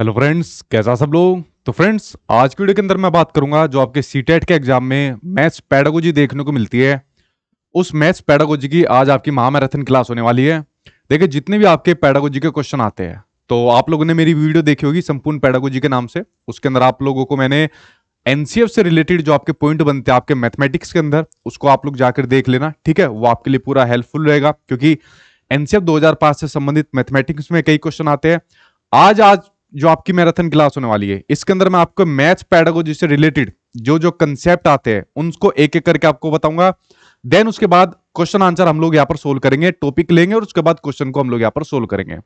Hello friends कैसा सब लोग तो फ्रेंड्स आज की वीडियो के अंदर मैं बात करूंगा जो आपके सी e के एग्जाम में मैथ्स पैडागोजी देखने को मिलती है उस मैथ्स पैडागोजी की आज आपकी महामैराथन क्लास होने वाली है देखिए जितने भी आपके पैडागोजी के क्वेश्चन आते हैं तो आप लोगों ने मेरी वीडियो देखी होगी संपूर्ण पैडागोजी के नाम से उसके अंदर आप लोगों को मैंने एनसीएफ से रिलेटेड जो आपके पॉइंट बनते हैं आपके मैथमेटिक्स के अंदर उसको आप लोग जाकर देख लेना ठीक है वो आपके लिए पूरा हेल्पफुल रहेगा क्योंकि एनसीएफ 2005 से संबंधित मैथमेटिक्स में कई क्वेश्चन आते हैं आज आज जो आपकी मैराथन क्लास होने वाली है इसके अंदर मैं आपको मैथ पैडागोजी से रिलेटेड जो जो कंसेप्ट आते हैं उनको एक एक करके आपको बताऊंगा देन उसके बाद क्वेश्चन आंसर हम लोग यहाँ पर सोल्व करेंगे टॉपिक लेंगे और उसके बाद क्वेश्चन को हम लोग यहाँ पर सोल्व करेंगे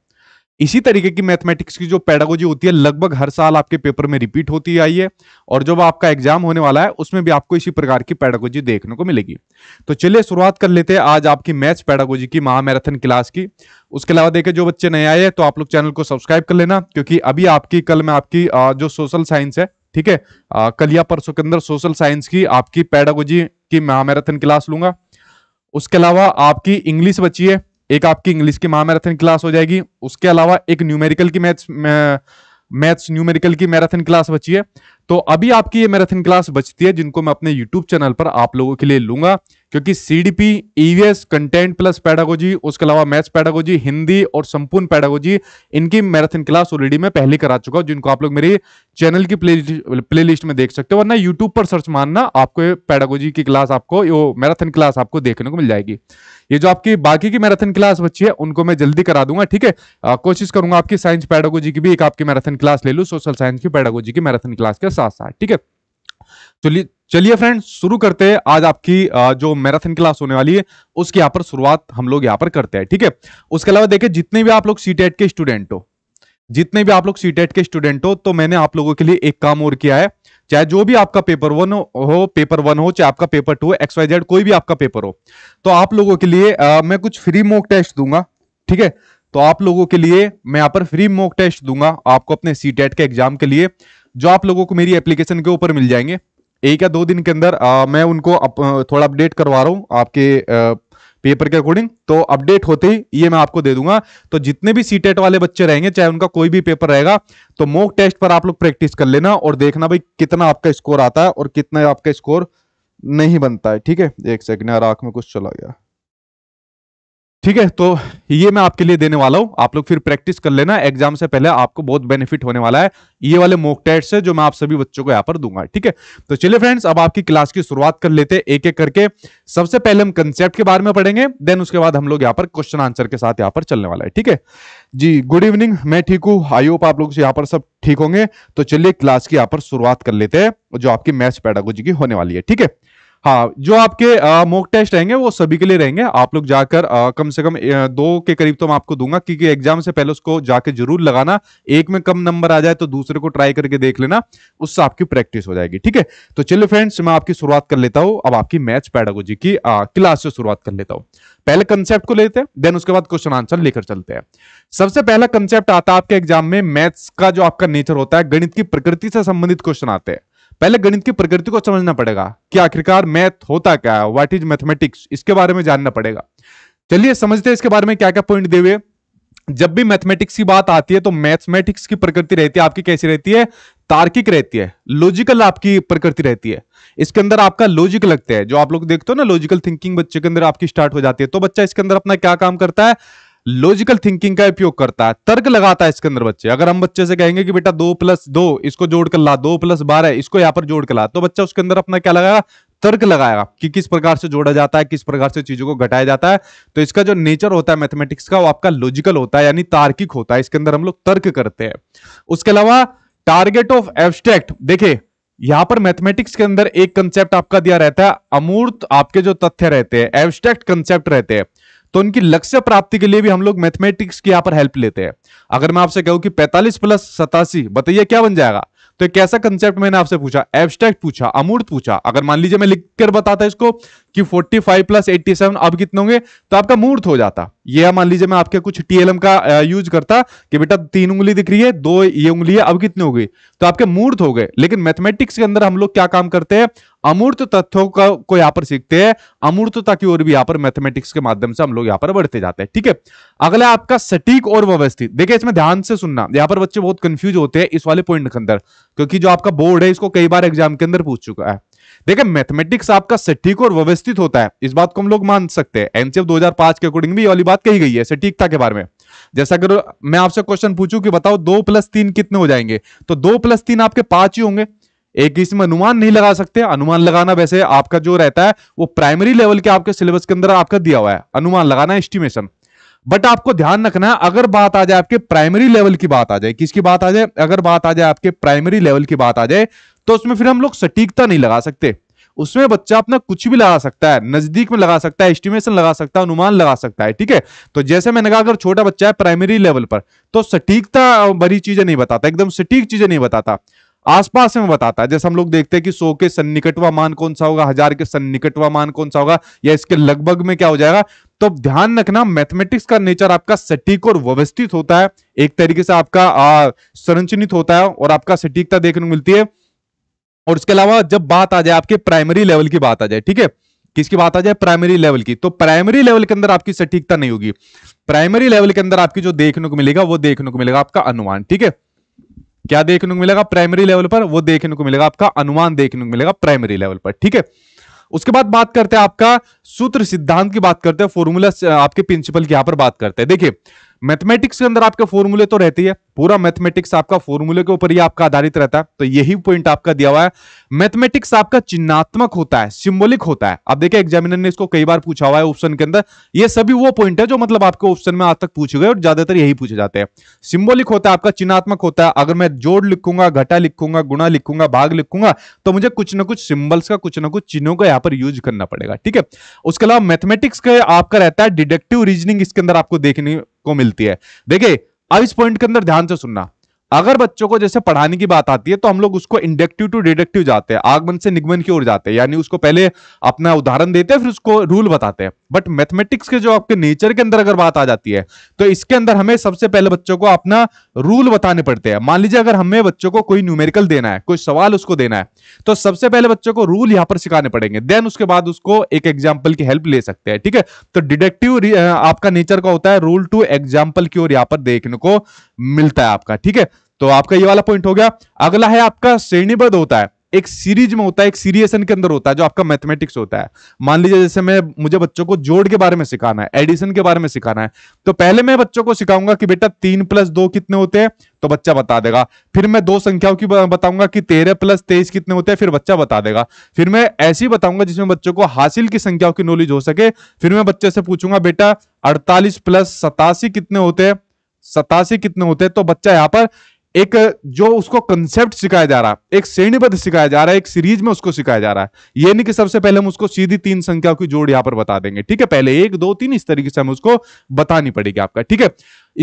इसी तरीके की मैथमेटिक्स की जो पैडागोजी होती है लगभग हर साल आपके पेपर में रिपीट होती आई है और जब आपका एग्जाम होने वाला है उसमें भी आपको इसी प्रकार की पैडागोजी देखने को मिलेगी तो चलिए शुरुआत कर लेते हैं आज आपकी मैथ्स पैडागोजी की महामैराथन क्लास की उसके अलावा देखे जो बच्चे नए आए तो आप लोग चैनल को सब्सक्राइब कर लेना क्योंकि अभी आपकी कल में आपकी जो सोशल साइंस है ठीक है कल या परसों के अंदर सोशल साइंस की आपकी पैडागोजी की महामैराथन क्लास लूंगा उसके अलावा आपकी इंग्लिश बची है एक आपकी इंग्लिश की महामैराथन क्लास हो जाएगी उसके अलावा एक न्यूमेरिकल की मैथ्स मैथ्स न्यूमेरिकल की मैराथन क्लास बची है तो अभी आपकी ये मैराथन क्लास बचती है जिनको मैं अपने यूट्यूब चैनल पर आप लोगों के लिए लूंगा क्योंकि CDP EVS content plus pedagogy उसके अलावा मैथ्स पैडागोजी हिंदी और संपूर्ण पैडागोजी इनकी मैराथन क्लास ऑलरेडी मैं पहले करा चुका हूं जिनको आप लोग मेरे चैनल की प्ले लिस्ट में देख सकते हो वरना यूट्यूब पर सर्च मानना आपको पैडागोजी की क्लास आपको मैराथन क्लास आपको देखने को मिल जाएगी ये जो आपकी बाकी की मैराथन क्लास बच्ची है उनको मैं जल्दी करा दूंगा ठीक है कोशिश करूंगा आपकी साइंस पैडागोजी की भी एक आपकी मैराथन क्लास ले लू सोशल साइंस की पैडागोजी की मैराथन क्लास के साथ साथ ठीक है चलिए चलिए फ्रेंड शुरू करते हैं आज आपकी जो मैराथन क्लास होने वाली है उसकी यहाँ पर शुरुआत हम लोग यहाँ पर करते हैं ठीक है उसके अलावा देखिए जितने भी आप लोग सी e के स्टूडेंट हो जितने भी आप लोग सी e के स्टूडेंट हो तो मैंने आप लोगों के लिए एक काम और किया है चाहे जो भी आपका पेपर वन हो पेपर वन हो चाहे आपका paper two X Y Z कोई भी आपका पेपर हो तो आप लोगों के लिए आ, मैं कुछ फ्री मॉक टेस्ट दूंगा ठीक है तो आप लोगों के लिए मैं यहाँ पर फ्री मॉक टेस्ट दूंगा आपको अपने सी e के एग्जाम के लिए जो आप लोगों को मेरी एप्लीकेशन के ऊपर मिल जाएंगे एक या दो दिन के अंदर आ, मैं उनको अप, थोड़ा अपडेट करवा रहा हूँ आपके आ, पेपर के अकॉर्डिंग तो अपडेट होते ही ये मैं आपको दे दूंगा तो जितने भी सीटेट e वाले बच्चे रहेंगे चाहे उनका कोई भी पेपर रहेगा तो मोक टेस्ट पर आप लोग प्रैक्टिस कर लेना और देखना भाई कितना आपका स्कोर आता है और कितना आपका स्कोर नहीं बनता है ठीक है एक सेकंड यार आंख में कुछ चला गया ठीक है तो ये मैं आपके लिए देने वाला हूं आप लोग फिर प्रैक्टिस कर लेना एग्जाम से पहले आपको बहुत बेनिफिट होने वाला है ये वाले मोक टेस्ट है जो मैं आप सभी बच्चों को यहाँ पर दूंगा ठीक है तो चलिए फ्रेंड्स अब आपकी क्लास की शुरुआत कर लेते हैं एक एक करके सबसे पहले हम कंसेप्ट के बारे में पढ़ेंगे देन उसके बाद हम लोग यहाँ पर क्वेश्चन आंसर के साथ यहाँ पर चलने वाला है ठीक है जी गुड इवनिंग मैं ठीक हूँ आई होप आप लोग यहाँ पर सब ठीक होंगे तो चलिए क्लास की यहाँ पर शुरुआत कर लेते हैं जो आपकी मैथ पैडागोजी की होने वाली है ठीक है हाँ जो आपके मॉक टेस्ट रहेंगे वो सभी के लिए रहेंगे आप लोग जाकर आ, कम से कम आ, दो के करीब तो मैं आपको दूंगा क्योंकि एग्जाम से पहले उसको जाके जरूर लगाना एक में कम नंबर आ जाए तो दूसरे को ट्राई करके देख लेना उससे आपकी प्रैक्टिस हो जाएगी ठीक है तो चलिए फ्रेंड्स मैं आपकी शुरुआत कर लेता हूँ अब आपकी मैथ्स पैडागोजी की क्लास से शुरुआत कर लेता हूँ पहले कंसेप्ट को लेते हैं देन उसके बाद क्वेश्चन आंसर लेकर चलते हैं सबसे पहला कंसेप्ट आता है आपके एग्जाम में मैथ्स का जो आपका नेचर होता है गणित की प्रकृति से संबंधित क्वेश्चन आते हैं पहले गणित की प्रकृति को समझना पड़ेगा कि आखिरकार मैथ होता क्या है व्हाट इज मैथमेटिक्स इसके बारे में जानना पड़ेगा चलिए समझते हैं इसके बारे में क्या क्या पॉइंट देवे हुए जब भी मैथमेटिक्स की बात आती है तो मैथमेटिक्स की प्रकृति रहती है आपकी कैसी रहती है तार्किक रहती है लॉजिकल आपकी प्रकृति रहती है इसके अंदर आपका लॉजिक लगता है जो आप लोग देखते हो ना लॉजिकल थिंकिंग बच्चे के अंदर आपकी स्टार्ट हो जाती है तो बच्चा इसके अंदर अपना क्या काम करता है लॉजिकल थिंकिंग का उपयोग करता है तर्क लगाता है इसके अंदर बच्चे अगर हम बच्चे से कहेंगे कि बेटा दो प्लस दो इसको जोड़ कर ला दो प्लस बारह इसको यहां पर जोड़ कर ला तो बच्चा उसके अंदर अपना क्या लगाएगा तर्क लगाएगा कि किस प्रकार से जोड़ा जाता है किस प्रकार से चीजों को घटाया जाता है तो इसका जो नेचर होता है मैथमेटिक्स का वो आपका लॉजिकल होता है यानी तार्किक होता है इसके अंदर हम लोग तर्क करते हैं उसके अलावा टारगेट ऑफ एब्स्ट्रैक्ट देखिए यहां पर मैथमेटिक्स के अंदर एक कंसेप्ट आपका दिया रहता है अमूर्त आपके जो तथ्य रहते हैं एब्स्ट्रैक्ट कंसेप्ट रहते हैं तो उनकी लक्ष्य प्राप्ति के लिए भी हम लोग मैथमेटिक्स की यहां पर हेल्प लेते हैं अगर मैं आपसे कहूं कि 45 प्लस सतासी बताइए क्या बन जाएगा तो एक कैसा कंसेप्ट मैंने आपसे पूछा एब्स्ट्रैक्ट पूछा अमूर्त पूछा अगर मान लीजिए मैं लिखकर बताता इसको कि 45 प्लस सेवन अब कितने होंगे तो आपका मूर्त हो जाता ये मान लीजिए मैं आपके कुछ टीएलएम का यूज करता कि बेटा तीन उंगली दिख रही है दो ये उंगली है अब कितनी हो गई तो आपके मूर्त हो गए लेकिन मैथमेटिक्स के अंदर हम लोग क्या काम करते हैं अमूर्त तथ्यों का को यहां पर सीखते हैं अमूर्तता की ओर भी यहां पर मैथमेटिक्स के माध्यम से हम लोग यहां पर बढ़ते जाते हैं ठीक है अगला आपका सटीक और व्यवस्थित देखिए इसमें ध्यान से सुनना यहां पर बच्चे बहुत कंफ्यूज होते हैं इस वाले पॉइंट के अंदर क्योंकि जो आपका बोर्ड है इसको कई बार एग्जाम के अंदर पूछ चुका है देखिए मैथमेटिक्स आपका सटीक और व्यवस्थित होता है इस बात को हम लोग मान सकते हैं एनसीएफ 2005 के अकॉर्डिंग भी वाली बात कही गई है सटीकता के बारे में जैसा अगर मैं आपसे क्वेश्चन पूछूं कि बताओ दो प्लस तीन कितने हो जाएंगे तो दो प्लस तीन आपके पांच ही होंगे एक इसमें अनुमान नहीं लगा सकते अनुमान लगाना वैसे आपका जो रहता है वो प्राइमरी लेवल के आपके सिलेबस के अंदर आपका दिया हुआ है अनुमान लगाना एस्टिमेशन बट आपको ध्यान रखना है अगर बात आ जाए आपके प्राइमरी लेवल की बात आ जाए किसकी बात आ जाए अगर बात आ जाए आपके प्राइमरी लेवल की बात आ जाए तो उसमें फिर हम लोग सटीकता नहीं लगा सकते उसमें बच्चा अपना कुछ भी लगा सकता है नजदीक में लगा सकता है एस्टिमेशन लगा सकता है अनुमान लगा सकता है ठीक है तो जैसे मैंने कहा अगर छोटा बच्चा है प्राइमरी लेवल पर तो सटीकता भरी चीजें नहीं बताता एकदम सटीक चीजें नहीं बताता आसपास में बताता है जैसे हम लोग देखते हैं कि सौ के सन्निकटवा मान कौन सा होगा हजार के सन्निकटवा मान कौन सा होगा या इसके लगभग में क्या हो जाएगा तो ध्यान रखना मैथमेटिक्स का नेचर आपका सटीक और व्यवस्थित होता है एक तरीके से आपका संरचनित होता है और आपका सटीकता देखने को मिलती है और उसके अलावा जब बात आ जाए आपके प्राइमरी लेवल की बात आ जाए ठीक है किसकी बात आ जाए प्राइमरी लेवल की तो प्राइमरी लेवल के अंदर आपकी सटीकता नहीं होगी प्राइमरी लेवल के अंदर आपकी जो देखने को मिलेगा वो देखने को मिलेगा आपका अनुमान ठीक है क्या देखने को मिलेगा प्राइमरी लेवल पर वो देखने को मिलेगा आपका अनुमान देखने को मिलेगा प्राइमरी लेवल पर ठीक है उसके बाद बात करते हैं आपका सूत्र सिद्धांत की बात करते हैं फॉर्मूला आपके प्रिंसिपल की यहां पर बात करते हैं देखिए मैथमेटिक्स के अंदर आपके फॉर्मूले तो रहती है पूरा मैथमेटिक्स आपका फॉर्मूले के ऊपर ही आपका आधारित रहता है तो यही पॉइंट आपका दिया हुआ है मैथमेटिक्स आपका चिन्हात्मक होता है सिंबॉलिक होता है आप देखिए एग्जामिनर ने इसको कई बार पूछा हुआ है ऑप्शन के अंदर ये सभी वो पॉइंट है जो मतलब आपके ऑप्शन में आज तक पूछे गए और ज्यादातर यही पूछे जाते हैं सिंबोलिक होता है आपका चिन्हात्मक होता है अगर मैं जोड़ लिखूंगा घटा लिखूंगा गुणा लिखूंगा भाग लिखूंगा तो मुझे कुछ ना कुछ सिंबल्स का कुछ ना कुछ चिन्हों का यहाँ पर यूज करना पड़ेगा ठीक है उसके अलावा मैथमेटिक्स का आपका रहता है डिडक्टिव रीजनिंग इसके अंदर आपको देखने को मिलती है देखिए अब इस पॉइंट के अंदर ध्यान से सुनना अगर बच्चों को जैसे पढ़ाने की बात आती है तो हम लोग उसको इंडक्टिव टू डिडक्टिव जाते हैं आगमन से निगमन की ओर जाते हैं यानी उसको पहले अपना उदाहरण देते हैं फिर उसको रूल बताते हैं बट मैथमेटिक्स के जो आपके नेचर के अंदर अगर बात आ जाती है तो इसके अंदर हमें सबसे पहले बच्चों को अपना रूल बताने पड़ते हैं मान लीजिए अगर हमें बच्चों को कोई न्यूमेरिकल देना है कोई सवाल उसको देना है तो सबसे पहले बच्चों को रूल यहां पर सिखाने पड़ेंगे देन उसके बाद उसको एक एग्जाम्पल की हेल्प ले सकते हैं ठीक है तो डिडक्टिव आपका नेचर का होता है रूल टू एग्जाम्पल की ओर यहां पर देखने को मिलता है आपका ठीक है तो आपका ये वाला पॉइंट हो गया अगला है आपका श्रेणीबद्ध होता है एक सीरीज में होता है एक सीरियसन के अंदर होता है जो आपका मैथमेटिक्स होता है मान लीजिए जैसे मैं मुझे बच्चों को जोड़ के बारे में सिखाना है एडिशन के बारे में सिखाना है तो पहले मैं बच्चों को सिखाऊंगा कि बेटा तीन प्लस दो कितने होते हैं तो बच्चा बता देगा फिर मैं दो संख्याओं की बताऊंगा कि तेरह प्लस तेईस कितने होते हैं फिर बच्चा बता देगा फिर मैं ऐसी बताऊंगा जिसमें बच्चों को हासिल की संख्याओं की नॉलेज हो सके फिर मैं बच्चे से पूछूंगा बेटा अड़तालीस प्लस सतासी कितने होते हैं सतासी कितने होते हैं तो बच्चा यहाँ पर एक जो उसको कंसेप्ट सिखाया जा रहा है एक श्रेणीबद्ध सिखाया जा रहा है एक सीरीज में उसको सिखाया जा रहा है ये नहीं कि सबसे पहले हम उसको सीधी तीन संख्याओं की जोड़ यहां पर बता देंगे ठीक है पहले एक दो तीन इस तरीके से हम उसको बतानी पड़ेगी आपका ठीक है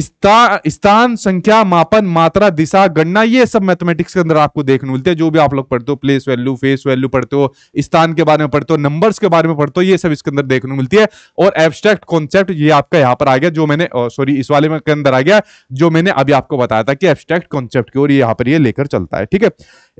स्थान संख्या मापन मात्रा दिशा गणना ये सब मैथमेटिक्स के अंदर आपको देखने मिलते हैं जो भी आप लोग पढ़ते हो प्लेस वैल्यू फेस वैल्यू पढ़ते हो स्थान के बारे में पढ़ते हो नंबर्स के बारे में पढ़ते हो ये सब इसके अंदर देखने मिलती है और एब्स्ट्रैक्ट कॉन्सेप्ट ये आपका यहाँ पर आ गया जो मैंने सॉरी इस वाले में के अंदर आ गया जो मैंने अभी आपको बताया था कि एब्स्ट्रैक्ट कॉन्सेप्ट की ओर यहाँ पर ये लेकर चलता है ठीक है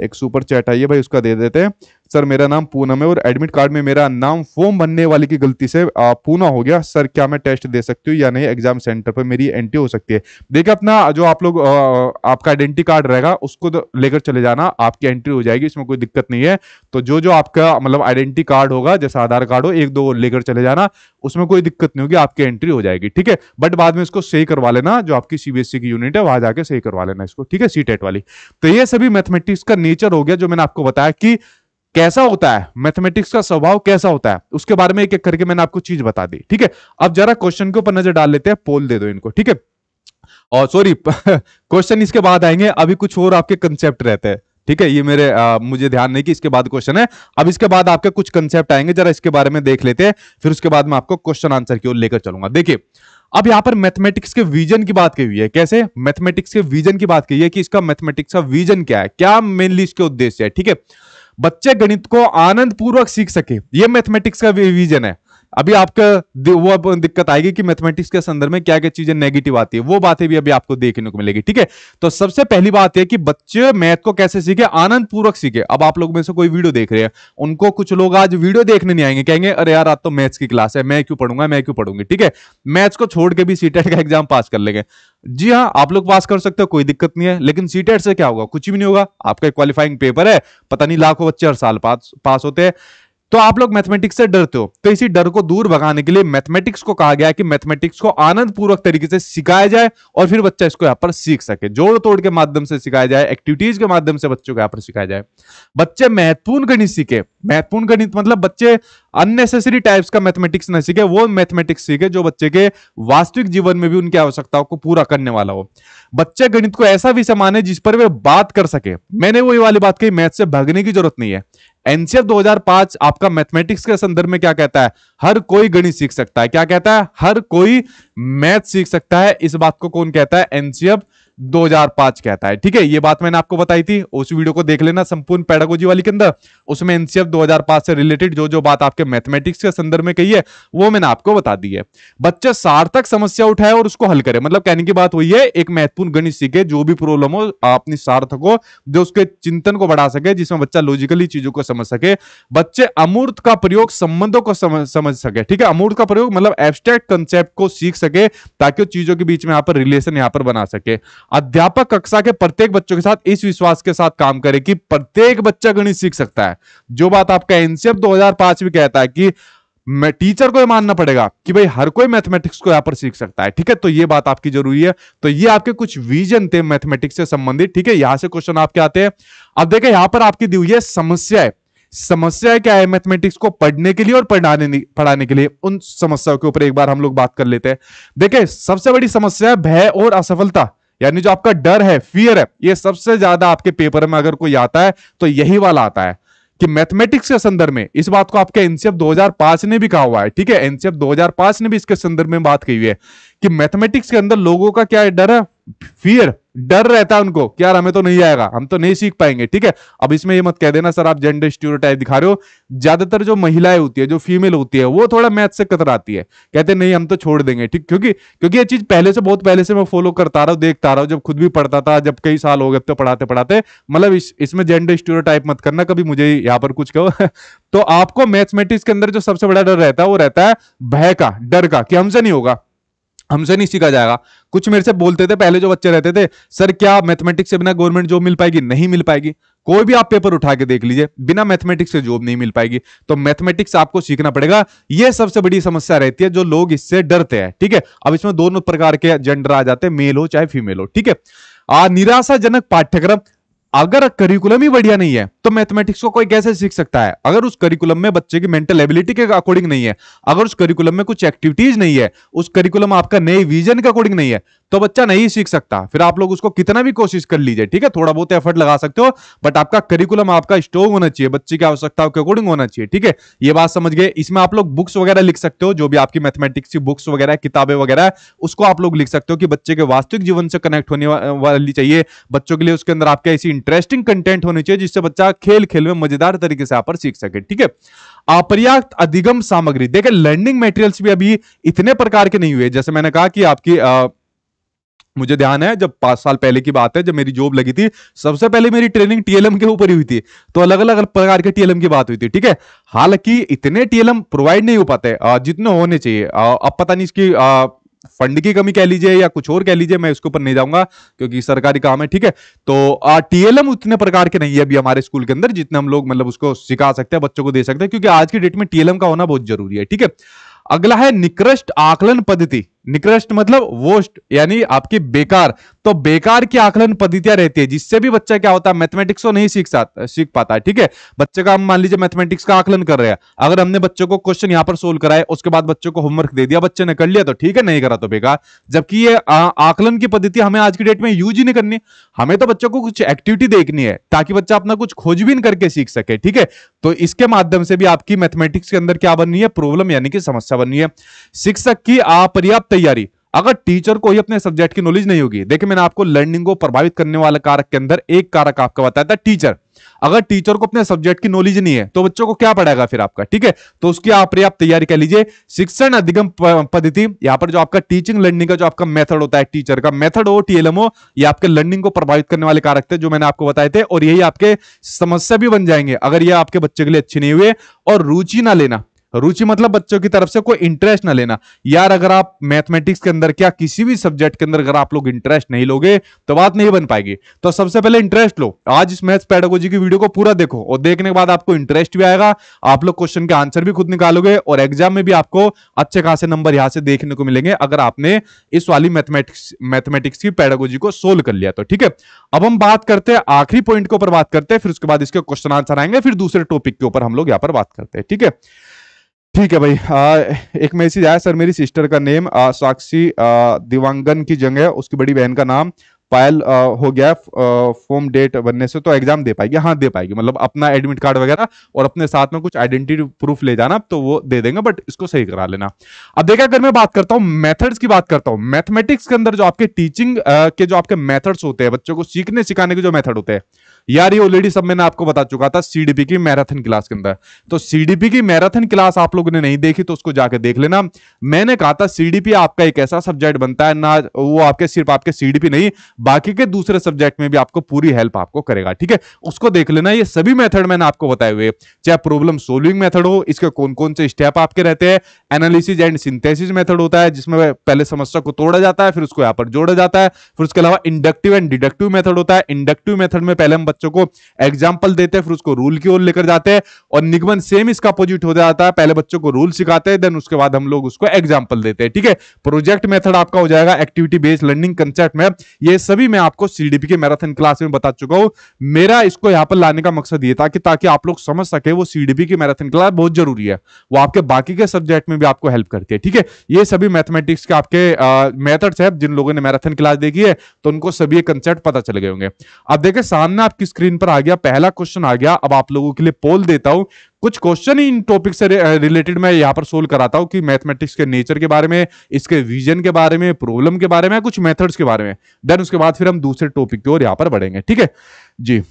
एक सुपर चैट आइए भाई उसका दे देते हैं सर मेरा नाम पूनम है और एडमिट कार्ड में मेरा नाम फॉर्म भरने वाले की गलती से पूना हो गया सर क्या मैं टेस्ट दे सकती हूँ या नहीं एग्जाम सेंटर पर मेरी एंट्री हो सकती है देखिए अपना जो आप लोग आपका आइडेंटिटी कार्ड रहेगा उसको तो लेकर चले जाना आपकी एंट्री हो जाएगी इसमें कोई दिक्कत नहीं है तो जो जो आपका मतलब आइडेंटिटी कार्ड होगा जैसा आधार कार्ड हो एक दो लेकर चले जाना उसमें कोई दिक्कत नहीं होगी आपकी एंट्री हो जाएगी ठीक है बट बाद में इसको सही करवा लेना जो आपकी सीबीएसई e की यूनिट है वहां जाके सही करवा लेना इसको ठीक है सी e वाली तो ये सभी मैथमेटिक्स का नेचर हो गया जो मैंने आपको बताया कि कैसा होता है मैथमेटिक्स का स्वभाव कैसा होता है उसके बारे में एक एक करके मैंने आपको चीज बता दी ठीक है अब जरा क्वेश्चन के ऊपर नजर डाल लेते हैं पोल दे दो इनको ठीक है और सॉरी क्वेश्चन इसके बाद आएंगे अभी कुछ और आपके कंसेप्ट रहते हैं ठीक है ये मेरे आ, मुझे ध्यान नहीं कि इसके बाद क्वेश्चन है अब इसके बाद आपके कुछ कंसेप्ट आएंगे जरा इसके बारे में देख लेते हैं फिर उसके बाद मैं आपको क्वेश्चन आंसर की ओर लेकर चलूंगा देखिए अब यहां पर मैथमेटिक्स के विजन की बात कही है कैसे मैथमेटिक्स के विजन की बात कही है कि इसका मैथमेटिक्स का विजन क्या है क्या मेनली इसके उद्देश्य है ठीक है बच्चे गणित को आनंद पूर्वक सीख सके ये मैथमेटिक्स का विजन है अभी आपका वो दिक्कत आएगी कि मैथमेटिक्स के संदर्भ में क्या क्या चीजें नेगेटिव आती है वो बातें भी अभी आपको देखने को मिलेगी ठीक है तो सबसे पहली बात है कि बच्चे मैथ को कैसे सीखे आनंद पूर्वक सीखे अब आप लोग में से कोई वीडियो देख रहे हैं उनको कुछ लोग आज वीडियो देखने नहीं आएंगे कहेंगे अरे यार आज तो मैथ्स की क्लास है मैं क्यों पढ़ूंगा मैं क्यों पढ़ूंगी ठीक है मैथ्स को छोड़ के भी सीटेट e का एग्जाम पास कर लेंगे जी हाँ आप लोग पास कर सकते हो कोई दिक्कत नहीं है लेकिन सीटेट e से क्या होगा कुछ भी नहीं होगा आपका क्वालिफाइंग पेपर है पता नहीं लाखों बच्चे हर साल पास होते हैं तो आप लोग मैथमेटिक्स से डरते हो तो इसी डर को दूर भगाने के लिए मैथमेटिक्स को कहा गया कि मैथमेटिक्स को आनंद पूर्वक तरीके से सिखाया जाए और फिर बच्चा इसको यहाँ पर सीख सके जोड़ तोड़ के माध्यम से सिखाया जाए एक्टिविटीज के माध्यम से बच्चों को यहाँ पर सिखाया जाए बच्चे महत्वपूर्ण गणित सीखे महत्वपूर्ण गणित मतलब बच्चे अननेसेसरी टाइप्स का मैथमेटिक्स न सीखे वो मैथमेटिक्स सीखे जो बच्चे के वास्तविक जीवन में भी उनकी आवश्यकताओं को पूरा करने वाला हो बच्चे गणित को ऐसा विषय माने जिस पर वे बात कर सके मैंने वही वाली बात कही मैथ से भागने की जरूरत नहीं है एनसीएफ 2005 आपका मैथमेटिक्स के संदर्भ में क्या कहता है हर कोई गणित सीख सकता है क्या कहता है हर कोई मैथ सीख सकता है इस बात को कौन कहता है एनसीएफ 2005 कहता है ठीक है ये बात मैंने आपको बताई थी उस वीडियो को देख लेना संपूर्ण पेडागोजी वाली के अंदर उसमें एनसीएफ 2005 से रिलेटेड जो जो बात आपके मैथमेटिक्स के संदर्भ में कही है वो मैंने आपको बता दी है बच्चे सार्थक समस्या उठाए और उसको हल करे मतलब कहने की बात हुई है एक महत्वपूर्ण गणित सीखे जो भी प्रॉब्लम हो अपनी सार्थक हो जो उसके चिंतन को बढ़ा सके जिसमें बच्चा लॉजिकली चीजों को समझ सके बच्चे अमूर्त का प्रयोग संबंधों को समझ समझ सके ठीक है अमूर्त का प्रयोग मतलब एब्स्ट्रैक्ट कंसेप्ट को सीख सके ताकि चीजों के बीच में यहाँ पर रिलेशन यहाँ पर बना सके अध्यापक कक्षा के प्रत्येक बच्चों के साथ इस विश्वास के साथ काम करे कि प्रत्येक बच्चा गणित सीख सकता है जो बात आपका एनसीएफ 2005 भी कहता है कि मैं टीचर को मानना पड़ेगा कि भाई हर कोई मैथमेटिक्स को यहां पर सीख सकता है ठीक है तो ये बात आपकी जरूरी है तो ये आपके कुछ विजन थे मैथमेटिक्स से संबंधित ठीक है यहां से क्वेश्चन आपके आते हैं अब देखें यहां पर आपकी दी हुई है समस्या समस्या क्या है मैथमेटिक्स को पढ़ने के लिए और पढ़ाने पढ़ाने के लिए उन समस्याओं के ऊपर एक बार हम लोग बात कर लेते हैं देखे सबसे बड़ी समस्या है भय और असफलता यानी जो आपका डर है फियर है ये सबसे ज्यादा आपके पेपर में अगर कोई आता है तो यही वाला आता है कि मैथमेटिक्स के संदर्भ में इस बात को आपके एनसीएफ 2005 ने भी कहा हुआ है ठीक है एनसीएफ 2005 ने भी इसके संदर्भ में बात कही हुई है कि मैथमेटिक्स के अंदर लोगों का क्या है डर है फियर डर रहता है उनको कि यार हमें तो नहीं आएगा हम तो नहीं सीख पाएंगे ठीक है अब इसमें ये मत कह देना सर आप जेंडर टाइप दिखा रहे हो ज्यादातर जो महिलाएं होती है जो फीमेल होती है वो थोड़ा मैथ से कतराती है कहते नहीं हम तो छोड़ देंगे ठीक क्योंकि क्योंकि ये चीज पहले से बहुत पहले से मैं फॉलो करता रहा हूँ देखता रहा हूँ जब खुद भी पढ़ता था जब कई साल हो गए तो पढ़ाते पढ़ाते मतलब इसमें जेंडर टाइप मत करना कभी मुझे यहाँ पर कुछ कहो तो आपको मैथमेटिक्स के अंदर जो सबसे बड़ा डर रहता है वो रहता है भय का डर का कि हमसे नहीं होगा हमसे नहीं सीखा जाएगा कुछ मेरे से बोलते थे पहले जो बच्चे रहते थे सर क्या मैथमेटिक्स से बिना गवर्नमेंट जॉब मिल पाएगी नहीं मिल पाएगी कोई भी आप पेपर उठा के देख लीजिए बिना मैथमेटिक्स से जॉब नहीं मिल पाएगी तो मैथमेटिक्स आपको सीखना पड़ेगा यह सबसे बड़ी समस्या रहती है जो लोग इससे डरते हैं ठीक है अब इसमें दोनों प्रकार के जेंडर आ जाते हैं मेल हो चाहे फीमेल हो ठीक है निराशाजनक पाठ्यक्रम अगर करिकुलम ही बढ़िया नहीं है तो मैथमेटिक्स को कोई कैसे सीख सकता है अगर उस करिकुलम में बच्चे की मेंटल एबिलिटी के अकॉर्डिंग नहीं है अगर उस करिकुलम में कुछ एक्टिविटीज नहीं है उस करिकुलम आपका नए विजन के अकॉर्डिंग नहीं है तो बच्चा नहीं सीख सकता फिर आप लोग उसको कितना भी कोशिश कर लीजिए ठीक है थोड़ा बहुत एफर्ट लगा सकते हो बट आपका करिकुलम आपका स्ट्रॉग होना चाहिए बच्चे की आवश्यकताओं के अकॉर्डिंग होना चाहिए ठीक है ये बात समझ गए इसमें आप लोग बुक्स वगैरह लिख सकते हो जो भी आपकी मैथमेटिक्स की बुक्स वगैरह किताबें वगैरह उसको आप लोग लिख सकते हो कि बच्चे के वास्तविक जीवन से कनेक्ट होने वाली चाहिए बच्चों के लिए उसके अंदर आपके ऐसी इंटरेस्टिंग कंटेंट होने चाहिए जिससे बच्चा खेल खेल में मजेदार तरीके से आप सीख सके ठीक है अपर्याप्त अधिगम सामग्री देखे लर्निंग मेटेरियल्स भी अभी इतने प्रकार के नहीं हुए जैसे मैंने कहा कि आपकी आ, मुझे ध्यान है जब पांच साल पहले की बात है जब मेरी जॉब लगी थी सबसे पहले मेरी ट्रेनिंग टीएलएम के ऊपर ही हुई थी तो अलग अलग प्रकार के टीएलएम की बात हुई थी ठीक है हालांकि इतने टीएलएम प्रोवाइड नहीं हो पाते जितने होने चाहिए अब पता नहीं इसकी फंड की कमी कह लीजिए या कुछ और कह लीजिए मैं उसके ऊपर नहीं जाऊंगा क्योंकि सरकारी काम है ठीक है तो टीएलएम उतने प्रकार के नहीं है अभी हमारे स्कूल के अंदर जितने हम लोग मतलब उसको सिखा सकते हैं बच्चों को दे सकते हैं क्योंकि आज की डेट में टीएलएम का होना बहुत जरूरी है ठीक है अगला है निकृष्ट आकलन पद्धति निकृष्ट मतलब वोस्ट यानी आपकी बेकार तो बेकार की आकलन पद्धतियां रहती है जिससे भी बच्चा क्या होता है मैथमेटिक्स को नहीं सीख सीख पाता है ठीक है बच्चे का हम मान लीजिए मैथमेटिक्स का आकलन कर रहे हैं अगर हमने बच्चों को क्वेश्चन यहां पर सोल्व कराया उसके बाद बच्चों को होमवर्क दे दिया बच्चे ने कर लिया तो ठीक है नहीं करा तो बेकार जबकि ये आकलन की पद्धति हमें आज की डेट में यूज ही नहीं करनी हमें तो बच्चों को कुछ एक्टिविटी देखनी है ताकि बच्चा अपना कुछ खोजबीन करके सीख सके ठीक है तो इसके माध्यम से भी आपकी मैथमेटिक्स के अंदर क्या बननी है प्रॉब्लम यानी कि समस्या बननी है शिक्षक की अपर्याप्त तैयारी अगर टीचर को ही अपने सब्जेक्ट की नॉलेज नहीं होगी देखिए मैंने आपको लर्निंग को प्रभावित करने वाले कारक के अंदर एक कारक आपका बताया था टीचर अगर टीचर को अपने सब्जेक्ट की नॉलेज नहीं है तो बच्चों को क्या पढ़ाएगा फिर आपका ठीक है तो उसकी आप पर्याप्त तैयारी कर लीजिए शिक्षण अधिगम पद्धति यहां पर जो आपका टीचिंग लर्निंग का जो आपका मेथड होता है टीचर का मेथड हो टीएलएम हो ये आपके लर्निंग को प्रभावित करने वाले कारक थे जो मैंने आपको बताए थे और यही आपके समस्या भी बन जाएंगे अगर ये आपके बच्चे के लिए अच्छे नहीं हुए और रुचि ना लेना रुचि मतलब बच्चों की तरफ से कोई इंटरेस्ट ना लेना यार अगर आप मैथमेटिक्स के अंदर क्या किसी भी सब्जेक्ट के अंदर अगर आप लोग इंटरेस्ट नहीं लोगे तो बात नहीं बन पाएगी तो सबसे पहले इंटरेस्ट लो आज इस मैथ्स पैडोलॉजी की वीडियो को पूरा देखो और देखने के बाद आपको इंटरेस्ट भी आएगा आप लोग क्वेश्चन के आंसर भी खुद निकालोगे और एग्जाम में भी आपको अच्छे खासे नंबर यहां से देखने को मिलेंगे अगर आपने इस वाली मैथमेटिक्स मैथमेटिक्स की पैडोलॉजी को सोल्व कर लिया तो ठीक है अब हम बात करते हैं आखिरी पॉइंट के ऊपर बात करते हैं फिर उसके बाद इसके क्वेश्चन आंसर आएंगे फिर दूसरे टॉपिक के ऊपर हम लोग यहां पर बात करते हैं ठीक है ठीक है भाई आ, एक मैसेज आया सर मेरी सिस्टर का नेम आ, साक्षी आ, दिवांगन की जगह उसकी बड़ी बहन का नाम फाइल uh, हो गया फॉर्म uh, डेट बनने से तो एग्जाम दे पाएगी हाँ दे पाएगी मतलब अपना एडमिट कार्ड वगैरह और अपने साथ में कुछ आइडेंटिटी प्रूफ ले जाना तो वो दे देंगे बट इसको सही करा लेना अब देखिए अगर मैं बात करता हूँ मेथड्स की बात करता हूँ मैथमेटिक्स के अंदर जो आपके टीचिंग uh, के जो आपके मैथड्स होते हैं बच्चों को सीखने सिखाने के जो मैथड होते हैं यार ये ऑलरेडी सब मैंने आपको बता चुका था सीडीपी की मैराथन क्लास के अंदर तो सीडीपी की मैराथन क्लास आप लोगों ने नहीं देखी तो उसको जाके देख लेना मैंने कहा था सीडीपी आपका एक ऐसा सब्जेक्ट बनता है ना वो आपके सिर्फ आपके सीडीपी नहीं बाकी के दूसरे सब्जेक्ट में भी आपको पूरी हेल्प आपको करेगा ठीक है उसको देख लेना ये सभी मेथड मैंने आपको बताए हुए चाहे प्रॉब्लम सोल्विंग मेथड हो इसके कौन कौन से स्टेप आपके रहते हैं एनालिसिस एंड सिंथेसिस मेथड होता है जिसमें पहले समस्या को तोड़ा जाता है फिर उसको यहाँ पर जोड़ा जाता है फिर उसके अलावा इंडक्टिव एंड डिडक्टिव मेथड होता है इंडक्टिव मेथड में पहले हम बच्चों को एग्जाम्पल देते हैं फिर उसको रूल की ओर लेकर जाते हैं और निगमन सेम इसका अपोजिट हो जाता है पहले बच्चों को रूल सिखाते हैं देन उसके बाद हम लोग उसको एग्जाम्पल देते हैं ठीक है प्रोजेक्ट मेथड आपका हो जाएगा एक्टिविटी बेस्ड लर्निंग कंसेप्ट में ये सभी मैं आपको सीडीपी के मैराथन क्लास में बता चुका हूं मेरा इसको यहां पर लाने का मकसद ये था कि ताकि आप लोग समझ सके वो सीडीपी की मैराथन क्लास बहुत जरूरी है वो आपके बाकी के सब्जेक्ट में भी आपको हेल्प करती है ठीक है ये सभी मैथमेटिक्स के आपके मेथड्स है जिन लोगों ने मैराथन क्लास देखी है तो उनको सभी कंसेप्ट पता चल गए होंगे अब देखे सामने आपकी स्क्रीन पर आ गया पहला क्वेश्चन आ गया अब आप लोगों के लिए पोल देता हूं कुछ क्वेश्चन ही इन टॉपिक से रिलेटेड मैं यहाँ पर सोल्व कराता हूँ कि मैथमेटिक्स के नेचर के बारे में इसके विजन के बारे में प्रॉब्लम के बारे में कुछ मेथड्स के बारे में देन उसके बाद फिर हम दूसरे टॉपिक की ओर यहाँ पर बढ़ेंगे ठीक है जी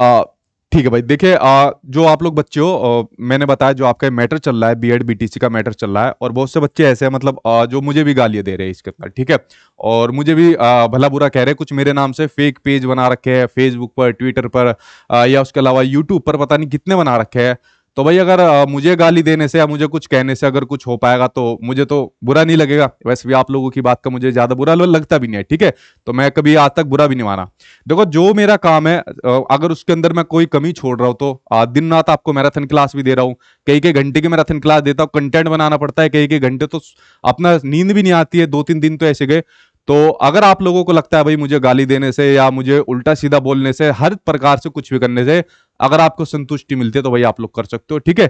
आ, ठीक है भाई देखिए जो आप लोग बच्चे हो मैंने बताया जो आपका मैटर चल रहा है बी एड बीटीसी का मैटर चल रहा है और बहुत से बच्चे ऐसे हैं मतलब आ, जो मुझे भी गालियां दे रहे हैं इसके अंदर ठीक है और मुझे भी आ, भला बुरा कह रहे हैं कुछ मेरे नाम से फेक पेज बना रखे हैं फेसबुक पर ट्विटर पर आ, या उसके अलावा यूट्यूब पर पता नहीं कितने बना रखे हैं तो भाई अगर मुझे गाली देने से या मुझे कुछ कहने से अगर कुछ हो पाएगा तो मुझे तो बुरा नहीं लगेगा वैसे भी आप लोगों की बात का मुझे ज़्यादा बुरा लगता भी नहीं है ठीक है तो मैं कभी आज तक बुरा भी नहीं माना देखो जो मेरा काम है अगर उसके अंदर मैं कोई कमी छोड़ रहा हूँ तो दिन रात आपको मैराथन क्लास भी दे रहा हूँ कई कई घंटे की मैराथन क्लास देता हूँ कंटेंट बनाना पड़ता है कई कई घंटे तो अपना नींद भी नहीं आती है दो तीन दिन तो ऐसे गए तो अगर आप लोगों को लगता है भाई मुझे गाली देने से या मुझे उल्टा सीधा बोलने से हर प्रकार से कुछ भी करने से अगर आपको संतुष्टि मिलती है तो भाई आप लोग कर सकते हो ठीक है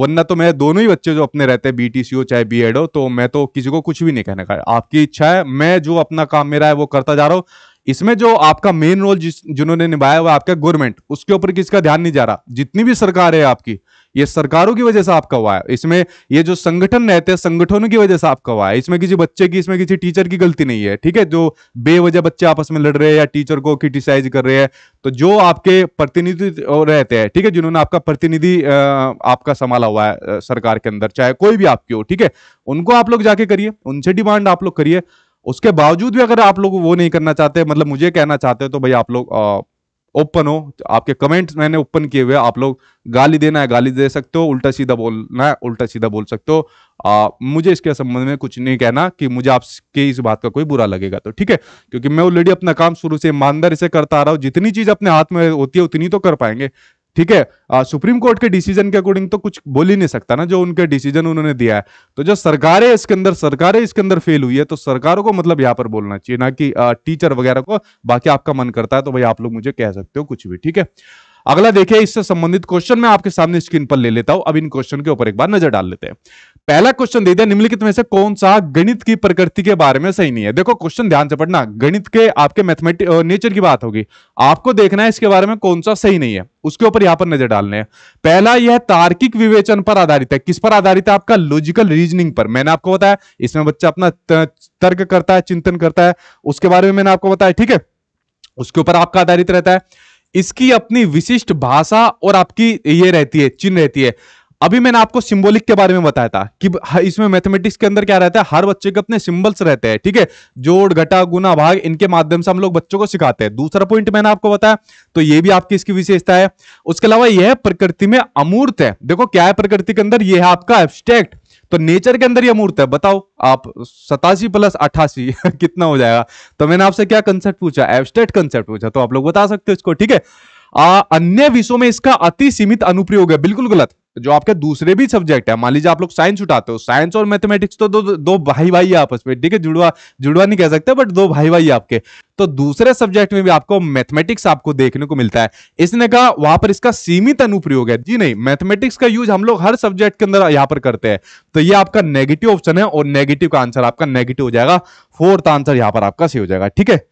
वरना तो मैं दोनों ही बच्चे जो अपने रहते हैं बीटीसी हो चाहे बीएड हो तो मैं तो किसी को कुछ भी नहीं कहने का आपकी इच्छा है मैं जो अपना काम मेरा है वो करता जा रहा हूं इसमें जो आपका मेन रोल जिन्होंने निभाया हुआ आपका गवर्नमेंट उसके ऊपर किसका ध्यान नहीं जा रहा जितनी भी सरकार है आपकी ये सरकारों की वजह से आपका हुआ है इसमें ये जो संगठन रहते हैं संगठनों की वजह से आपका हुआ है इसमें किसी बच्चे की इसमें किसी टीचर की गलती नहीं है ठीक है जो बेवजह बच्चे आपस में लड़ रहे हैं या टीचर को क्रिटिसाइज कर रहे हैं तो जो आपके प्रतिनिधि रहते हैं ठीक है जिन्होंने आपका प्रतिनिधि आपका संभाला हुआ है सरकार के अंदर चाहे कोई भी आपकी हो ठीक है उनको आप लोग जाके करिए उनसे डिमांड आप लोग करिए उसके बावजूद भी अगर आप लोग वो नहीं करना चाहते मतलब मुझे कहना चाहते हो तो भाई आप लोग ओपन हो आपके कमेंट्स मैंने ओपन किए हुए आप लोग गाली देना है गाली दे सकते हो उल्टा सीधा बोलना है उल्टा सीधा बोल सकते हो आ, मुझे इसके संबंध में कुछ नहीं कहना कि मुझे आपके इस बात का कोई बुरा लगेगा तो ठीक है क्योंकि मैं ऑलरेडी अपना काम शुरू से ईमानदारी से करता आ रहा हूँ जितनी चीज अपने हाथ में होती है उतनी तो कर पाएंगे ठीक है सुप्रीम कोर्ट के डिसीजन के अकॉर्डिंग तो कुछ बोल ही नहीं सकता ना जो उनके डिसीजन उन्होंने दिया है तो जो सरकारें इसके अंदर सरकारें इसके अंदर फेल हुई है तो सरकारों को मतलब यहाँ पर बोलना चाहिए ना कि टीचर वगैरह को बाकी आपका मन करता है तो भाई आप लोग मुझे कह सकते हो कुछ भी ठीक है अगला देखिए इससे संबंधित क्वेश्चन मैं आपके सामने स्क्रीन पर ले लेता हूं अब इन क्वेश्चन के ऊपर एक बार नजर डाल लेते हैं पहला क्वेश्चन दे दिया निम्नलिखित में से कौन सा गणित की प्रकृति के बारे में सही नहीं है देखो क्वेश्चन ध्यान से पढ़ना गणित के आपके मैथमेटिक नेचर की बात होगी आपको देखना है इसके बारे में कौन सा सही नहीं है उसके ऊपर यहां पर नजर डालने है। पहला यह तार्किक विवेचन पर आधारित है किस पर आधारित है आपका लॉजिकल रीजनिंग पर मैंने आपको बताया इसमें बच्चा अपना तर्क करता है चिंतन करता है उसके बारे में मैंने आपको बताया ठीक है उसके ऊपर आपका आधारित रहता है इसकी अपनी विशिष्ट भाषा और आपकी ये रहती है चिन्ह रहती है अभी मैंने आपको सिंबोलिक के बारे में बताया था कि इसमें मैथमेटिक्स के अंदर क्या रहता है हर बच्चे के अपने सिंबल्स रहते हैं ठीक है जोड़ घटा गुना भाग इनके माध्यम से हम लोग बच्चों को सिखाते हैं दूसरा पॉइंट मैंने आपको बताया तो ये भी आपकी इसकी विशेषता है उसके अलावा यह प्रकृति में अमूर्त है देखो क्या है प्रकृति के अंदर यह है आपका एब्स्ट्रैक्ट तो नेचर के अंदर ये मुहूर्त है बताओ आप सतासी प्लस अट्ठासी कितना हो जाएगा तो मैंने आपसे क्या कंसेप्ट पूछा एब्स्ट्रैक्ट कंसेप्ट पूछा तो आप लोग बता सकते हो इसको ठीक है अन्य विषयों में इसका अति सीमित अनुप्रयोग है बिल्कुल गलत जो आपके दूसरे भी सब्जेक्ट है मान लीजिए आप लोग साइंस उठाते हो साइंस और मैथमेटिक्स तो दो दो भाई भाई है आपस में ठीक है जुड़वा जुड़वा नहीं कह सकते बट दो भाई भाई आपके तो दूसरे सब्जेक्ट में भी आपको मैथमेटिक्स आपको देखने को मिलता है इसने कहा वहां पर इसका सीमित अनुप्रयोग है जी नहीं मैथमेटिक्स का यूज हम लोग हर सब्जेक्ट के अंदर यहां पर करते हैं तो ये आपका नेगेटिव ऑप्शन है और नेगेटिव का आंसर आपका नेगेटिव हो जाएगा फोर्थ आंसर यहां पर आपका सही हो जाएगा ठीक है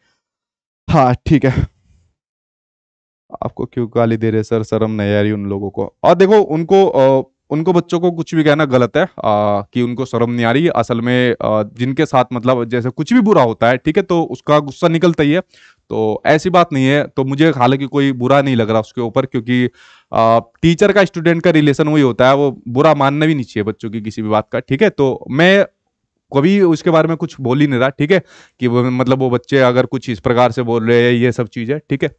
हाँ ठीक है आपको क्यों गाली दे रहे सर शर्म नहीं आ रही उन लोगों को और देखो उनको आ, उनको बच्चों को कुछ भी कहना गलत है आ, कि उनको शर्म नहीं आ रही असल में आ, जिनके साथ मतलब जैसे कुछ भी बुरा होता है ठीक है तो उसका गुस्सा निकलता ही है तो ऐसी बात नहीं है तो मुझे हालांकि कोई बुरा नहीं लग रहा उसके ऊपर क्योंकि आ, टीचर का स्टूडेंट का रिलेशन वही होता है वो बुरा मानना भी नहीं चाहिए बच्चों की किसी भी बात का ठीक है तो मैं कभी उसके बारे में कुछ बोल ही नहीं रहा ठीक है कि वो मतलब वो बच्चे अगर कुछ इस प्रकार से बोल रहे हैं ये सब चीज़ है ठीक है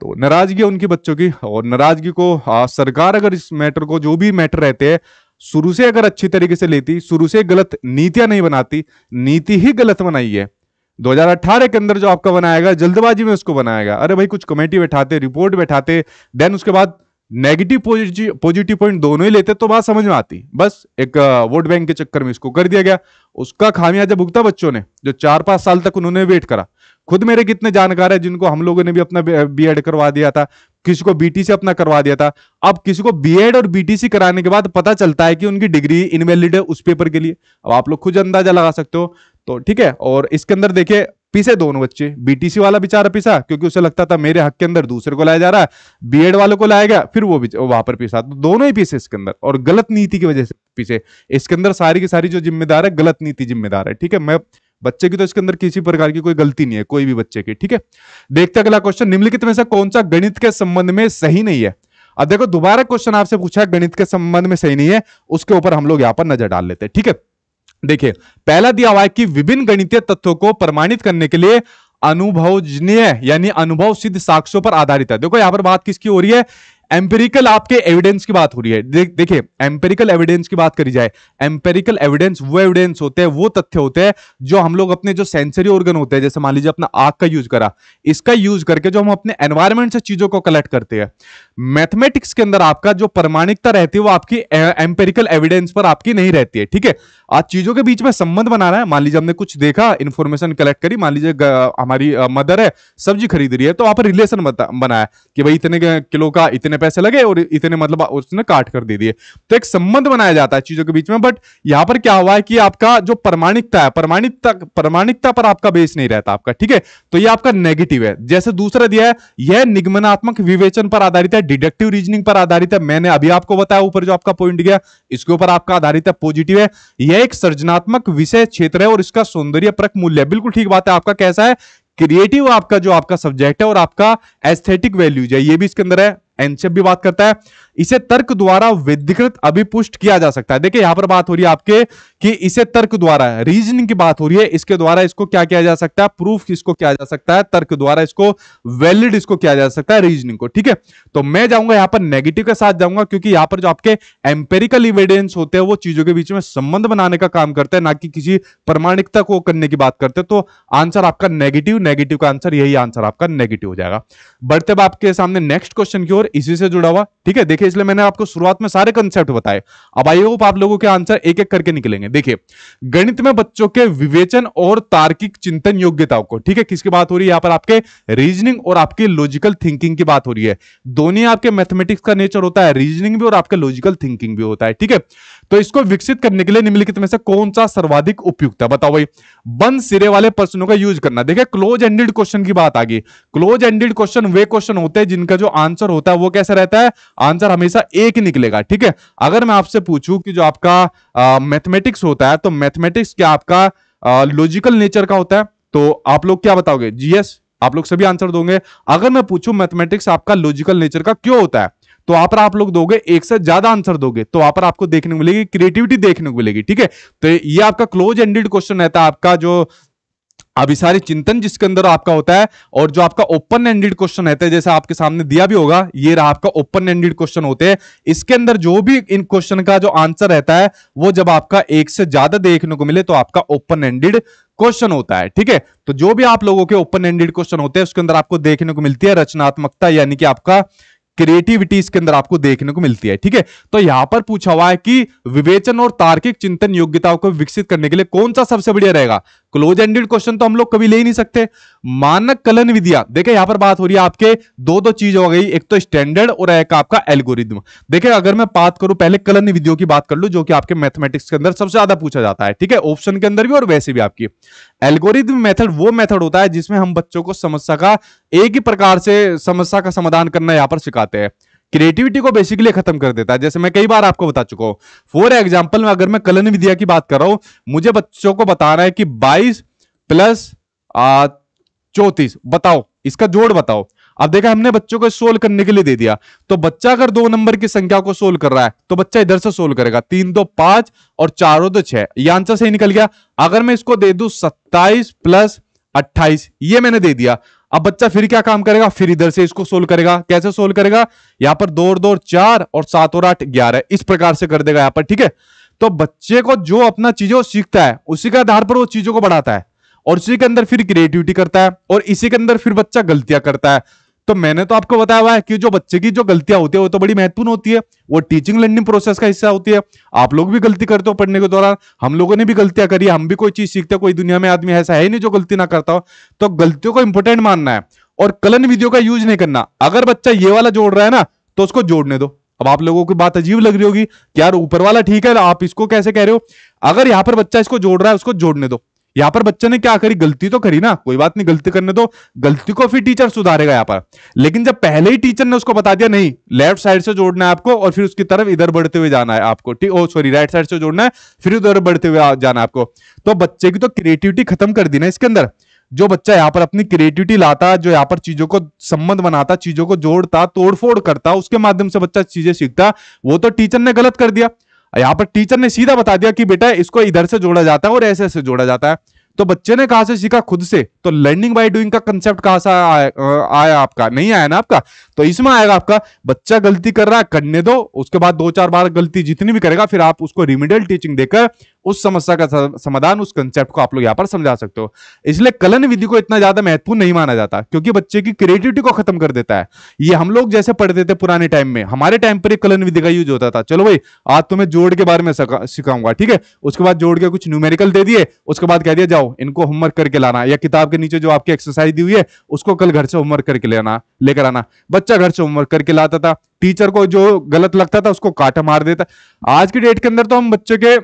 तो नाराजगी उनके बच्चों की और नाराजगी को आ, सरकार अगर इस मैटर को जो भी मैटर रहते हैं शुरू से अगर अच्छी तरीके से लेती शुरू से गलत नीतियां नहीं बनाती नीति ही गलत बनाई है 2018 के अंदर जो आपका बनाएगा जल्दबाजी में उसको बनाएगा अरे भाई कुछ कमेटी बैठाते रिपोर्ट बैठाते देन उसके बाद नेगेटिव पॉजिटिव पॉजिटिव पॉइंट दोनों ही लेते तो बात समझ में आती बस एक वोट बैंक के चक्कर में इसको कर दिया गया उसका खामियाजा भुगता बच्चों ने जो चार पांच साल तक उन्होंने वेट करा खुद मेरे कितने जानकार है जिनको हम लोगों ने भी अपना बी करवा दिया था किसी को बीटी से अपना करवा दिया था अब किसी को बीएड और बीटीसी कराने के बाद पता चलता है कि उनकी डिग्री इनवेलिड है उस पेपर के लिए अब आप लोग खुद अंदाजा लगा सकते हो तो ठीक है और इसके अंदर देखिए पिसे दोनों बच्चे बीटीसी वाला बेचारा पिसा क्योंकि उसे लगता था मेरे हक के अंदर दूसरे को लाया जा रहा है बीएड वालों को लाया गया फिर वो वहां पर पिसा तो दोनों ही पिसे इसके अंदर और गलत नीति की वजह से पिसे इसके अंदर सारी की सारी जो जिम्मेदार है गलत नीति जिम्मेदार है ठीक है मैं बच्चे की तो इसके अंदर किसी प्रकार की कोई गलती नहीं है कोई भी बच्चे की ठीक है देखते अगला क्वेश्चन निम्नलिखित में से कौन सा गणित के संबंध में सही नहीं है अब देखो दोबारा क्वेश्चन आपसे पूछा है गणित के संबंध में सही नहीं है उसके ऊपर हम लोग यहां पर नजर डाल लेते हैं ठीक है देखिए पहला दिया हुआ है कि विभिन्न गणितीय तथ्यों को प्रमाणित करने के लिए अनुभवजनीय यानी अनुभव सिद्ध साक्ष्यों पर आधारित है देखो यहां पर बात किसकी हो रही है एम्पेरिकल आपके एविडेंस की बात हो रही है दे, देखिए एम्पेरिकल एविडेंस की बात करी जाए एम्पेरिकल एविडेंस वो एविडेंस होते हैं वो तथ्य होते हैं जो हम लोग अपने जो सेंसरी ऑर्गन होते हैं जैसे मान लीजिए अपना आग का यूज करा इसका यूज करके जो हम अपने एनवायरमेंट से चीजों को कलेक्ट करते हैं मैथमेटिक्स के अंदर आपका जो प्रमाणिकता रहती है वो आपकी एम्पेरिकल एविडेंस पर आपकी नहीं रहती है ठीक है आज चीजों के बीच में संबंध बना रहा है मान लीजिए हमने कुछ देखा इन्फॉर्मेशन कलेक्ट करी मान लीजिए हमारी मदर है सब्जी खरीद रही है तो वहां पर रिलेशन बनाया कि भाई इतने किलो का इतने पैसे लगे और इतने मतलब उसने काट कर दे दिए तो एक संबंध बनाया जाता है चीजों के बीच में बट यहाँ पर क्या हुआ है कि आपका जो प्रमाणिकता है प्रमाणिकता प्रमाणिकता पर आपका बेस नहीं रहता आपका ठीक है तो यह आपका नेगेटिव है जैसे दूसरा दिया है यह निगमनात्मक विवेचन पर आधारित है डिडक्टिव रीजनिंग पर आधारित है मैंने अभी आपको बताया ऊपर जो आपका पॉइंट गया इसके ऊपर आपका आधारित है पॉजिटिव है यह एक सृजनात्मक विषय क्षेत्र है और इसका सौंदर्य प्रक मूल्य बिल्कुल ठीक बात है आपका कैसा है क्रिएटिव आपका जो आपका सब्जेक्ट है और आपका एस्थेटिक वैल्यूज है ये भी इसके अंदर है एनसीएफ भी बात करता है इसे तर्क द्वारा विधिकृत अभिपुष्ट किया जा सकता है देखिए यहां पर बात हो रही है आपके कि इसे तर्क द्वारा रीजनिंग की बात हो रही है इसके द्वारा इसको क्या किया जा सकता है प्रूफ इसको किया जा सकता है तर्क द्वारा इसको वैलिड इसको किया जा सकता है रीजनिंग को ठीक है तो मैं जाऊंगा यहां पर नेगेटिव के साथ जाऊंगा क्योंकि यहां पर जो आपके एम्पेरिकल इविडेंस होते हैं वो चीजों के बीच में संबंध बनाने का काम करते हैं ना कि किसी प्रमाणिकता को करने की बात करते तो आंसर आपका नेगेटिव नेगेटिव का आंसर यही आंसर आपका नेगेटिव हो जाएगा बढ़ते आपके सामने नेक्स्ट क्वेश्चन की ओर इसी से जुड़ा हुआ ठीक है देखिए इसलिए मैंने आपको शुरुआत में सारे कंसेप्ट बताए अब आई होप आप लोगों के आंसर एक एक करके निकलेंगे देखिए गणित में बच्चों के विवेचन और तार्किक चिंतन योग्यताओं को ठीक है किसकी बात हो रही है यहाँ पर आपके रीजनिंग और आपकी लॉजिकल थिंकिंग की बात हो रही है दोनों आपके मैथमेटिक्स का नेचर होता है रीजनिंग भी और आपके लॉजिकल थिंकिंग भी होता है ठीक है तो इसको विकसित करने के लिए निम्नलिखित में से कौन सा सर्वाधिक उपयुक्त है बताओ भाई बंद सिरे वाले प्रश्नों का यूज करना देखिए क्लोज एंडेड क्वेश्चन की बात आ गई क्लोज एंडेड क्वेश्चन वे क्वेश्चन होते हैं जिनका जो आंसर होता है वो कैसा रहता है आंसर हमेशा एक ही निकलेगा ठीक है अगर मैं आपसे पूछू कि जो आपका मैथमेटिक्स होता है तो मैथमेटिक्स क्या आपका लॉजिकल नेचर का होता है तो आप लोग क्या बताओगे जीएस आप लोग सभी आंसर दोगे अगर मैं पूछूं मैथमेटिक्स आपका लॉजिकल नेचर का क्यों होता है तो वहां पर आप लोग दोगे एक से ज्यादा आंसर दोगे तो वहां पर आपको देखने को मिलेगी क्रिएटिविटी देखने को मिलेगी ठीक है तो ये आपका क्लोज एंडेड क्वेश्चन रहता है आपका जो अभिसारी चिंतन जिसके अंदर आपका होता है और जो आपका ओपन एंडेड क्वेश्चन रहता है जैसे आपके सामने दिया भी होगा ये रहा आपका ओपन एंडेड क्वेश्चन होते हैं इसके अंदर जो भी इन क्वेश्चन का जो आंसर रहता है वो जब आपका एक से ज्यादा देखने को मिले तो आपका ओपन एंडेड क्वेश्चन होता है ठीक है तो जो भी आप लोगों के ओपन एंडेड क्वेश्चन होते हैं उसके अंदर आपको देखने को मिलती है रचनात्मकता यानी कि आपका क्रिएटिविटी इसके अंदर आपको देखने को मिलती है ठीक है तो यहां पर पूछा हुआ है कि विवेचन और तार्किक चिंतन योग्यताओं को विकसित करने के लिए कौन सा सबसे बढ़िया रहेगा क्लोज एंडेड क्वेश्चन तो हम लोग कभी ले ही नहीं सकते मानक कलन विधिया देखे यहां पर बात हो रही है आपके दो दो चीज हो गई एक तो स्टैंडर्ड और एक आपका एल्गोरिदम देखे अगर मैं बात करूं पहले कलन विधियों की बात कर लू जो कि आपके मैथमेटिक्स के अंदर सबसे ज्यादा पूछा जाता है ठीक है ऑप्शन के अंदर भी और वैसे भी आपकी एल्गोरिदम मेथड वो मेथड होता है जिसमें हम बच्चों को समस्या का एक ही प्रकार से समस्या का समाधान करना यहां पर सिखाते हैं क्रिएटिविटी को बेसिकली खत्म कर देता है जैसे मैं कई बार आपको बता चुका हूं फॉर एग्जाम्पल में अगर मैं कलन विद्या की बात कर रहा हूं मुझे बच्चों को बताना है कि बाईस प्लस चौतीस बताओ इसका जोड़ बताओ अब देखा हमने बच्चों को सोल्व करने के लिए दे दिया तो बच्चा अगर दो नंबर की संख्या को सोल्व कर रहा है तो बच्चा इधर से सोल्व करेगा तीन दो पांच और चारों दो छह ये आंसर सही निकल गया अगर मैं इसको दे दू सत्ताईस प्लस अट्ठाईस ये मैंने दे दिया अब बच्चा फिर क्या काम करेगा फिर इधर से इसको सोल्व करेगा कैसे सोल्व करेगा यहां पर दो और दो और चार और सात और आठ ग्यारह इस प्रकार से कर देगा यहां पर ठीक है तो बच्चे को जो अपना चीजें सीखता है उसी के आधार पर वो चीजों को बढ़ाता है और उसी के अंदर फिर क्रिएटिविटी करता है और इसी के अंदर फिर बच्चा गलतियां करता है तो मैंने तो आपको बताया हुआ है कि जो बच्चे की जो गलतियां होती है वो तो बड़ी महत्वपूर्ण होती है वो टीचिंग लर्निंग प्रोसेस का हिस्सा होती है आप लोग भी गलती करते हो पढ़ने के दौरान हम लोगों ने भी गलतियां करी हम भी कोई चीज सीखते कोई दुनिया में आदमी ऐसा है ही नहीं जो गलती ना करता हो तो गलतियों को इंपोर्टेंट मानना है और कलन विधियों का यूज नहीं करना अगर बच्चा ये वाला जोड़ रहा है ना तो उसको जोड़ने दो अब आप लोगों की बात अजीब लग रही होगी कि यार ऊपर वाला ठीक है आप इसको कैसे कह रहे हो अगर यहां पर बच्चा इसको जोड़ रहा है उसको जोड़ने दो यहां पर बच्चे ने क्या करी गलती तो करी ना कोई बात नहीं गलती करने दो गलती को फिर टीचर सुधारेगा यहां पर लेकिन जब पहले ही टीचर ने उसको बता दिया नहीं लेफ्ट साइड से जोड़ना है आपको और फिर उसकी तरफ इधर बढ़ते हुए जाना है आपको ठीक ओ सॉरी राइट साइड से जोड़ना है फिर उधर बढ़ते हुए जाना है आपको तो बच्चे की तो क्रिएटिविटी खत्म कर दी ना इसके अंदर जो बच्चा यहाँ पर अपनी क्रिएटिविटी लाता जो यहाँ पर चीजों को संबंध बनाता चीजों को जोड़ता तोड़फोड़ करता उसके माध्यम से बच्चा चीजें सीखता वो तो टीचर ने गलत कर दिया यहाँ पर टीचर ने सीधा बता दिया कि बेटा इसको इधर से जोड़ा जाता है और ऐसे ऐसे जोड़ा जाता है तो बच्चे ने कहा से सीखा खुद से तो लर्निंग बाय डूइंग का कंसेप्ट कहा सा आया आपका नहीं आया ना आपका तो इसमें आएगा आपका बच्चा गलती कर रहा है करने दो उसके बाद दो चार बार गलती जितनी भी करेगा फिर आप उसको रिमिडियल टीचिंग देकर उस समस्या का समाधान उस कंसेप्ट को आप लोग यहाँ पर समझा सकते हो इसलिए कलन विधि को इतना ज्यादा महत्वपूर्ण नहीं माना जाता क्योंकि बच्चे की क्रिएटिविटी को खत्म कर देता है ये हम लोग जैसे पढ़ते थे पुराने टाइम में हमारे टाइम पर कलन विधि का यूज होता था चलो भाई आज तुम्हें जोड़ के बारे में सिखाऊंगा ठीक है उसके बाद जोड़ के कुछ न्यूमेरिकल दे दिए उसके बाद कह दिया जाओ इनको होमवर्क करके लाना या किताब के नीचे जो आपकी एक्सरसाइज दी हुई है उसको कल घर से होमवर्क करके लेना लेकर आना बच्चा घर से होमवर्क करके लाता था टीचर को जो गलत लगता था उसको काटा मार देता आज की डेट के अंदर तो हम बच्चे के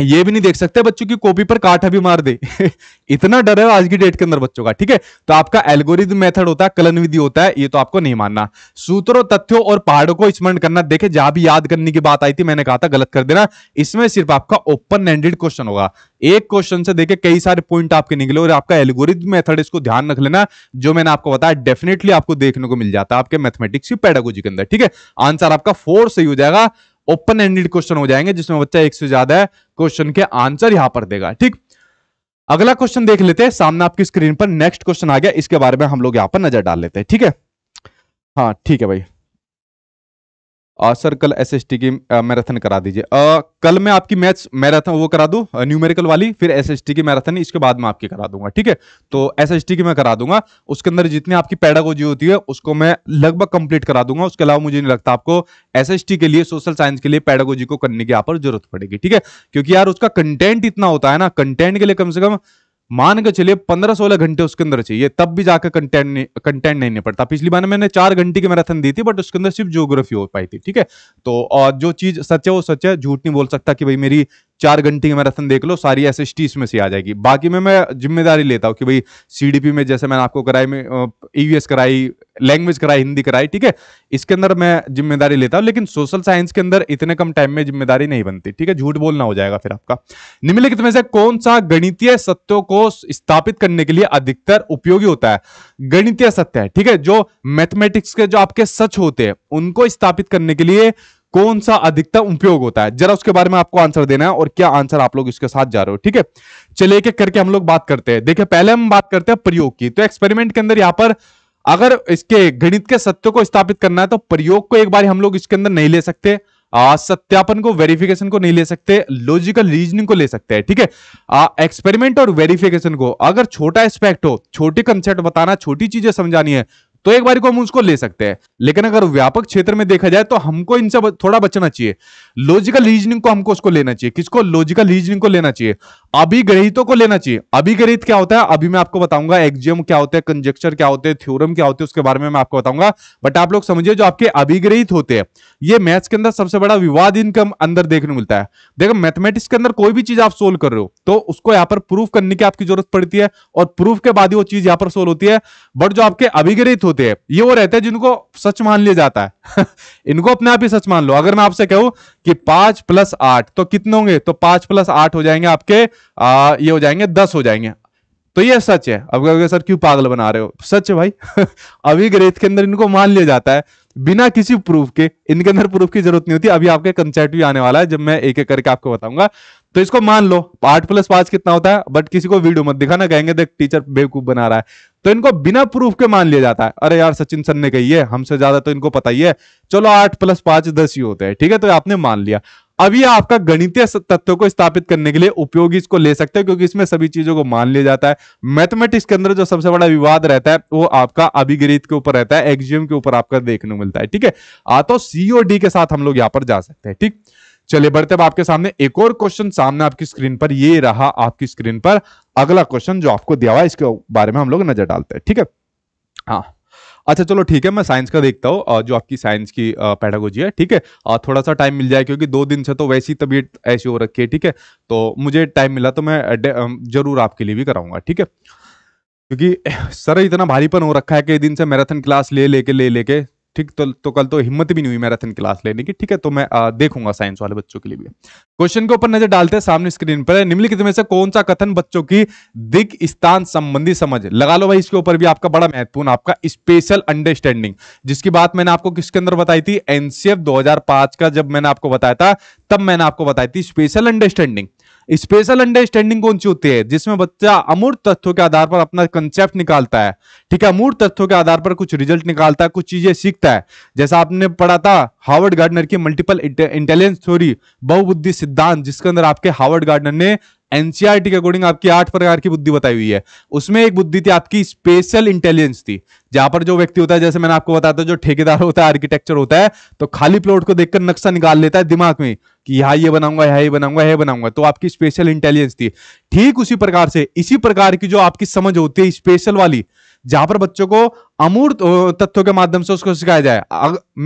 ये भी नहीं देख सकते बच्चों की कॉपी पर काट अभी मार दे इतना डर है आज की डेट के अंदर बच्चों का ठीक है तो आपका एल्गोरिदम मेथड होता है कलन विधि होता है ये तो आपको नहीं मानना सूत्रों तथ्यों और पहाड़ों को स्मरण करना देखे जहां भी याद करने की बात आई थी मैंने कहा था गलत कर देना इसमें सिर्फ आपका ओपन एंडेड क्वेश्चन होगा एक क्वेश्चन से देखे कई सारे पॉइंट आपके निकले और आपका एल्गोरिदम मेथड इसको ध्यान रख लेना जो मैंने आपको बताया डेफिनेटली आपको देखने को मिल जाता है आपके मैथमेटिक्स की पेडागोजी के अंदर ठीक है आंसर आपका फोर सही हो जाएगा ओपन एंडेड क्वेश्चन हो जाएंगे जिसमें बच्चा एक से ज्यादा क्वेश्चन के आंसर यहां पर देगा ठीक अगला क्वेश्चन देख लेते हैं सामने आपकी स्क्रीन पर नेक्स्ट क्वेश्चन आ गया इसके बारे में हम लोग यहां पर नजर डाल लेते हैं ठीक है हाँ ठीक है भाई सर कल एस एस टी की मैराथन करा दीजिए कल मैं आपकी मैच मैराथन वो करा दू न्यूमेरिकल वाली फिर एस एस टी की मैराथन इसके बाद मैं आपकी करा दूंगा ठीक है तो एस एस टी की मैं करा दूंगा उसके अंदर जितनी आपकी पैडागोजी होती है उसको मैं लगभग कंप्लीट करा दूंगा उसके अलावा मुझे नहीं लगता आपको एस एस टी के लिए सोशल साइंस के लिए पैडागोजी को करने की यहाँ पर जरूरत पड़ेगी ठीक है क्योंकि यार उसका कंटेंट इतना होता है ना कंटेंट के लिए कम से कम मान के चलिए पंद्रह सोलह घंटे उसके अंदर चाहिए तब भी जाकर कंटेंट कंटेंट नहीं पड़ता पिछली बार मैंने चार घंटे की मैराथन दी थी बट उसके अंदर सिर्फ ज्योग्राफी हो पाई थी ठीक है तो और जो चीज सच है वो सच है झूठ नहीं बोल सकता कि भाई मेरी चार घंटे की मैराथन देख लो सारी एस एस में से आ जाएगी बाकी में मैं जिम्मेदारी लेता हूँ कि भाई सी में जैसे मैंने आपको कराई में ई e कराई लैंग्वेज कराई हिंदी कराई ठीक है इसके अंदर मैं जिम्मेदारी लेता हूँ लेकिन सोशल साइंस के अंदर इतने कम टाइम में जिम्मेदारी नहीं बनती ठीक है झूठ बोलना हो जाएगा फिर आपका निम्नलिखित में से कौन सा गणितीय सत्यों को स्थापित करने के लिए अधिकतर उपयोगी होता है गणितीय सत्य है ठीक है जो मैथमेटिक्स के जो आपके सच होते हैं उनको स्थापित करने के लिए कौन सा अधिकतम उपयोग होता है जरा उसके बारे में आपको आंसर देना है और क्या आंसर आप लोग इसके साथ जा रहे हो ठीक है चलिए एक करके हम लोग बात करते हैं देखिए पहले हम बात करते हैं प्रयोग की तो एक्सपेरिमेंट के अंदर यहां पर अगर इसके गणित के सत्य को स्थापित करना है तो प्रयोग को एक बार हम लोग इसके अंदर नहीं ले सकते आ, सत्यापन को वेरिफिकेशन को नहीं ले सकते लॉजिकल रीजनिंग को ले सकते हैं ठीक है एक्सपेरिमेंट और वेरिफिकेशन को अगर छोटा एस्पेक्ट हो छोटे कंसेप्ट बताना छोटी चीजें समझानी है तो एक बार को हम उसको ले सकते हैं लेकिन अगर व्यापक क्षेत्र में देखा जाए तो हमको इनसे थोड़ा बचना चाहिए लॉजिकल रीजनिंग को हमको उसको लेना चाहिए किसको लॉजिकल रीजनिंग को लेना चाहिए अभिग्रहितों को लेना चाहिए अभिग्रहित क्या होता है अभी मैं आपको बताऊंगा एक्जियम क्या होते हैं कंजेक्चर क्या होते हैं थ्योरम क्या होते हैं उसके बारे में मैं आपको बताऊंगा बट आप लोग समझिए जो आपके अभिग्रहित होते हैं ये मैथ्स के अंदर सबसे बड़ा विवाद इनकम अंदर देखने मिलता है देखो मैथमेटिक्स के अंदर कोई भी चीज आप सोल्व कर रहे हो तो उसको यहाँ पर प्रूफ करने की आपकी जरूरत पड़ती है और प्रूफ के बाद ही वो चीज यहाँ पर सोल्व होती है बट जो आपके अभिग्रहित होते हैं ये वो रहते हैं जिनको सच मान लिया जाता है इनको अपने आप ही सच मान लो अगर मैं आपसे कहूं कि पांच प्लस आठ तो कितने होंगे तो पांच प्लस आठ हो जाएंगे आपके आ, ये हो जाएंगे दस हो जाएंगे तो ये सच है अब कहोगे सर क्यों पागल बना रहे हो सच है भाई अभी ग्रेथ के अंदर इनको मान लिया जाता है बिना किसी प्रूफ के इनके अंदर प्रूफ की जरूरत नहीं होती अभी आपके कंसेप्ट भी आने वाला है जब मैं एक एक करके आपको बताऊंगा तो इसको मान लो आठ प्लस पांच कितना होता है बट किसी को वीडियो मत दिखाना कहेंगे देख टीचर बेवकूफ बना रहा है तो इनको बिना प्रूफ के मान लिया जाता है अरे यार सचिन सर ने कही है हमसे ज्यादा तो इनको पता ही है चलो आठ प्लस पांच दस ही होते हैं ठीक है तो आपने मान लिया अभी आपका गणितीय तत्व को स्थापित करने के लिए उपयोगी इसको ले सकते हैं क्योंकि इसमें सभी चीजों को मान लिया जाता है मैथमेटिक्स के अंदर जो सबसे बड़ा विवाद रहता है वो आपका अभिगृहित के ऊपर रहता है एक्जियम के ऊपर आपका देखने को मिलता है ठीक है आ तो सी और डी के साथ हम लोग यहां पर जा सकते हैं ठीक चलिए बढ़ते अब आपके सामने एक और क्वेश्चन सामने आपकी स्क्रीन पर ये रहा आपकी स्क्रीन पर अगला क्वेश्चन जो आपको दिया हुआ है इसके बारे में हम लोग नजर डालते हैं ठीक है हाँ अच्छा चलो ठीक है मैं साइंस का देखता हूँ जो आपकी साइंस की पैडागोजी है ठीक है थोड़ा सा टाइम मिल जाए क्योंकि दो दिन से तो वैसी तबीयत ऐसी हो रखी है ठीक है तो मुझे टाइम मिला तो मैं जरूर आपके लिए भी कराऊंगा ठीक है क्योंकि सर इतना भारीपन हो रखा है कि दिन से मैराथन क्लास ले लेके ले लेके ले, ठीक तो, तो कल तो हिम्मत भी नहीं हुई मैराथन क्लास लेने की ठीक है तो मैं आ, देखूंगा साइंस वाले बच्चों के लिए भी क्वेश्चन के ऊपर नजर डालते हैं सामने स्क्रीन पर निम्नलिखित में से कौन सा कथन बच्चों की दिग स्थान संबंधी समझ लगा लो भाई इसके ऊपर भी आपका बड़ा महत्वपूर्ण आपका स्पेशल अंडरस्टैंडिंग जिसकी बात मैंने आपको किसके अंदर बताई थी एनसीएफ दो का जब मैंने आपको बताया था तब मैंने आपको बताई थी स्पेशल अंडरस्टैंडिंग स्पेशल अंडरस्टैंडिंग कौन सी होती है जिसमें बच्चा अमूर्त तथ्यों के आधार पर अपना कंसेप्ट निकालता है ठीक है अमूर्त तथ्यों के आधार पर कुछ रिजल्ट निकालता है कुछ चीजें सीखता है जैसा आपने पढ़ा था हार्वर्ड गार्डनर की मल्टीपल इंटेलिजेंस थ्योरी बहुबुद्धि सिद्धांत जिसके अंदर आपके हार्वर्ड गार्डनर ने एनसीआरटी के अकॉर्डिंग आपकी आठ प्रकार की बुद्धि बताई हुई है उसमें एक बुद्धि थी आपकी स्पेशल इंटेलिजेंस थी जहां पर जो व्यक्ति होता है जैसे मैंने आपको बताया था जो ठेकेदार होता है आर्किटेक्चर होता है तो खाली प्लॉट को देखकर नक्शा निकाल लेता है दिमाग में कि यहाँ ये बनाऊंगा यहाँ ये बनाऊंगा यह बनाऊंगा तो आपकी स्पेशल इंटेलिजेंस थी ठीक उसी प्रकार से इसी प्रकार की जो आपकी समझ होती है स्पेशल वाली जहां पर बच्चों को अमूर्त तथ्यों के माध्यम से उसको सिखाया जाए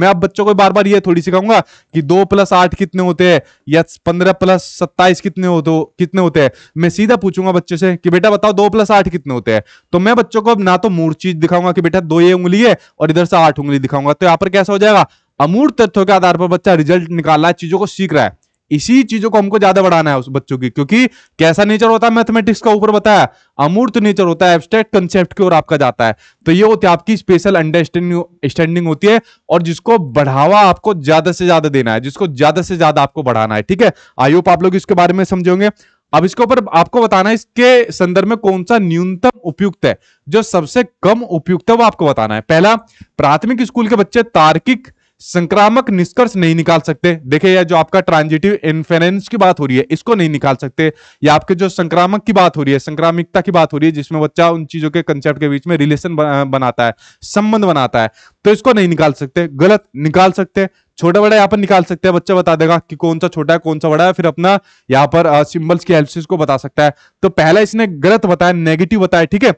मैं अब बच्चों को बार बार ये थोड़ी सिखाऊंगा कि दो प्लस आठ कितने होते हैं या पंद्रह प्लस सत्ताईस कितने होते तो कितने होते हैं मैं सीधा पूछूंगा बच्चे से कि बेटा बताओ दो प्लस आठ कितने होते हैं तो मैं बच्चों को अब ना तो मूर्त चीज दिखाऊंगा कि बेटा दो ये उंगली है और इधर से आठ उंगली दिखाऊंगा तो यहाँ पर कैसा हो जाएगा अमूर्त तथ्यों के आधार पर बच्चा रिजल्ट निकाल रहा है चीजों को सीख रहा है इसी चीजों को हमको ज्यादा बढ़ाना है उस बच्चों की क्योंकि कैसा नेचर होता है मैथमेटिक्स का ऊपर बताया अमूर्त नेचर होता है एब्स्ट्रैक्ट कंसेप्ट की ओर आपका जाता है तो ये होती है आपकी स्पेशल अंडरस्टैंडिंग होती है और जिसको बढ़ावा आपको ज्यादा से ज्यादा देना है जिसको ज्यादा से ज्यादा आपको बढ़ाना है ठीक है आई होप आप लोग इसके बारे में समझोगे अब इसके ऊपर आपको बताना है इसके संदर्भ में कौन सा न्यूनतम उपयुक्त है जो सबसे कम उपयुक्त है वो आपको बताना है पहला प्राथमिक स्कूल के बच्चे तार्किक संक्रामक निष्कर्ष नहीं निकाल सकते देखिए यह जो आपका ट्रांजिटिव इन्फेरेंस की बात हो रही है इसको नहीं निकाल सकते या आपके जो संक्रामक की बात हो रही है संक्रामिकता की बात हो रही है जिसमें बच्चा उन चीजों के कंसेप्ट के बीच में रिलेशन बनाता है संबंध बनाता है तो इसको नहीं निकाल सकते गलत निकाल सकते छोटा बड़ा यहाँ पर निकाल सकते हैं बच्चा बता देगा कि कौन सा छोटा है कौन सा बड़ा है फिर अपना यहाँ पर सिंबल्स की हेल्प को बता सकता है तो पहला इसने गलत बताया नेगेटिव बताया ठीक है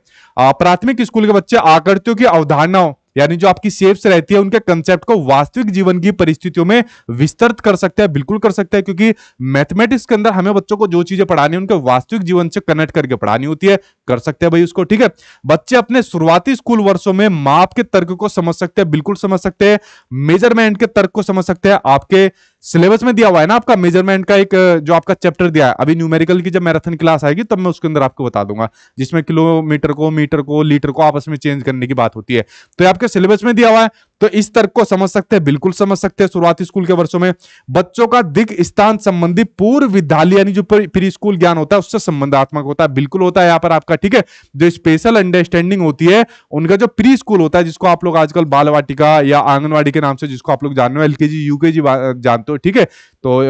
प्राथमिक स्कूल के बच्चे आकृतियों की अवधारणाओं यानी जो आपकी शेप्स रहती है उनके कंसेप्ट को वास्तविक जीवन की परिस्थितियों में विस्तृत कर सकते हैं बिल्कुल कर सकते हैं क्योंकि मैथमेटिक्स के अंदर हमें बच्चों को जो चीजें पढ़ानी उनके वास्तविक जीवन से कनेक्ट करके पढ़ानी होती है कर सकते हैं भाई उसको ठीक है बच्चे अपने शुरुआती स्कूल वर्षों में माप के तर्क को समझ सकते हैं बिल्कुल समझ सकते हैं मेजरमेंट के तर्क को समझ सकते हैं आपके सिलेबस में दिया हुआ है ना आपका मेजरमेंट का एक जो आपका चैप्टर दिया है अभी न्यूमेरिकल की जब मैराथन क्लास आएगी तब मैं उसके अंदर आपको बता दूंगा जिसमें किलोमीटर को मीटर को लीटर को आपस में चेंज करने की बात होती है तो आपके सिलेबस में दिया हुआ है तो इस तर्क को समझ सकते हैं बिल्कुल समझ सकते हैं शुरुआती स्कूल के वर्षों में बच्चों का दिग स्थान संबंधी पूर्व विद्यालय यानी जो प्री स्कूल ज्ञान होता है उससे संबंधात्मक होता है बिल्कुल होता है यहाँ पर आपका ठीक है जो स्पेशल अंडरस्टैंडिंग होती है उनका जो प्री स्कूल होता है जिसको आप लोग आजकल बाल वाटिका या आंगनबाड़ी के नाम से जिसको आप लोग जानते हो एलकेजी यूकेजी जानते हो ठीक है तो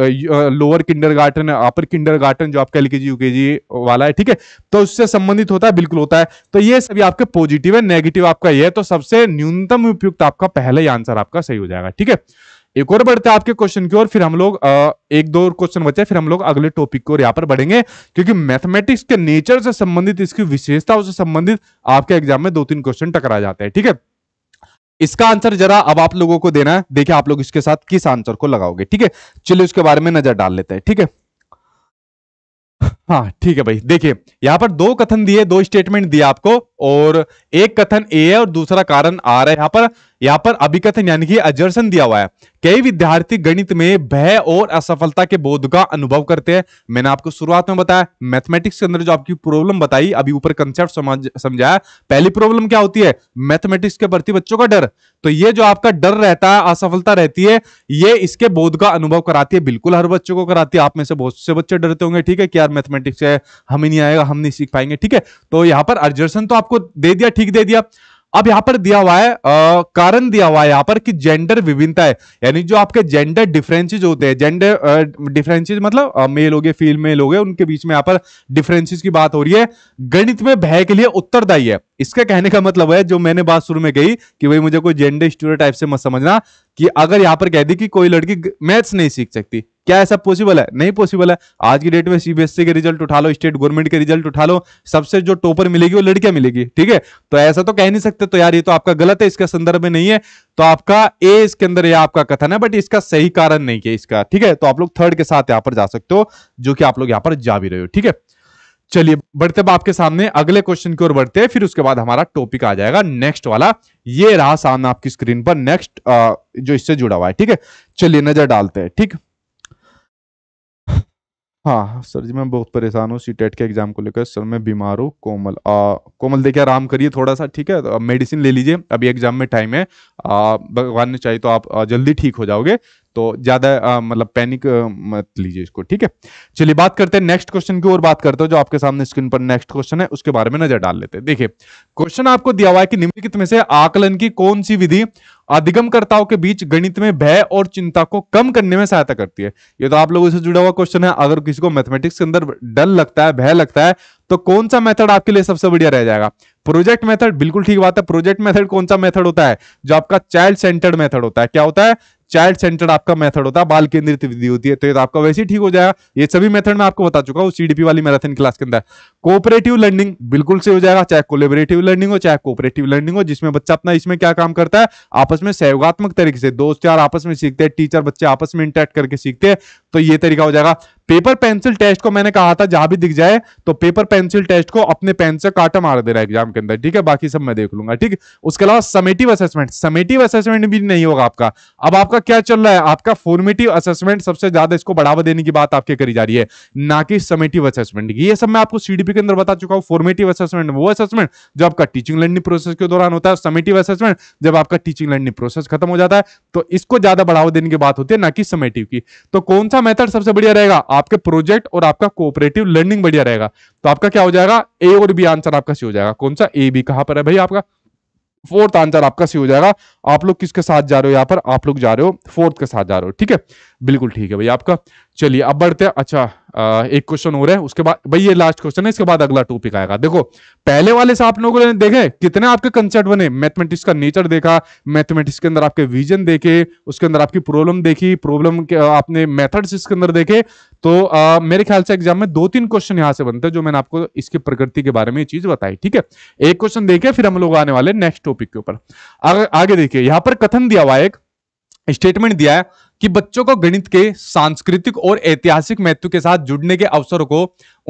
लोअर गार्टन अपर किंडर गार्टन जो आपका एलकेजी यूकेजी वाला है ठीक है तो उससे संबंधित होता है बिल्कुल होता है तो ये सभी आपके पॉजिटिव है नेगेटिव आपका ये है तो सबसे न्यूनतम उपयुक्त आपका पहला ही आंसर आपका सही हो जाएगा ठीक है एक और बढ़ते आपके क्वेश्चन की ओर फिर हम लोग एक दो क्वेश्चन बचे फिर हम लोग अगले टॉपिक की ओर यहाँ पर बढ़ेंगे क्योंकि मैथमेटिक्स के नेचर से संबंधित इसकी विशेषताओं से संबंधित आपके एग्जाम में दो तीन क्वेश्चन टकरा जाते हैं ठीक है थीके? इसका आंसर जरा अब आप लोगों को देना है देखिए आप लोग इसके साथ किस आंसर को लगाओगे ठीक है चलिए उसके बारे में नजर डाल लेते हैं ठीक है हाँ ठीक है भाई देखिए यहाँ पर दो कथन दिए दो स्टेटमेंट दिए आपको और एक कथन ए है और दूसरा कारण आर है यहाँ पर यहाँ पर अभिकथन यानी कि अजर्सन दिया हुआ है कई विद्यार्थी गणित में भय और असफलता के बोध का अनुभव करते हैं मैंने आपको शुरुआत में बताया मैथमेटिक्स के अंदर जो आपकी प्रॉब्लम बताई अभी ऊपर कंसेप्ट समझाया पहली प्रॉब्लम क्या होती है मैथमेटिक्स के प्रति बच्चों का डर तो ये जो आपका डर रहता है असफलता रहती है ये इसके बोध का अनुभव कराती है बिल्कुल हर बच्चों को कराती है आप में से बहुत से बच्चे डरते होंगे ठीक है कि यार मैथमेटिक्स मैथमेटिक्स है हमें नहीं आएगा हम नहीं सीख पाएंगे ठीक है तो यहाँ पर अर्जर्सन तो आपको दे दिया ठीक दे दिया अब यहाँ पर दिया हुआ है कारण दिया हुआ है यहाँ पर कि जेंडर विभिन्नता है यानी जो आपके जेंडर डिफरेंसेज होते हैं जेंडर डिफरेंसेज मतलब आ, मेल हो गए फीमेल हो गए उनके बीच में यहाँ पर डिफरेंसेज की बात हो रही है गणित में भय के लिए उत्तरदायी है इसका कहने का मतलब है जो मैंने बात शुरू में कही कि भाई मुझे कोई जेंडर स्टूडेंट टाइप से मत समझना कि अगर यहाँ पर कह दी कि कोई लड़की मैथ्स नहीं सीख सकती क्या ऐसा पॉसिबल है नहीं पॉसिबल है आज की डेट में सीबीएसई e के रिजल्ट उठा लो स्टेट गवर्नमेंट के रिजल्ट उठा लो सबसे जो टॉपर मिलेगी वो लड़कियां मिलेगी ठीक है तो ऐसा तो कह नहीं सकते तो यार ये तो आपका गलत है इसका संदर्भ में नहीं है तो आपका ए इसके अंदर यह आपका कथन है बट इसका सही कारण नहीं है इसका ठीक है तो आप लोग थर्ड के साथ यहाँ पर जा सकते हो जो कि आप लोग यहाँ पर जा भी रहे हो ठीक है चलिए बढ़ते बाप के सामने अगले क्वेश्चन की ओर बढ़ते हैं फिर उसके बाद हमारा टॉपिक आ जाएगा नेक्स्ट वाला ये रहा सामने आपकी स्क्रीन पर नेक्स्ट जो इससे जुड़ा हुआ है ठीक है चलिए नजर डालते हैं ठीक हाँ सर जी मैं बहुत परेशान हूँ सी टेट e के एग्जाम को लेकर सर मैं बीमार हूँ कोमल आ, कोमल देखिए आराम करिए थोड़ा सा ठीक है तो मेडिसिन ले लीजिए अभी एग्जाम में टाइम है भगवान ने चाहिए तो आप जल्दी ठीक हो जाओगे तो ज्यादा मतलब पैनिक मत लीजिए इसको ठीक है चलिए बात करते हैं नेक्स्ट क्वेश्चन की ओर बात करते हो जो आपके सामने स्क्रीन पर नेक्स्ट क्वेश्चन है उसके बारे में नजर डाल लेते हैं देखिए क्वेश्चन आपको दिया हुआ है कि निम्नलिखित में से आकलन की कौन सी विधि अधिगमकर्ताओं के बीच गणित में भय और चिंता को कम करने में सहायता करती है ये तो आप लोगों से जुड़ा हुआ क्वेश्चन है अगर किसी को मैथमेटिक्स के अंदर डर लगता है भय लगता है तो कौन सा मेथड आपके लिए सबसे बढ़िया रह जाएगा प्रोजेक्ट मेथड बिल्कुल ठीक बात है प्रोजेक्ट मेथड कौन सा मेथड होता है जो आपका चाइल्ड सेंटर्ड मेथड होता है क्या होता है चाइल्ड सेंटर आपका मेथड होता है बाल केंद्रित विधि होती है तो ये तो आपका वैसे ही ठीक हो जाएगा ये सभी मेथड मैं आपको बता चुका हूँ सीडीपी वाली मैराथन क्लास के अंदर कोऑपरेटिव लर्निंग बिल्कुल से हो जाएगा चाहे कोलेबरेटिव लर्निंग हो चाहे कोऑपरेटिव लर्निंग हो जिसमें बच्चा अपना इसमें क्या काम करता है आपस में सहयोगात्मक तरीके से दोस्त यार आपस में सीखते हैं टीचर बच्चे आपस में इंटरेक्ट करके सीखते हैं तो ये तरीका हो जाएगा पेपर पेंसिल टेस्ट को मैंने कहा था जहां भी दिख जाए तो पेपर पेंसिल टेस्ट को अपने पेन से काटा मार दे रहा है एग्जाम के अंदर ठीक है बाकी सब मैं देख लूंगा ठीक उसके अलावा समेटिव असेसमेंट समेटिव असेसमेंट भी नहीं होगा आपका अब आपका क्या चल रहा है आपका फॉर्मेटिव असेसमेंट सबसे ज्यादा इसको बढ़ावा देने की बात आपके करी जा रही है ना कि समेटिव असेसमेंट ये सब मैं आपको सीडीपी के अंदर बता चुका हूँ फॉर्मेटिव असेसमेंट वो असेसमेंट जो आपका टीचिंग लर्निंग प्रोसेस के दौरान होता है समेटिव असेसमेंट जब आपका टीचिंग लर्निंग प्रोसेस खत्म हो जाता है तो इसको ज्यादा बढ़ावा देने की बात होती है ना कि समेटिव की तो कौन सा मेथड सबसे बढ़िया रहेगा आपके प्रोजेक्ट और आपका कोऑपरेटिव लर्निंग बढ़िया रहेगा तो आपका क्या हो जाएगा ए और बी आंसर आपका सी हो जाएगा कौन सा ए बी कहां पर है भाई आपका फोर्थ आंसर आपका सी हो जाएगा आप लोग किसके साथ जा रहे हो यहां पर आप लोग जा रहे हो फोर्थ के साथ जा रहे हो ठीक है बिल्कुल ठीक है भाई आपका चलिए अब बढ़ते हैं अच्छा आ, एक क्वेश्चन हो रहा है उसके बाद भाई ये लास्ट क्वेश्चन है इसके बाद अगला टॉपिक आएगा देखो पहले वाले से आप लोगों ने देखे कितने आपके कंसेप्ट बने मैथमेटिक्स का नेचर देखा मैथमेटिक्स के अंदर आपके विजन देखे उसके अंदर आपकी प्रॉब्लम देखी प्रॉब्लम आपने मेथड्स इसके अंदर देखे तो आ, मेरे ख्याल से एग्जाम में दो तीन क्वेश्चन यहां से बनते हैं जो मैंने आपको इसकी प्रकृति के बारे में चीज बताई ठीक है एक क्वेश्चन देखे फिर हम लोग आने वाले नेक्स्ट टॉपिक के ऊपर आगे देखिए यहां पर कथन दिया हुआ एक स्टेटमेंट दिया है कि बच्चों को गणित के सांस्कृतिक और ऐतिहासिक महत्व के साथ जुड़ने के अवसर को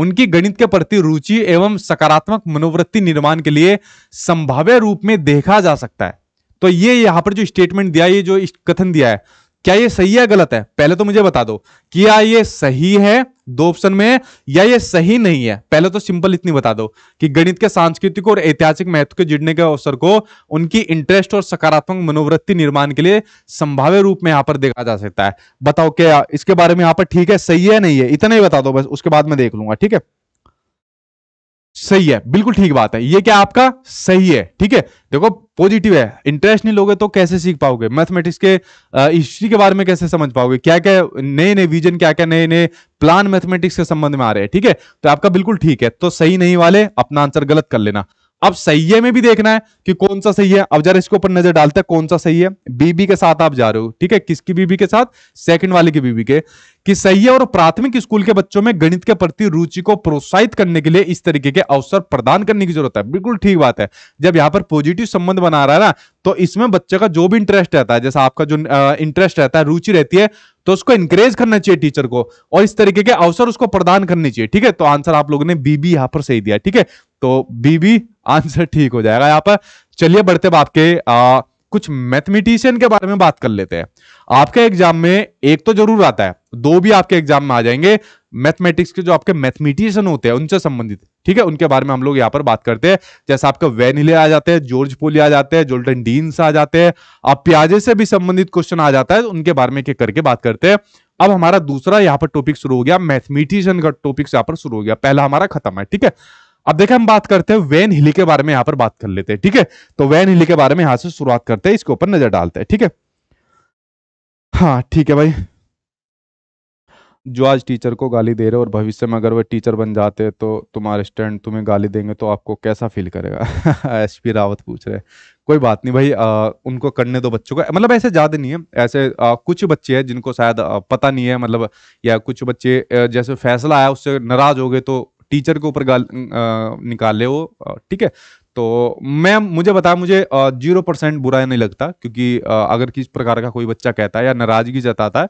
उनकी गणित के प्रति रुचि एवं सकारात्मक मनोवृत्ति निर्माण के लिए संभाव्य रूप में देखा जा सकता है तो ये यहां पर जो स्टेटमेंट दिया ये जो कथन दिया है क्या ये सही है गलत है पहले तो मुझे बता दो क्या ये सही है दो ऑप्शन में या ये सही नहीं है पहले तो सिंपल इतनी बता दो कि गणित के सांस्कृतिक और ऐतिहासिक महत्व के जुड़ने के अवसर को उनकी इंटरेस्ट और सकारात्मक मनोवृत्ति निर्माण के लिए संभाव्य रूप में यहां पर देखा जा सकता है बताओ क्या इसके बारे में यहां पर ठीक है सही है नहीं है इतना ही बता दो बस उसके बाद में देख लूंगा ठीक है सही है बिल्कुल ठीक बात है ये क्या आपका सही है ठीक है देखो पॉजिटिव है इंटरेस्ट नहीं लोगे तो कैसे सीख पाओगे मैथमेटिक्स के हिस्ट्री के बारे में कैसे समझ पाओगे क्या क्या नए नए विजन क्या क्या नए नए प्लान मैथमेटिक्स के संबंध में आ रहे हैं ठीक है तो आपका बिल्कुल ठीक है तो सही नहीं वाले अपना आंसर गलत कर लेना अब सही में भी देखना है कि कौन सा सही है अब जरा इसके ऊपर नजर डालते हैं कौन सा सही है बीबी के साथ आप जा रहे हो ठीक है किसकी बीबी के साथ सेकंड वाले की बीबी के कि सही है और प्राथमिक स्कूल के बच्चों में गणित के प्रति रुचि को प्रोत्साहित करने के लिए इस तरीके के अवसर प्रदान करने की जरूरत है बिल्कुल ठीक बात है जब यहां पर पॉजिटिव संबंध बना रहा है ना तो इसमें बच्चे का जो भी इंटरेस्ट रहता है जैसा आपका जो इंटरेस्ट रहता है रुचि रहती है तो उसको इंकरेज करना चाहिए टीचर को और इस तरीके के अवसर उसको प्रदान करने चाहिए ठीक है तो आंसर आप लोगों ने बीबी यहां पर सही दिया ठीक है तो बीबी आंसर ठीक हो जाएगा यहाँ पर चलिए बढ़ते बात के आ, कुछ मैथमेटिशियन के बारे में बात कर लेते हैं आपके एग्जाम में एक तो जरूर आता है दो भी आपके एग्जाम में आ जाएंगे मैथमेटिक्स के जो आपके मैथमेटिशियन होते हैं उनसे संबंधित ठीक है उनके बारे में हम लोग यहाँ पर बात करते हैं जैसे आपका वेनिले आ जाते हैं जॉर्ज पोली आ जाते हैं जोल्टन डीन्स आ जाते हैं आप प्याजे से भी संबंधित क्वेश्चन आ जाता है उनके बारे में करके बात करते हैं अब हमारा दूसरा यहाँ पर टॉपिक शुरू हो गया मैथमेटिशियन का टॉपिक यहाँ पर शुरू हो गया पहला हमारा खत्म है ठीक है अब देखिए हम बात करते हैं वैन हिली के बारे में यहां पर बात कर लेते हैं ठीक है तो वैन हिली के बारे में यहां से शुरुआत करते हैं इसके ऊपर नजर डालते हैं ठीक है हाँ ठीक है भाई जो आज टीचर को गाली दे रहे हो और भविष्य में अगर वह टीचर बन जाते तो तुम्हारे स्टूडेंट तुम्हें गाली देंगे तो आपको कैसा फील करेगा एस पी रावत पूछ रहे कोई बात नहीं भाई आ, उनको करने दो बच्चों को मतलब ऐसे ज़्यादा नहीं है ऐसे आ, कुछ बच्चे हैं जिनको शायद पता नहीं है मतलब या कुछ बच्चे जैसे फैसला आया उससे नाराज हो गए तो टीचर के ऊपर निकाल वो ठीक है तो मैम मुझे बताया मुझे जीरो परसेंट बुरा नहीं लगता क्योंकि अगर किस प्रकार का कोई बच्चा कहता है या नाराजगी जताता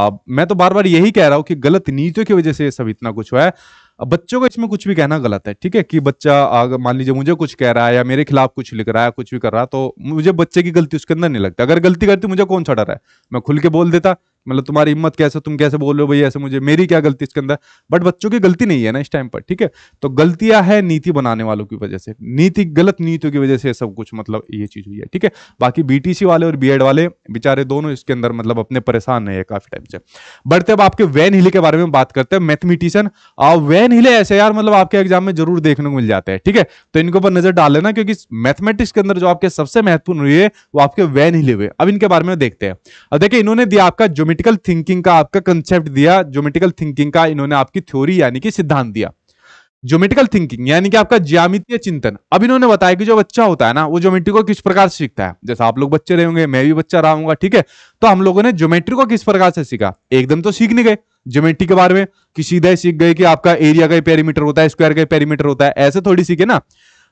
है मैं तो बार बार यही कह रहा हूँ कि गलत नीतियों की वजह से सब इतना कुछ हुआ है बच्चों को इसमें कुछ भी कहना गलत है ठीक है कि बच्चा अगर मान लीजिए मुझे कुछ कह रहा है या मेरे खिलाफ कुछ लिख रहा है कुछ भी कर रहा है तो मुझे बच्चे की गलती उसके अंदर नहीं लगता अगर गलती करती मुझे कौन सा डर है मैं खुल के बोल देता मतलब तुम्हारी हिम्मत कैसे तुम कैसे बोल रहे हो भाई ऐसे मुझे मेरी क्या गलती इसके अंदर बट बच्चों की गलती नहीं है ना इस टाइम पर ठीक है तो गलतियां है नीति बनाने वालों की वजह से नीति गलत नीतियों की वजह से सब कुछ मतलब ये चीज हुई है ठीक है बाकी बीटीसी वाले और बीएड वाले बेचारे दोनों इसके अंदर मतलब अपने परेशान है काफी टाइम से बढ़ते अब आपके वैन हिले के बारे में बात करते हैं मैथमेटिशियन और वैन हिले ऐसे यार मतलब आपके एग्जाम में जरूर देखने को मिल जाते हैं ठीक है तो इनके ऊपर नजर डाल लेना क्योंकि मैथमेटिक्स के अंदर जो आपके सबसे महत्वपूर्ण हुई है वो आपके वैन हिले हुए अब इनके बारे में देखते हैं अब देखिए इन्होंने दिया आपका जो ज्योमेटिकल थिंकिंग का आपका कंसेप्ट दिया ज्योमेटिकल थिंकिंग का इन्होंने आपकी थ्योरी यानी कि सिद्धांत दिया ज्योमेटिकल थिंकिंग यानी कि आपका ज्यामितीय चिंतन अब इन्होंने बताया कि जो बच्चा होता है ना वो ज्योमेट्री को किस प्रकार से सीखता है जैसे आप लोग बच्चे रहे होंगे मैं भी बच्चा रहा हूँ ठीक है तो हम लोगों ने ज्योमेट्री को किस प्रकार से सीखा एकदम तो सीख नहीं गए ज्योमेट्री के बारे में कि सीधा ही सीख गए कि आपका एरिया का पेरीमीटर होता है स्क्वायर का पेरीमीटर होता है ऐसे थोड़ी सीखे ना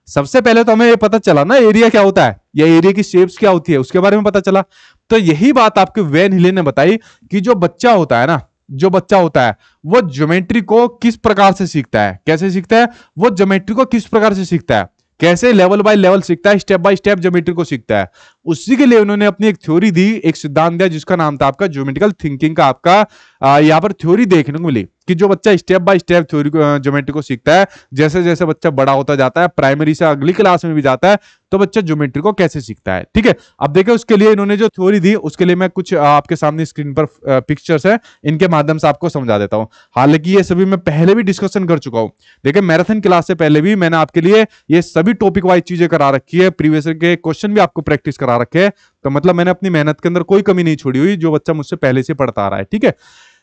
सबसे पहले तो हमें ये पता चला ना एरिया क्या होता है या एरिया की शेप्स क्या होती है उसके बारे में पता चला तो यही बात आपके वेन हिले ने बताई कि जो बच्चा होता है ना जो बच्चा होता है वो ज्योमेट्री को किस प्रकार से सीखता है कैसे सीखता है वो ज्योमेट्री को किस प्रकार से सीखता है कैसे लेवल बाय लेवल सीखता है स्टेप बाय स्टेप ज्योमेट्री को सीखता है उसी के लिए उन्होंने अपनी एक थ्योरी दी एक सिद्धांत दिया जिसका नाम था आपका ज्योमेट्रिकल थिंकिंग का आपका यहाँ पर थ्योरी देखने को मिली कि जो बच्चा step by step theory geometry को सीखता है जैसे जैसे बच्चा बड़ा होता जाता है प्राइमरी से अगली क्लास में भी जाता है तो बच्चा ज्योमेट्री को कैसे सीखता है ठीक है अब देखें उसके लिए इन्होंने जो थ्योरी दी उसके लिए मैं कुछ आपके सामने स्क्रीन पर पिक्चर्स है इनके माध्यम से आपको समझा देता हूँ हालांकि ये सभी मैं पहले भी डिस्कशन कर चुका हूँ देखिए मैराथन क्लास से पहले भी मैंने आपके लिए ये सभी टॉपिक वाइज चीजें करा रखी है प्रीवियस के क्वेश्चन भी आपको प्रैक्टिस करा रखे हैं तो मतलब मैंने अपनी मेहनत के अंदर कोई कमी नहीं छोड़ी हुई जो बच्चा मुझसे पहले से पढ़ता आ रहा है ठीक है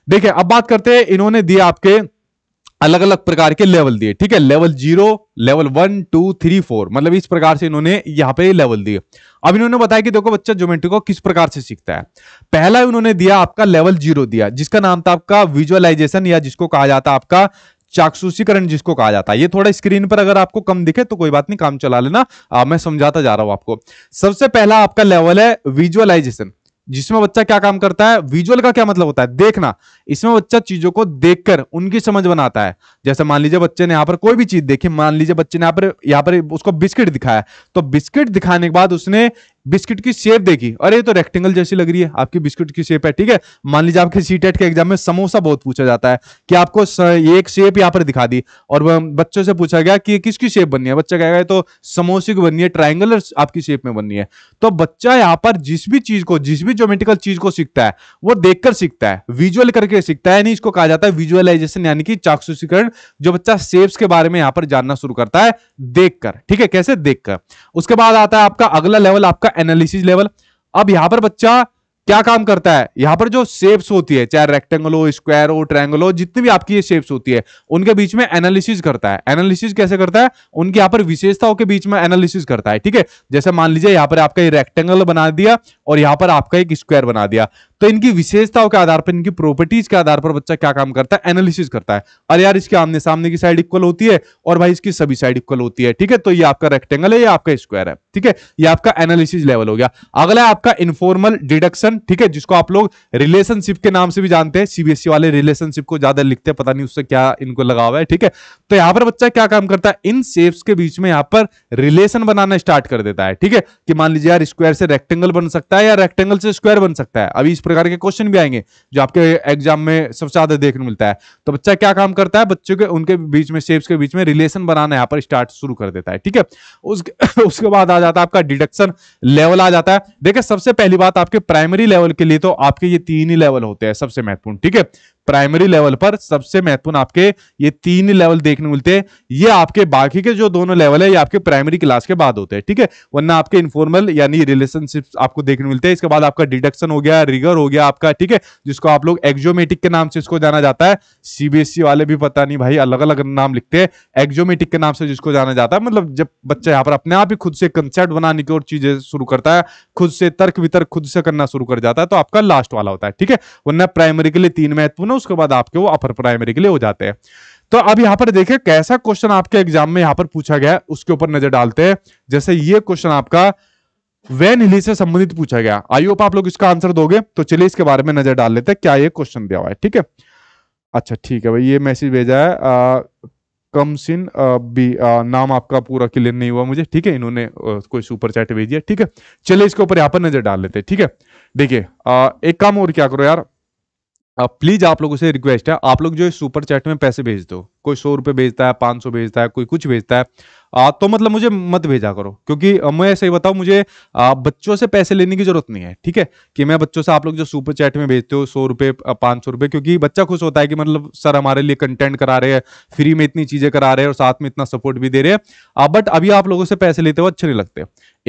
देखिए अब बात करते हैं इन्होंने दिए आपके अलग अलग प्रकार के लेवल दिए ठीक है level zero level one two three four मतलब इस प्रकार से इन्होंने यहाँ पे लेवल दिए अब इन्होंने बताया कि देखो बच्चा ज्योमेट्री को किस प्रकार से सीखता है पहला इन्होंने दिया आपका लेवल जीरो दिया जिसका नाम था आपका विजुअलाइजेशन या जिसको कहा जाता आपका चाक्षुषीकरण जिसको कहा जाता है ये थोड़ा स्क्रीन पर अगर आपको कम दिखे तो कोई बात नहीं काम चला लेना आ, मैं समझाता जा रहा हूं आपको सबसे पहला आपका लेवल है विजुअलाइजेशन जिसमें बच्चा क्या काम करता है विजुअल का क्या मतलब होता है देखना इसमें बच्चा चीजों को देखकर उनकी समझ बनाता है जैसे मान लीजिए बच्चे ने यहाँ पर कोई भी चीज देखी मान लीजिए बच्चे ने यहाँ पर यहाँ पर उसको बिस्किट दिखाया तो बिस्किट दिखाने के बाद उसने बिस्किट की शेप देखी अरे तो रेक्टेंगल जैसी लग रही है आपकी बिस्किट की शेप है ठीक है मान लीजिए आपके सी के एग्जाम में समोसा बहुत पूछा जाता है कि आपको एक शेप यहाँ पर दिखा दी और बच्चों से पूछा गया कि किसकी शेप बननी है बच्चा कहेगा तो समोसे की बननी है ट्राइंगुलर आपकी शेप में बननी है तो बच्चा यहाँ पर जिस भी चीज को जिस भी जोमेटिकल चीज को सीखता है वो देखकर सीखता है विजुअल करके सीखता है यानी इसको कहा जाता है विजुअलाइजेशन यानी कि चाक्षुषीकरण जो बच्चा शेप्स के बारे में यहाँ पर जानना शुरू करता है देखकर ठीक है कैसे देखकर उसके बाद आता है आपका अगला लेवल आपका एनालिसिस लेवल अब यहां पर बच्चा क्या काम करता है यहां पर जो शेप्स होती है चाहे रेक्टेंगल हो स्क्वायर हो ट्रायंगल हो जितनी भी आपकी ये शेप्स होती है उनके बीच में एनालिसिस करता है एनालिसिस कैसे करता है उनके यहां पर विशेषताओं के बीच में एनालिसिस करता है ठीक है जैसे मान लीजिए यहां पर आपका ये रेक्टेंगल बना दिया और यहां पर आपका एक स्क्वायर बना दिया तो इनकी विशेषताओं के आधार पर इनकी प्रॉपर्टीज के आधार पर बच्चा क्या काम करता है एनालिसिस करता है और यार इसके आमने सामने की साइड इक्वल होती है और भाई इसकी सभी साइड इक्वल होती है ठीक है तो ये आपका रेक्टेंगल है या आपका स्क्वायर है ठीक है ये आपका एनालिसिस लेवल हो गया अगला है आपका इन्फॉर्मल डिडक्शन ठीक है जिसको आप लोग रिलेशनशिप के नाम से भी जानते हैं सीबीएसई e वाले रिलेशनशिप को ज्यादा लिखते हैं पता नहीं उससे क्या इनको लगा हुआ है ठीक है तो यहाँ पर बच्चा क्या काम करता है इन शेप्स के बीच में यहाँ पर रिलेशन बनाना स्टार्ट कर देता है ठीक है कि मान लीजिए यार स्क्वायर से रेक्टेंगल बन सकता है या रेक्टेंगल से स्क्वायर बन सकता है अभी इस प्रकार के क्वेश्चन भी आएंगे जो आपके एग्जाम में सबसे ज्यादा देखने मिलता है तो बच्चा क्या काम करता है बच्चों के उनके बीच में शेप्स के बीच में रिलेशन बनाना यहाँ पर स्टार्ट शुरू कर देता है ठीक है उसके उसके बाद आ जाता है आपका डिडक्शन लेवल आ जाता है देखिए सबसे पहली बात आपके प्राइमरी लेवल के लिए तो आपके ये तीन ही लेवल होते हैं सबसे महत्वपूर्ण ठीक है प्राइमरी लेवल पर सबसे महत्वपूर्ण आपके ये तीन लेवल देखने मिलते हैं ये आपके बाकी के जो दोनों लेवल है ये आपके प्राइमरी क्लास के बाद होते हैं ठीक है वरना आपके इनफॉर्मल यानी रिलेशनशिप आपको देखने मिलते हैं इसके बाद आपका डिडक्शन हो गया रिगर हो गया आपका ठीक है जिसको आप लोग एक्जोमेटिक के नाम से इसको जाना जाता है सीबीएसई e वाले भी पता नहीं भाई अलग अलग नाम लिखते हैं एक्जोमेटिक के नाम से जिसको जाना जाता है मतलब जब बच्चा यहाँ पर अपने आप ही खुद से कंसेप्ट बनाने की और चीजें शुरू करता है खुद से तर्क वितर्क खुद से करना शुरू कर जाता है तो आपका लास्ट वाला होता है ठीक है वरना प्राइमरी के लिए तीन महत्वपूर्ण हैं उसके बाद आपके वो अपर प्राइमरी के लिए हो जाते हैं तो अब यहाँ पर देखिए कैसा क्वेश्चन आपके एग्जाम में यहाँ पर पूछा गया उसके ऊपर नजर डालते हैं जैसे ये क्वेश्चन आपका वैन हिली से संबंधित पूछा गया आई होप आप लोग इसका आंसर दोगे तो चलिए इसके बारे में नजर डाल लेते हैं क्या ये क्वेश्चन दिया हुआ है ठीक है अच्छा ठीक है भाई ये मैसेज भेजा है आ, कमसिन बी आ, नाम आपका पूरा क्लियर नहीं हुआ मुझे ठीक है इन्होंने कोई सुपर चैट भेजी है ठीक है चलिए इसके ऊपर यहाँ पर नजर डाल लेते हैं ठीक है देखिए एक काम और क्या करो यार प्लीज आप लोगों से रिक्वेस्ट है आप लोग जो सुपर चैट में पैसे भेज दो कोई सौ रुपए भेजता है पांच सौ भेजता है कोई कुछ भेजता है आ, तो मतलब मुझे मत भेजा करो क्योंकि मैं सही बताऊं मुझे आ, बच्चों से पैसे लेने की जरूरत नहीं है ठीक है कि मैं बच्चों से आप लोग जो सुपर चैट में भेजते हो सौ रुपए पांच सौ रुपए क्योंकि बच्चा खुश होता है कि मतलब सर हमारे लिए कंटेंट करा रहे हैं फ्री में इतनी चीजें करा रहे हैं और साथ में इतना सपोर्ट भी दे रहे हैं बट अभी आप लोगों से पैसे लेते हो अच्छे नहीं लगते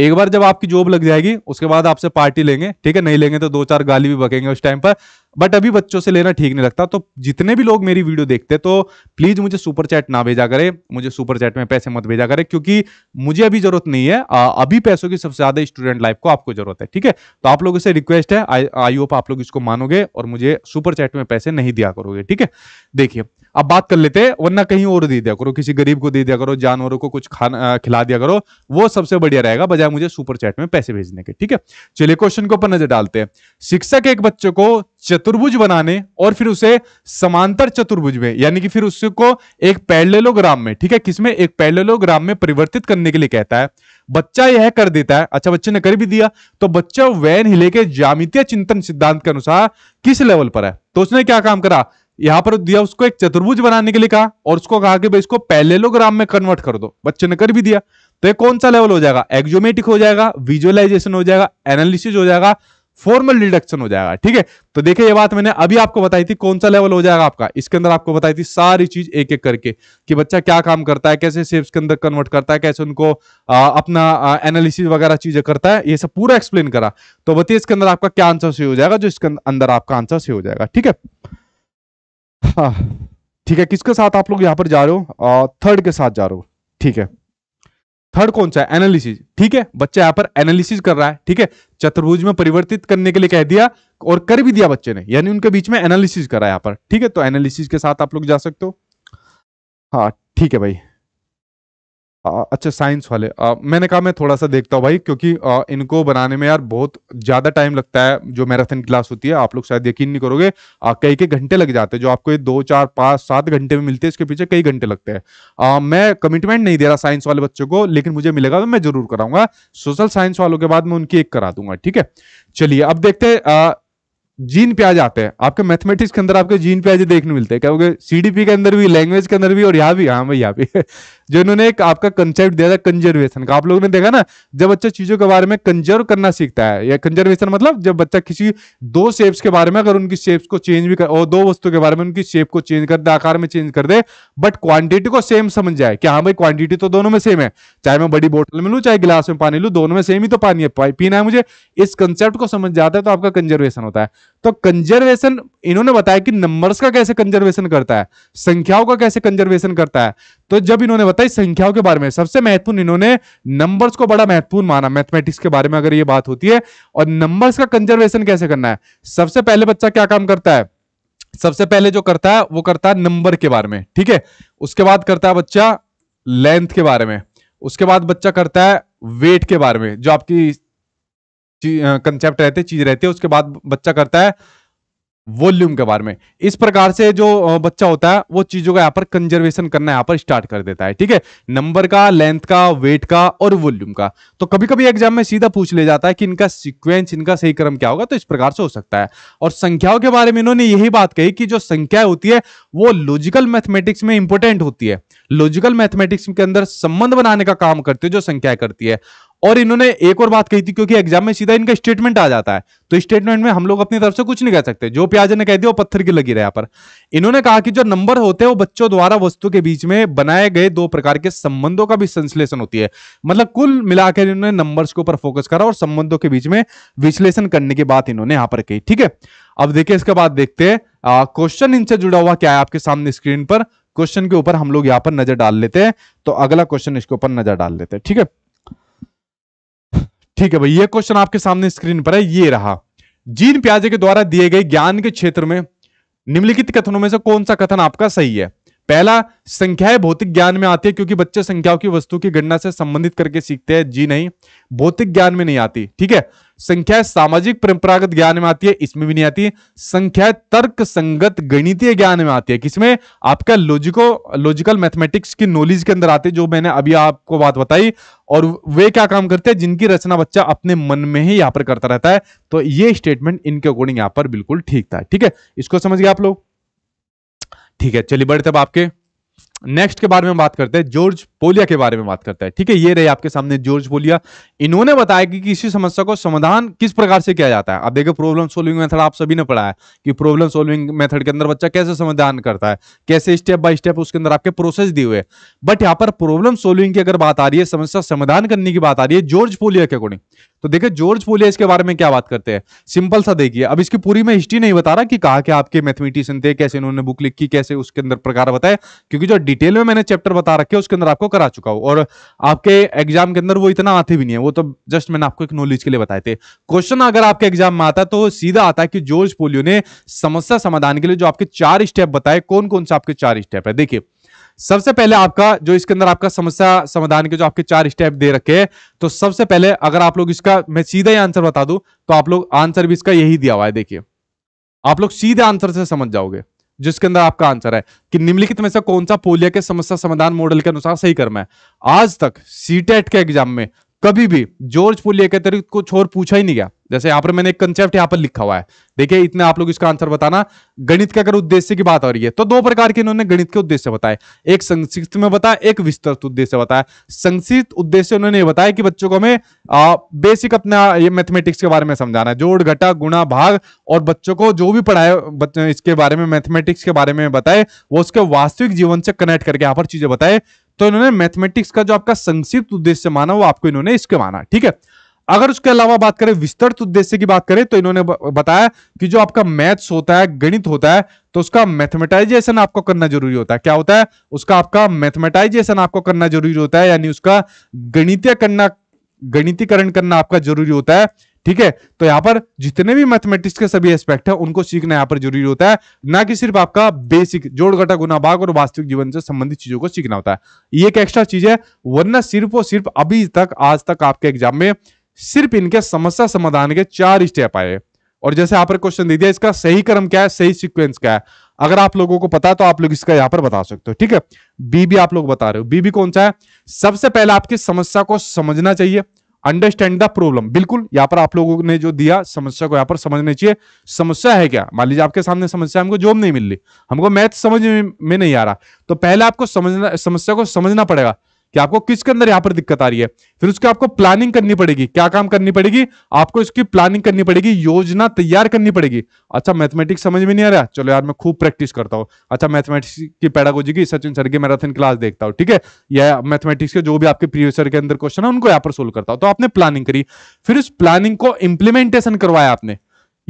एक बार जब आपकी जॉब लग जाएगी उसके बाद आपसे पार्टी लेंगे ठीक है नहीं लेंगे तो दो चार गाली भी बकेंगे उस टाइम पर बट अभी बच्चों से लेना ठीक नहीं लगता तो जितने भी लोग मेरी वीडियो देखते तो प्लीज मुझे सुपर चैट ना भेजा करे मुझे सुपर चैट में पैसे मत भेजा करे करें क्योंकि मुझे अभी जरूरत नहीं है अभी पैसों की सबसे ज्यादा स्टूडेंट लाइफ को आपको जरूरत है ठीक है तो आप लोगों से रिक्वेस्ट है आई होप आप लोग इसको मानोगे और मुझे सुपर चैट में पैसे नहीं दिया करोगे ठीक है देखिए अब बात कर लेते हैं वरना कहीं और दे दिया करो किसी गरीब को दे दिया करो जानवरों को कुछ खाना खिला दिया करो वो सबसे बढ़िया रहेगा बजाय मुझे सुपर चैट में पैसे भेजने के ठीक है चलिए क्वेश्चन के ऊपर नजर डालते हैं शिक्षक एक बच्चे को चतुर्भुज बनाने और फिर उसे समांतर चतुर्भुज में यानी कि फिर उसको एक ग्राम में ठीक है किसमें एक ग्राम में परिवर्तित करने के लिए कहता है बच्चा यह कर देता है अच्छा बच्चे ने कर भी दिया तो बच्चा वैन हिले के जामितीय चिंतन सिद्धांत के अनुसार किस लेवल पर है तो उसने क्या काम करा यहाँ पर दिया उसको एक चतुर्भुज बनाने के लिए कहा और उसको कहा कि भाई इसको राम में कन्वर्ट कर दो बच्चे ने कर भी दिया तो ये कौन सा लेवल हो जाएगा एक्जोमेटिक हो जाएगा विजुअलाइजेशन हो जाएगा एनालिसिस हो जाएगा फॉर्मल डिडक्शन हो जाएगा ठीक है तो देखिए ये बात मैंने अभी आपको बताई थी कौन सा लेवल हो जाएगा आपका इसके अंदर आपको बताई थी सारी चीज एक एक करके कि बच्चा क्या काम करता है कैसे शेप्स के अंदर कन्वर्ट करता है कैसे उनको आ, अपना एनालिसिस वगैरह चीजें करता है ये सब पूरा एक्सप्लेन करा तो बताइए इसके अंदर आपका क्या आंसर सही हो जाएगा जो इसके अंदर आपका आंसर सही हो जाएगा ठीक है हाँ, ठीक है किसके साथ आप लोग यहां पर जा रहे हो थर्ड के साथ जा रहे हो ठीक है थर्ड कौन सा है एनालिसिस ठीक है बच्चा यहां पर एनालिसिस कर रहा है ठीक है चतुर्भुज में परिवर्तित करने के लिए कह दिया और कर भी दिया बच्चे ने यानी उनके बीच में एनालिसिस करा यहां पर ठीक है तो एनालिसिस के साथ आप लोग जा सकते हो हाँ ठीक है भाई अच्छा साइंस वाले आ, मैंने कहा मैं थोड़ा सा देखता हूँ भाई क्योंकि आ, इनको बनाने में यार बहुत ज़्यादा टाइम लगता है जो मैराथन क्लास होती है आप लोग शायद यकीन नहीं करोगे कई कई घंटे लग जाते हैं जो आपको ये दो चार पाँच सात घंटे में मिलते हैं इसके पीछे कई घंटे लगते हैं मैं कमिटमेंट नहीं दे रहा साइंस वाले बच्चों को लेकिन मुझे मिलेगा तो मैं जरूर कराऊंगा सोशल साइंस वालों के बाद मैं उनकी एक करा दूंगा ठीक है चलिए अब देखते हैं जीन प्याज आते हैं आपके मैथमेटिक्स के अंदर आपके जीन प्याज देखने मिलते हैं क्योंकि सीडीपी के अंदर भी लैंग्वेज के अंदर भी और यहाँ भी हाँ भाई यहाँ भी जो इन्होंने एक आपका कंसेप्ट दिया था कंजर्वेशन का आप लोगों ने देखा ना जब बच्चा चीजों के बारे में कंजर्व करना सीखता है या कंजर्वेशन मतलब जब बच्चा किसी दो शेप्स के बारे में अगर उनकी शेप्स को चेंज भी कर और दो वस्तु के बारे में उनकी शेप को चेंज कर दे आकार में चेंज कर दे बट क्वांटिटी को सेम समझ जाए कि हाँ भाई क्वांटिटी तो दोनों में सेम है चाहे मैं बड़ी बोटल में लूँ चाहे गिलास में पानी लूँ दोनों में सेम ही तो पानी है पीना है मुझे इस कंसेप्ट को समझ जाता है तो आपका कंजर्वेशन होता है तो कंजर्वेशन इन्होंने बताया कि नंबर्स का कैसे कंजर्वेशन करता है संख्याओं का कैसे कंजर्वेशन करता है तो जब इन्होंने बताई संख्याओं के बारे में सबसे महत्वपूर्ण इन्होंने नंबर्स को बड़ा महत्वपूर्ण माना मैथमेटिक्स के बारे में अगर ये बात होती है और नंबर्स का कंजर्वेशन कैसे करना है सबसे पहले बच्चा क्या काम करता है सबसे पहले जो करता है वो करता है नंबर के बारे में ठीक है उसके बाद करता है बच्चा लेंथ के बारे में उसके बाद बच्चा करता है वेट के बारे में जो आपकी कंसेप्ट रहते चीज रहती है उसके बाद बच्चा करता है वॉल्यूम के बारे में इस प्रकार से जो बच्चा होता है वो चीजों का यहाँ पर कंजर्वेशन करना यहाँ पर स्टार्ट कर देता है ठीक है नंबर का लेंथ का वेट का और वॉल्यूम का तो कभी कभी एग्जाम में सीधा पूछ ले जाता है कि इनका सीक्वेंस इनका सही क्रम क्या होगा तो इस प्रकार से हो सकता है और संख्याओं के बारे में इन्होंने यही बात कही कि जो संख्या होती है वो लॉजिकल मैथमेटिक्स में इंपोर्टेंट होती है लॉजिकल मैथमेटिक्स के अंदर संबंध बनाने का काम करती है जो संख्या करती है और इन्होंने एक और बात कही थी क्योंकि एग्जाम में सीधा इनका स्टेटमेंट आ जाता है तो स्टेटमेंट में हम लोग अपनी तरफ से कुछ नहीं कह सकते जो प्याज ने कह दिया वो पत्थर की लगी रहा यहाँ पर इन्होंने कहा कि जो नंबर होते हैं वो बच्चों द्वारा वस्तु के बीच में बनाए गए दो प्रकार के संबंधों का भी संश्लेषण होती है मतलब कुल मिलाकर इन्होंने नंबर के ऊपर फोकस करा और संबंधों के बीच में विश्लेषण करने की बात इन्होंने यहां पर कही ठीक है अब देखिए इसके बाद देखते हैं क्वेश्चन इनसे जुड़ा हुआ क्या है आपके सामने स्क्रीन पर क्वेश्चन के ऊपर हम लोग यहाँ पर नजर डाल लेते हैं तो अगला क्वेश्चन इसके ऊपर नजर डाल लेते हैं ठीक है ठीक है भाई ये क्वेश्चन आपके सामने स्क्रीन पर है ये रहा जीन प्याजे के द्वारा दिए गए ज्ञान के क्षेत्र में निम्नलिखित कथनों में से कौन सा कथन आपका सही है पहला संख्या भौतिक ज्ञान में आती है क्योंकि बच्चे संख्याओं की वस्तु की गणना से संबंधित करके सीखते हैं जी नहीं भौतिक ज्ञान में नहीं आती ठीक है संख्या सामाजिक परंपरागत ज्ञान में आती है इसमें भी नहीं आती संख्या तर्क संगत गणितीय ज्ञान में आती है किसमें आपका लॉजिको लॉजिकल मैथमेटिक्स की नॉलेज के अंदर आती है जो मैंने अभी आपको बात बताई और वे क्या काम करते हैं जिनकी रचना बच्चा अपने मन में ही यहां पर करता रहता है तो ये स्टेटमेंट इनके अकॉर्डिंग यहां पर बिल्कुल ठीक था ठीक है इसको समझ गए आप लोग ठीक है चलिए बढ़ते आपके नेक्स्ट के बारे में बात करते हैं जॉर्ज पोलिया के बारे में बात करते हैं ठीक है ये रहे आपके सामने जॉर्ज पोलिया इन्होंने बताया कि किसी समस्या को समाधान किस प्रकार से किया जाता है अब देखो प्रॉब्लम सोल्विंग मेथड आप सभी ने पढ़ा है कि प्रॉब्लम सोल्विंग मेथड के अंदर बच्चा कैसे समाधान करता है कैसे स्टेप बाय स्टेप उसके अंदर आपके प्रोसेस दिए हुए बट यहाँ पर प्रॉब्लम सोल्विंग की अगर बात आ रही है समस्या समाधान करने की बात आ रही है जॉर्ज पोलिया के अकॉर्डिंग तो देखिए जॉर्ज पोलिया इसके बारे में क्या बात करते हैं सिंपल सा देखिए अब इसकी पूरी मैं हिस्ट्री नहीं बता रहा कि कहा कि आपके मैथमेटिशियन थे कैसे इन्होंने बुक लिखी कैसे उसके अंदर प्रकार बताया क्योंकि जो डिटेल में मैंने चैप्टर बता रखे उसके अंदर आपको करा चुका हूं और आपके एग्जाम के अंदर वो इतना आते भी नहीं है वो तो जस्ट मैंने आपको एक नॉलेज के लिए बताए थे क्वेश्चन अगर आपके एग्जाम में आता है तो सीधा आता है कि जोर्ज पोलियो ने समस्या समाधान के लिए जो आपके चार स्टेप बताए कौन कौन से आपके चार स्टेप है देखिए सबसे पहले आपका जो इसके अंदर आपका समस्या समाधान के जो आपके चार स्टेप दे रखे हैं तो सबसे पहले अगर आप लोग इसका मैं सीधा ही आंसर बता दूं तो आप लोग आंसर भी इसका यही दिया हुआ है देखिए आप लोग सीधे आंसर से समझ जाओगे जिसके अंदर आपका आंसर है कि निम्नलिखित में से कौन सा पोलिया के समस्या समाधान मॉडल के अनुसार सही कर्म है आज तक सीटेट e के एग्जाम में कभी भी जॉर्ज पुल अतिरिक्त को छोड़ पूछा ही नहीं गया जैसे यहां पर मैंने एक कंसेप्ट यहां पर लिखा हुआ है देखिए इतने आप लोग इसका आंसर बताना गणित के अगर उद्देश्य की बात हो रही है तो दो प्रकार के इन्होंने गणित के उद्देश्य बताए एक संक्षिप्त में बताया एक विस्तृत उद्देश्य बताया संक्षिप्त उद्देश्य उन्होंने बताया कि बच्चों को हमें बेसिक अपना ये मैथमेटिक्स के बारे में समझाना है जोड़ घटा गुणा भाग और बच्चों को जो भी पढ़ाए इसके बारे में मैथमेटिक्स के बारे में बताए वो उसके वास्तविक जीवन से कनेक्ट करके यहाँ पर चीजें बताए तो इन्होंने मैथमेटिक्स का जो आपका संक्षिप्त उद्देश्य माना वो आपको इन्होंने इसके माना ठीक है अगर उसके अलावा बात करें विस्तृत उद्देश्य की बात करें तो इन्होंने बताया कि जो आपका मैथ्स होता है गणित होता है तो उसका मैथमेटाइजेशन आपको करना जरूरी होता है क्या होता है उसका आपका मैथमेटाइजेशन आपको करना जरूरी होता है यानी उसका गणितीय करना गणितीकरण करना आपका जरूरी होता है ठीक है तो यहां पर जितने भी मैथमेटिक्स के सभी एस्पेक्ट है उनको सीखना यहां पर जरूरी होता है ना कि सिर्फ आपका बेसिक जोड़ घटा गुना भाग और वास्तविक जीवन से संबंधित चीजों को सीखना होता है ये एक एक्स्ट्रा चीज है वरना सिर्फ और सिर्फ अभी तक आज तक आपके एग्जाम में सिर्फ इनके समस्या समाधान के चार स्टेप आए और जैसे यहाँ पर क्वेश्चन दे दिया इसका सही क्रम क्या है सही सिक्वेंस क्या है अगर आप लोगों को पता है तो आप लोग इसका यहां पर बता सकते हो ठीक है बीबी आप लोग बता रहे हो बीबी कौन सा है सबसे पहले आपकी समस्या को समझना चाहिए अंडरस्टैंड द प्रॉब्लम बिल्कुल यहाँ पर आप लोगों ने जो दिया समस्या को यहाँ पर समझना चाहिए समस्या है क्या मान लीजिए आपके सामने समस्या हमको जॉब नहीं मिल रही हमको मैथ समझ में नहीं आ रहा तो पहले आपको समझना समस्या को समझना पड़ेगा कि आपको किसके अंदर यहां पर दिक्कत आ रही है फिर उसकी आपको प्लानिंग करनी पड़ेगी क्या काम करनी पड़ेगी आपको इसकी प्लानिंग करनी पड़ेगी योजना तैयार करनी पड़ेगी अच्छा मैथमेटिक्स समझ में नहीं आ रहा चलो यार मैं खूब प्रैक्टिस करता हूं अच्छा मैथमेटिक्स की पैडागोजी की सचिन सर की मैराथन क्लास देखता हूं ठीक है या मैथमेटिक्स के जो भी आपके प्रीवियस के अंदर क्वेश्चन है उनको यहां पर सोल्व करता हूँ तो आपने प्लानिंग करी फिर उस प्लानिंग को इंप्लीमेंटेशन करवाया आपने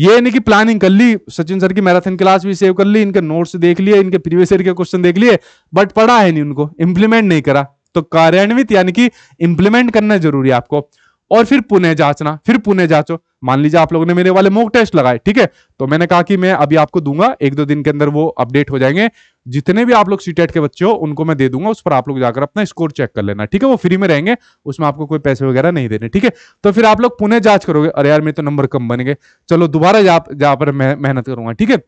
ये नहीं कि प्लानिंग कर ली सचिन सर की मैराथन क्लास भी सेव कर ली इनके नोट्स देख लिए इनके प्रीवियस ईयर के क्वेश्चन देख लिए बट पढ़ा है नहीं उनको इंप्लीमेंट नहीं करा तो कार्यान्वित यानी कि इंप्लीमेंट करना जरूरी है आपको और फिर पुनः जांचना फिर पुनः जांचो मान लीजिए आप लोगों ने मेरे वाले मोक टेस्ट लगाए ठीक है तो मैंने कहा कि मैं अभी आपको दूंगा एक दो दिन के अंदर वो अपडेट हो जाएंगे जितने भी आप लोग सीटेट e के बच्चे हो उनको मैं दे दूंगा उस पर आप लोग जाकर अपना स्कोर चेक कर लेना ठीक है वो फ्री में रहेंगे उसमें आपको कोई पैसे वगैरह नहीं देने ठीक है तो फिर आप लोग पुनः जांच करोगे अरे यार मेरे तो नंबर कम बनेंगे चलो दोबारा जा, पर मेहनत करूंगा ठीक है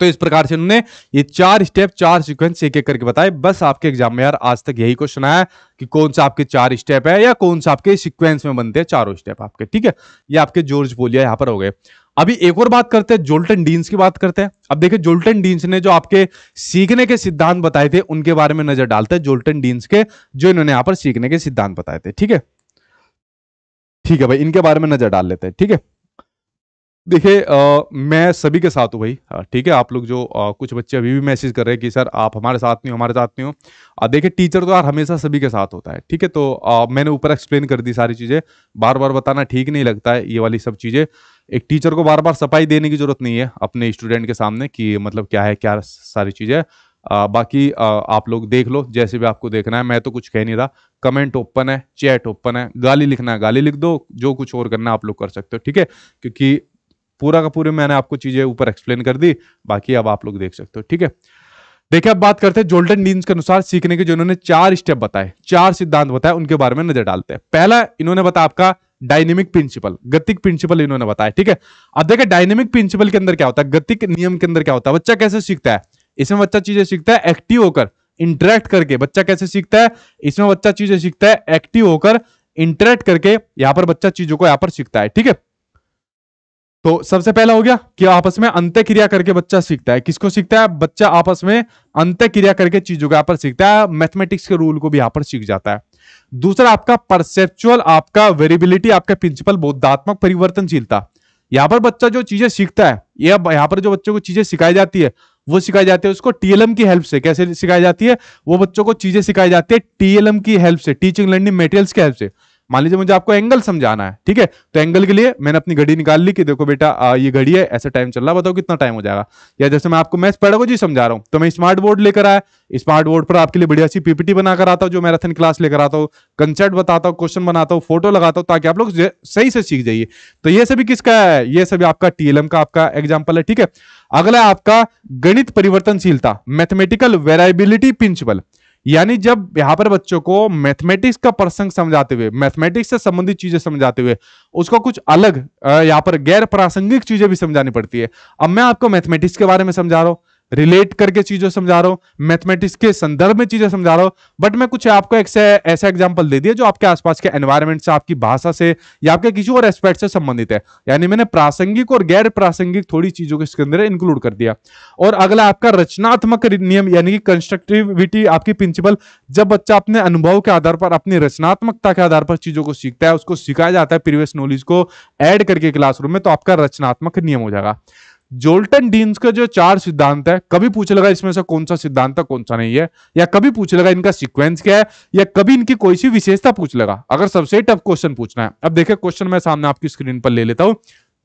तो इस प्रकार से उन्होंने ये चार स्टेप चार सीक्वेंस एक एक करके बताए बस आपके एग्जाम में यार आज तक यही क्वेश्चन आया कि कौन सा आपके चार स्टेप है या कौन सा आपके सीक्वेंस में बनते हैं चारों स्टेप आपके ठीक है ये आपके जोर्ज बोलिया यहां पर हो गए अभी एक और बात करते हैं जोल्टन डीन्स की बात करते हैं अब देखिए जोल्टन डीन्स ने जो आपके सीखने के सिद्धांत बताए थे उनके बारे में नजर डालते हैं जोल्टन डीन्स के जो इन्होंने यहां पर सीखने के सिद्धांत बताए थे ठीक है ठीक है भाई इनके बारे में नजर डाल लेते हैं ठीक है थीके? देखिए मैं सभी के साथ हूँ भाई ठीक है आप लोग जो आ, कुछ बच्चे अभी भी मैसेज कर रहे हैं कि सर आप हमारे साथ नहीं हो हमारे साथ नहीं हो देखिए टीचर तो यार हमेशा सभी के साथ होता है ठीक है तो आ, मैंने ऊपर एक्सप्लेन कर दी सारी चीज़ें बार बार बताना ठीक नहीं लगता है ये वाली सब चीज़ें एक टीचर को बार बार सफाई देने की जरूरत नहीं है अपने स्टूडेंट के सामने कि मतलब क्या है क्या सारी चीज़ें बाकी आ, आप लोग देख लो जैसे भी आपको देखना है मैं तो कुछ कह नहीं रहा कमेंट ओपन है चैट ओपन है गाली लिखना है गाली लिख दो जो कुछ और करना आप लोग कर सकते हो ठीक है क्योंकि पूरा का पूरे मैंने आपको चीजें ऊपर एक्सप्लेन कर दी बाकी अब आप लोग देख सकते हो ठीक है देखिए अब बात करते हैं जोल्डन डीन्स के अनुसार सीखने के जो इन्होंने चार स्टेप बताए चार सिद्धांत बताए उनके बारे में नजर डालते हैं पहला इन्होंने बताया आपका डायनेमिक प्रिंसिपल गतिक प्रिंसिपल इन्होंने बताया ठीक है अब देखिए डायनेमिक प्रिंसिपल के अंदर क्या होता है गतिक नियम के अंदर क्या होता है बच्चा कैसे सीखता है इसमें बच्चा चीजें सीखता है एक्टिव होकर इंटरेक्ट करके बच्चा कैसे सीखता है इसमें बच्चा चीजें सीखता है एक्टिव होकर इंटरेक्ट करके यहां पर बच्चा चीजों को यहां पर सीखता है ठीक है तो सबसे पहला हो गया कि आपस में अंत्य क्रिया करके बच्चा सीखता है किसको सीखता है बच्चा आपस में अंत क्रिया करके चीजों को यहाँ पर सीखता है मैथमेटिक्स के रूल को भी यहाँ पर सीख जाता है दूसरा आपका परसेप्चुअल आपका वेरिबिलिटी आपका प्रिंसिपल बौद्धात्मक परिवर्तनशीलता यहाँ पर बच्चा जो चीजें सीखता है या यहाँ पर जो बच्चों को चीजें सिखाई जाती है वो सिखाई जाती है उसको टीएलएम की हेल्प से कैसे सिखाई जाती है वो बच्चों को चीजें सिखाई जाती है टीएलएम की हेल्प से टीचिंग लर्निंग मेटेरियल्स की हेल्प से मान लीजिए मुझे आपको एंगल समझाना है ठीक है तो एंगल के लिए मैंने अपनी घड़ी निकाल ली कि देखो बेटा आ, ये घड़ी है ऐसा टाइम चल रहा बताओ कितना टाइम हो जाएगा या जैसे मैं आपको मैथ पेडागोजी समझा रहा हूँ तो मैं स्मार्ट बोर्ड लेकर आया स्मार्ट बोर्ड पर आपके लिए बढ़िया सी पीपीटी बनाकर आता हूँ जो मैराथन क्लास लेकर आता हूँ कंसेप्ट बताता हूँ क्वेश्चन बनाता हूँ फोटो लगाता हूँ ताकि आप लोग सही से सीख जाइए तो ये सभी किसका है ये सभी आपका टीएलएम का आपका एग्जाम्पल है ठीक है अगला आपका गणित परिवर्तनशीलता मैथमेटिकल वेराइबिलिटी प्रिंसिपल यानी जब यहाँ पर बच्चों को मैथमेटिक्स का प्रसंग समझाते हुए मैथमेटिक्स से संबंधित चीजें समझाते हुए उसको कुछ अलग यहाँ पर गैर प्रासंगिक चीजें भी समझानी पड़ती है अब मैं आपको मैथमेटिक्स के बारे में समझा रहा हूं रिलेट करके चीजों समझा रहा हूं मैथमेटिक्स के संदर्भ में चीजें समझा रहा हूं बट मैं कुछ आपको एक ऐसा एग्जाम्पल दे दिया जो आपके आसपास के एनवायरमेंट से आपकी भाषा से या आपके किसी और एस्पेक्ट से संबंधित है यानी मैंने प्रासंगिक और गैर प्रासंगिक थोड़ी चीजों के इसके अंदर इंक्लूड कर दिया और अगला आपका रचनात्मक नियम यानी कि कंस्ट्रक्टिविटी आपकी प्रिंसिपल जब बच्चा अपने अनुभव के आधार पर अपनी रचनात्मकता के आधार पर चीजों को सीखता है उसको सिखाया जाता है प्रीवियस नॉलेज को एड करके क्लासरूम में तो आपका रचनात्मक नियम हो जाएगा जोल्टन डीन्स का जो चार सिद्धांत है कभी पूछ लगा इसमें से कौन सा सिद्धांत है कौन सा नहीं है या कभी पूछ लगा इनका सीक्वेंस क्या है या कभी इनकी कोई सी विशेषता पूछ लगा अगर सबसे टफ क्वेश्चन पूछना है अब देखिए क्वेश्चन मैं सामने आपकी स्क्रीन पर ले लेता हूं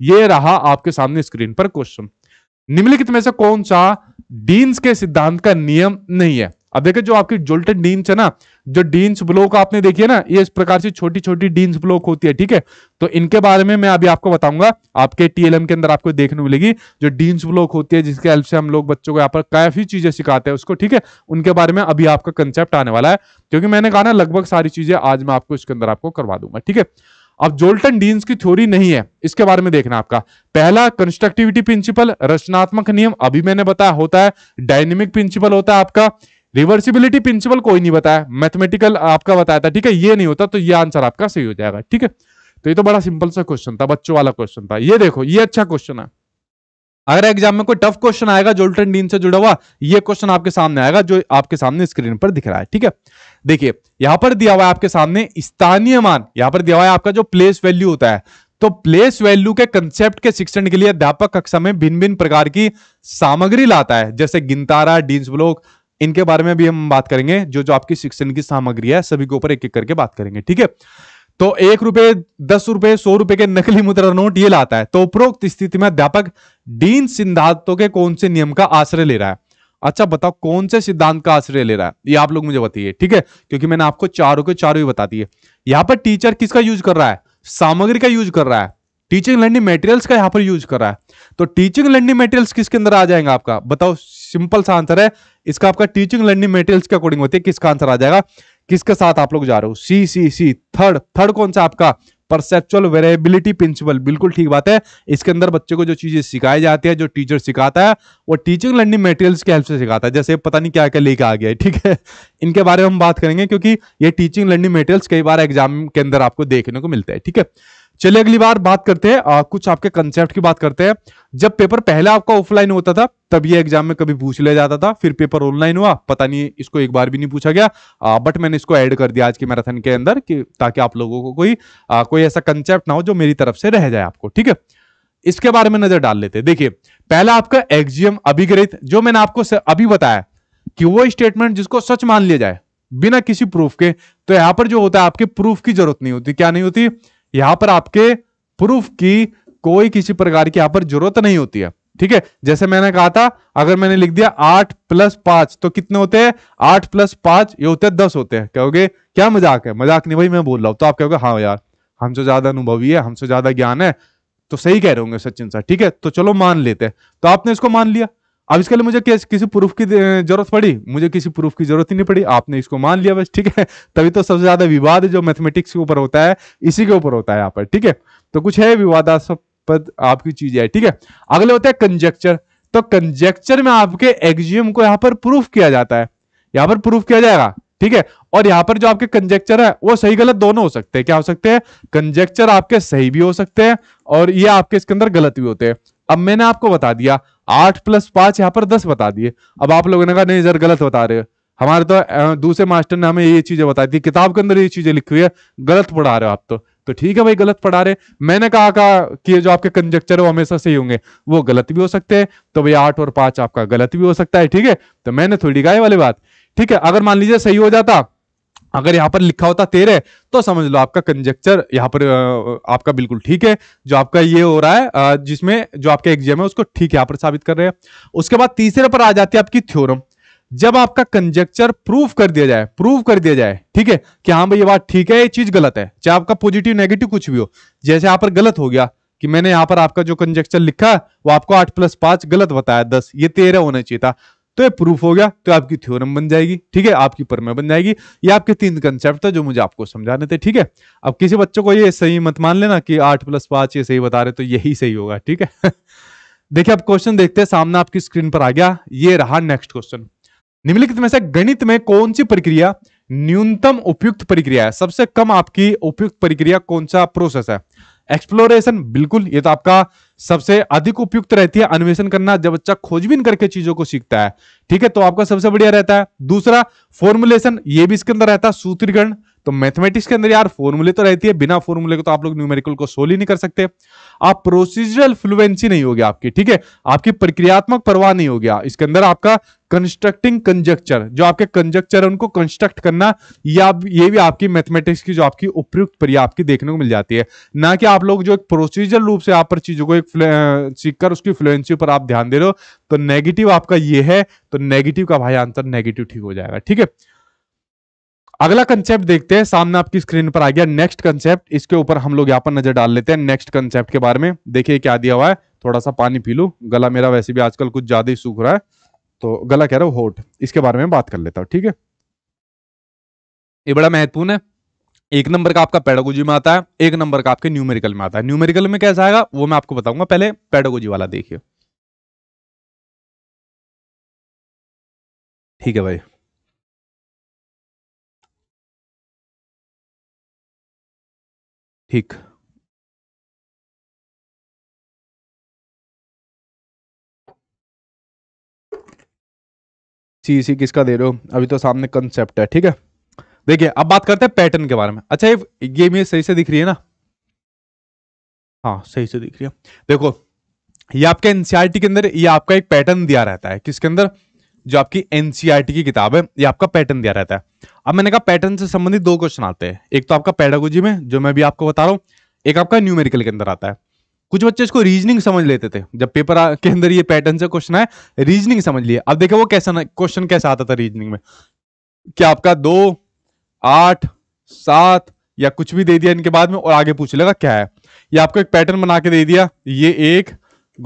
ये रहा आपके सामने स्क्रीन पर क्वेश्चन निम्नलिखित में से कौन सा डीन्स के सिद्धांत का नियम नहीं है अब देखिए जो आपकी जोल्टन डीन्स है ना जो डीन्स ब्लॉक आपने देखी है ना ये इस प्रकार से छोटी छोटी डीन्स ब्लॉक होती है ठीक है तो इनके बारे में मैं अभी आपको बताऊंगा आपके टीएलएम के अंदर आपको देखने मिलेगी जो डीन्स ब्लॉक होती है जिसके हेल्प से हम लोग बच्चों को यहाँ पर काफी चीजें सिखाते हैं उसको ठीक है उनके बारे में अभी आपका कंसेप्ट आने वाला है क्योंकि मैंने कहा ना लगभग सारी चीजें आज मैं आपको इसके अंदर आपको करवा दूंगा ठीक है अब जोल्टन डीन्स की थ्योरी नहीं है इसके बारे में देखना आपका पहला कंस्ट्रक्टिविटी प्रिंसिपल रचनात्मक नियम अभी मैंने बताया होता है डायनेमिक प्रिंसिपल होता है आपका रिवर्सिबिलिटी प्रिंसिपल कोई नहीं बताया मैथमेटिकल आपका बताया था ठीक है ये नहीं होता तो ये आंसर आपका सही हो जाएगा ठीक है तो ये तो बड़ा सिंपल सा क्वेश्चन था बच्चों वाला क्वेश्चन था ये देखो ये अच्छा क्वेश्चन है अगर एग्जाम में कोई टफ क्वेश्चन आएगा जोल्टन डीन से जुड़ा हुआ ये क्वेश्चन आपके सामने आएगा जो आपके सामने स्क्रीन पर दिख रहा है ठीक है देखिए यहां पर दिया हुआ है आपके सामने स्थानीय मान यहां पर दिया हुआ है आपका जो प्लेस वैल्यू होता है तो प्लेस वैल्यू के कंसेप्ट के शिक्षण के लिए अध्यापक कक्षा में भिन्न भिन्न प्रकार की सामग्री लाता है जैसे गिनतारा डीन्स ब्लॉक इनके बारे में भी हम बात करेंगे जो जो आपकी शिक्षण की सामग्री है सभी के ऊपर एक एक करके बात करेंगे ठीक है तो एक रुपए दस रुपए सौ रुपए के नकली मुद्रा नोट ये लाता है तो उपरोक्त स्थिति में अध्यापक डीन सिद्धांतों के कौन से नियम का आश्रय ले रहा है अच्छा बताओ कौन से सिद्धांत का आश्रय ले रहा है ये आप लोग मुझे बताइए ठीक है क्योंकि मैंने आपको चारों के चारों ही बता दिए यहां पर टीचर किसका यूज कर रहा है सामग्री का यूज कर रहा है टीचिंग लर्निंग मेटेरियल्स का यहां पर यूज कर रहा है तो टीचिंग लर्निंग मेटेरियल्स किसके अंदर आ जाएगा आपका बताओ सिंपल सा आंसर है इसका आपका टीचिंग लर्निंग मटेरियल्स के अकॉर्डिंग होती है किसका आंसर आ जाएगा किसके साथ आप लोग जा रहे हो सी सी सी थर्ड थर्ड कौन सा आपका परसेप्चुअल वेरिएबिलिटी प्रिंसिपल बिल्कुल ठीक बात है इसके अंदर बच्चे को जो चीजें सिखाई जाती है जो टीचर सिखाता है वो टीचिंग लर्निंग मेटेरियल्स के हेल्प से सिखाता है जैसे पता नहीं क्या क्या लेके आ गया है ठीक है इनके बारे में हम बात करेंगे क्योंकि ये टीचिंग लर्निंग मेटेरियल्स कई बार एग्जाम के अंदर आपको देखने को मिलता है ठीक है चलिए अगली बार बात करते हैं आ, कुछ आपके कंसेप्ट की बात करते हैं जब पेपर पहले आपका ऑफलाइन होता था तब ये एग्जाम में कभी पूछ लिया जाता था फिर पेपर ऑनलाइन हुआ पता नहीं इसको एक बार भी नहीं पूछा गया आ, बट मैंने इसको ऐड कर दिया आज के मैराथन के अंदर कि ताकि आप लोगों को कोई आ, कोई ऐसा कंसेप्ट ना हो जो मेरी तरफ से रह जाए आपको ठीक है इसके बारे में नजर डाल लेते देखिए पहला आपका एक्जियम अभिग्रहित जो मैंने आपको अभी बताया कि वो स्टेटमेंट जिसको सच मान लिया जाए बिना किसी प्रूफ के तो यहां पर जो होता है आपके प्रूफ की जरूरत नहीं होती क्या नहीं होती यहां पर आपके प्रूफ की कोई किसी प्रकार की यहां पर जरूरत नहीं होती है ठीक है जैसे मैंने कहा था अगर मैंने लिख दिया आठ प्लस पांच तो कितने होते हैं आठ प्लस पांच ये होते हैं दस होते हैं कहोगे क्या मजाक है मजाक नहीं भाई मैं बोल रहा हूं तो आप कहोगे हाँ यार हमसे तो ज्यादा अनुभवी है हमसे तो ज्यादा ज्ञान है तो सही कह रहे होंगे सचिन सर ठीक है तो चलो मान लेते हैं तो आपने इसको मान लिया अब इसके लिए मुझे किसी प्रूफ की जरूरत पड़ी मुझे किसी प्रूफ की जरूरत ही नहीं पड़ी आपने इसको मान लिया बस ठीक है तभी तो सबसे ज्यादा विवाद जो मैथमेटिक्स के ऊपर होता है इसी के ऊपर होता है यहाँ पर ठीक है तो कुछ है विवादास्पद आपकी चीज है ठीक है अगले होता है कंजेक्चर तो कंजेक्चर में आपके एक्जियम को यहाँ पर प्रूफ किया जाता है यहाँ पर प्रूफ किया जाएगा ठीक है और यहाँ पर जो आपके कंजेक्चर है वो सही गलत दोनों हो सकते हैं क्या हो सकते हैं कंजेक्चर आपके सही भी हो सकते हैं और ये आपके इसके अंदर गलत भी होते हैं अब मैंने आपको बता दिया आठ प्लस पांच यहाँ पर दस बता दिए अब आप लोगों ने कहा नहीं सर गलत बता रहे हो हमारे तो दूसरे मास्टर ने हमें ये चीजें बताई थी किताब के अंदर ये चीजें लिखी हुई है गलत पढ़ा रहे हो आप तो तो ठीक है भाई गलत पढ़ा रहे मैंने कहा का कि जो आपके कंजक्चर है वो हमेशा सही होंगे वो गलत भी हो सकते हैं तो भाई आठ और पांच आपका गलत भी हो सकता है ठीक है तो मैंने थोड़ी गाय वाली बात ठीक है अगर मान लीजिए सही हो जाता अगर यहाँ पर लिखा होता तेरह तो समझ लो आपका कंजेक्चर यहाँ पर आपका बिल्कुल ठीक है जो आपका ये हो रहा है जिसमें जो आपका एग्जाम है उसको ठीक यहाँ पर साबित कर रहे हैं उसके बाद तीसरे पर आ जाती है आपकी थ्योरम जब आपका कंजेक्चर प्रूफ कर दिया जाए प्रूफ कर दिया जाए ठीक है कि हाँ भाई ये बात ठीक है ये चीज गलत है चाहे आपका पॉजिटिव नेगेटिव कुछ भी हो जैसे यहाँ पर गलत हो गया कि मैंने यहाँ पर आपका जो कंजेक्चर लिखा वो आपको आठ प्लस पांच गलत बताया दस ये तेरह होना चाहिए था तो ये प्रूफ हो गया तो आपकी थ्योरम बन जाएगी ठीक है आपकी परमे बन जाएगी ये आपके तीन कंसेप्ट था जो मुझे आपको समझाने थे ठीक है अब किसी बच्चों को ये सही मत मान लेना कि आठ प्लस पांच ये सही बता रहे तो यही सही होगा ठीक है देखिए अब क्वेश्चन देखते हैं सामने आपकी स्क्रीन पर आ गया ये रहा नेक्स्ट क्वेश्चन निम्नलिखित में से गणित में कौन सी प्रक्रिया न्यूनतम उपयुक्त प्रक्रिया है सबसे कम आपकी उपयुक्त प्रक्रिया कौन सा प्रोसेस है एक्सप्लोरेशन बिल्कुल ये तो आपका सबसे अधिक उपयुक्त रहती है अन्वेषण करना जब बच्चा खोजबीन करके चीजों को सीखता है ठीक है तो आपका सबसे बढ़िया रहता है दूसरा फॉर्मुलेशन ये भी इसके अंदर रहता है सूत्रीकरण तो मैथमेटिक्स के अंदर यार फॉर्मूले तो रहती है बिना फॉर्मूले को तो आप लोग न्यूमेरिकल को सोल ही नहीं कर सकते आप प्रोसीजरल फ्लुएंसी नहीं होगी आपकी ठीक है आपकी प्रक्रियात्मक प्रवाह नहीं हो गया इसके अंदर आपका कंस्ट्रक्टिंग कंजक्चर जो आपके कंजक्चर है उनको कंस्ट्रक्ट करना या ये भी आपकी मैथमेटिक्स की जो आपकी उपयुक्त प्रिया आपकी देखने को मिल जाती है ना कि आप लोग जो एक प्रोसीजर रूप से आप पर चीजों को एक सीखकर उसकी फ्लुएंसी पर आप ध्यान दे रहे हो तो नेगेटिव आपका ये है तो नेगेटिव का भाई आंसर नेगेटिव ठीक हो जाएगा ठीक है अगला कंसेप्ट देखते हैं सामने आपकी स्क्रीन पर आ गया नेक्स्ट कंसेप्ट इसके ऊपर हम लोग यहाँ पर नजर डाल लेते हैं नेक्स्ट कंसेप्ट के बारे में देखिए क्या दिया हुआ है थोड़ा सा पानी पी लू गला मेरा वैसे भी आजकल कुछ ज्यादा ही सूख रहा है तो गला कह रहा हूँ होठ इसके बारे में बात कर लेता हूँ ठीक है ये बड़ा महत्वपूर्ण है एक नंबर का आपका पेडोगोजी में आता है एक नंबर का आपके न्यूमेरिकल में आता है न्यूमेरिकल में कैसा आएगा वो मैं आपको बताऊंगा पहले पेडोगोजी वाला देखिए ठीक है भाई ठीक सी सी किसका दे रहे हो अभी तो सामने कंसेप्ट है ठीक है देखिए अब बात करते हैं पैटर्न के बारे में अच्छा ये ये मेरे सही से दिख रही है ना हाँ सही से दिख रही है देखो ये आपके एनसीआरटी के अंदर ये आपका एक पैटर्न दिया रहता है किसके अंदर जो आपकी एनसीईआरटी e की किताब है ये आपका पैटर्न दिया रहता है अब मैंने कहा पैटर्न से संबंधित दो क्वेश्चन आते हैं एक तो आपका पैडागोजी में जो मैं भी आपको बता रहा हूँ एक आपका न्यूमेरिकल के अंदर आता है कुछ बच्चे इसको रीजनिंग समझ लेते थे जब पेपर के अंदर ये पैटर्न से क्वेश्चन है रीजनिंग समझ लिए अब देखे वो कैसा क्वेश्चन कैसा आता था रीजनिंग में क्या आपका दो आठ सात या कुछ भी दे दिया इनके बाद में और आगे पूछ लेगा क्या है ये आपको एक पैटर्न बना के दे दिया ये एक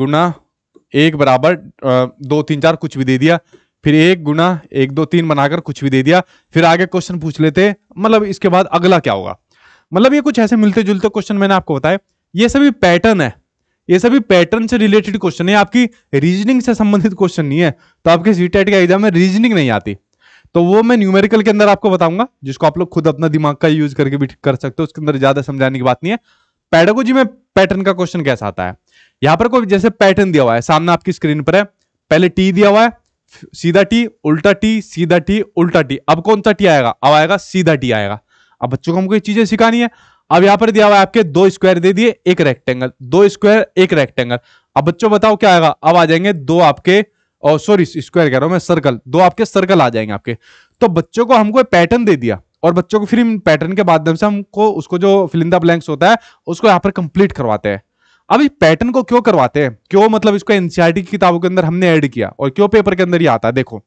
गुना एक बराबर दो तीन चार कुछ भी दे दिया फिर एक गुना एक दो तीन बनाकर कुछ भी दे दिया फिर आगे क्वेश्चन पूछ लेते मतलब इसके बाद अगला क्या होगा मतलब ये कुछ ऐसे मिलते जुलते क्वेश्चन मैंने आपको बताया ये सभी पैटर्न है ये सभी पैटर्न से रिलेटेड क्वेश्चन है आपकी रीजनिंग से संबंधित क्वेश्चन नहीं है तो आपके सी टेट के एग्जाम में रीजनिंग नहीं आती तो वो मैं न्यूमेरिकल के अंदर आपको बताऊंगा जिसको आप लोग खुद अपना दिमाग का यूज करके भी कर सकते हो उसके अंदर ज्यादा समझाने की बात नहीं है पैडोगोजी में पैटर्न का क्वेश्चन कैसा आता है यहां पर कोई जैसे पैटर्न दिया हुआ है सामने आपकी स्क्रीन पर है पहले टी दिया हुआ है सीधा टी उल्टा टी सीधा टी उल्टा टी अब कौन सा टी आएगा अब आएगा सीधा टी आएगा अब बच्चों को हमको ये चीजें सिखानी है अब यहां पर दिया हुआ है आपके दो स्क्वायर दे दिए एक रेक्टेंगल दो स्क्वायर एक रेक्टेंगल अब बच्चों बताओ क्या आएगा अब आ जाएंगे दो आपके और सॉरी स्क्वायर कह रहा हूं मैं सर्कल दो आपके सर्कल आ जाएंगे आपके तो बच्चों को हमको पैटर्न दे दिया और बच्चों को फिर पैटर्न के माध्यम से हमको उसको जो फिलिंदा ब्लैंक्स होता है उसको यहाँ पर कंप्लीट करवाते हैं अब इस पैटर्न को क्यों करवाते हैं क्यों मतलब इसको एनसीआरटी की किताबों के अंदर हमने ऐड किया और क्यों पेपर के अंदर ये आता है देखो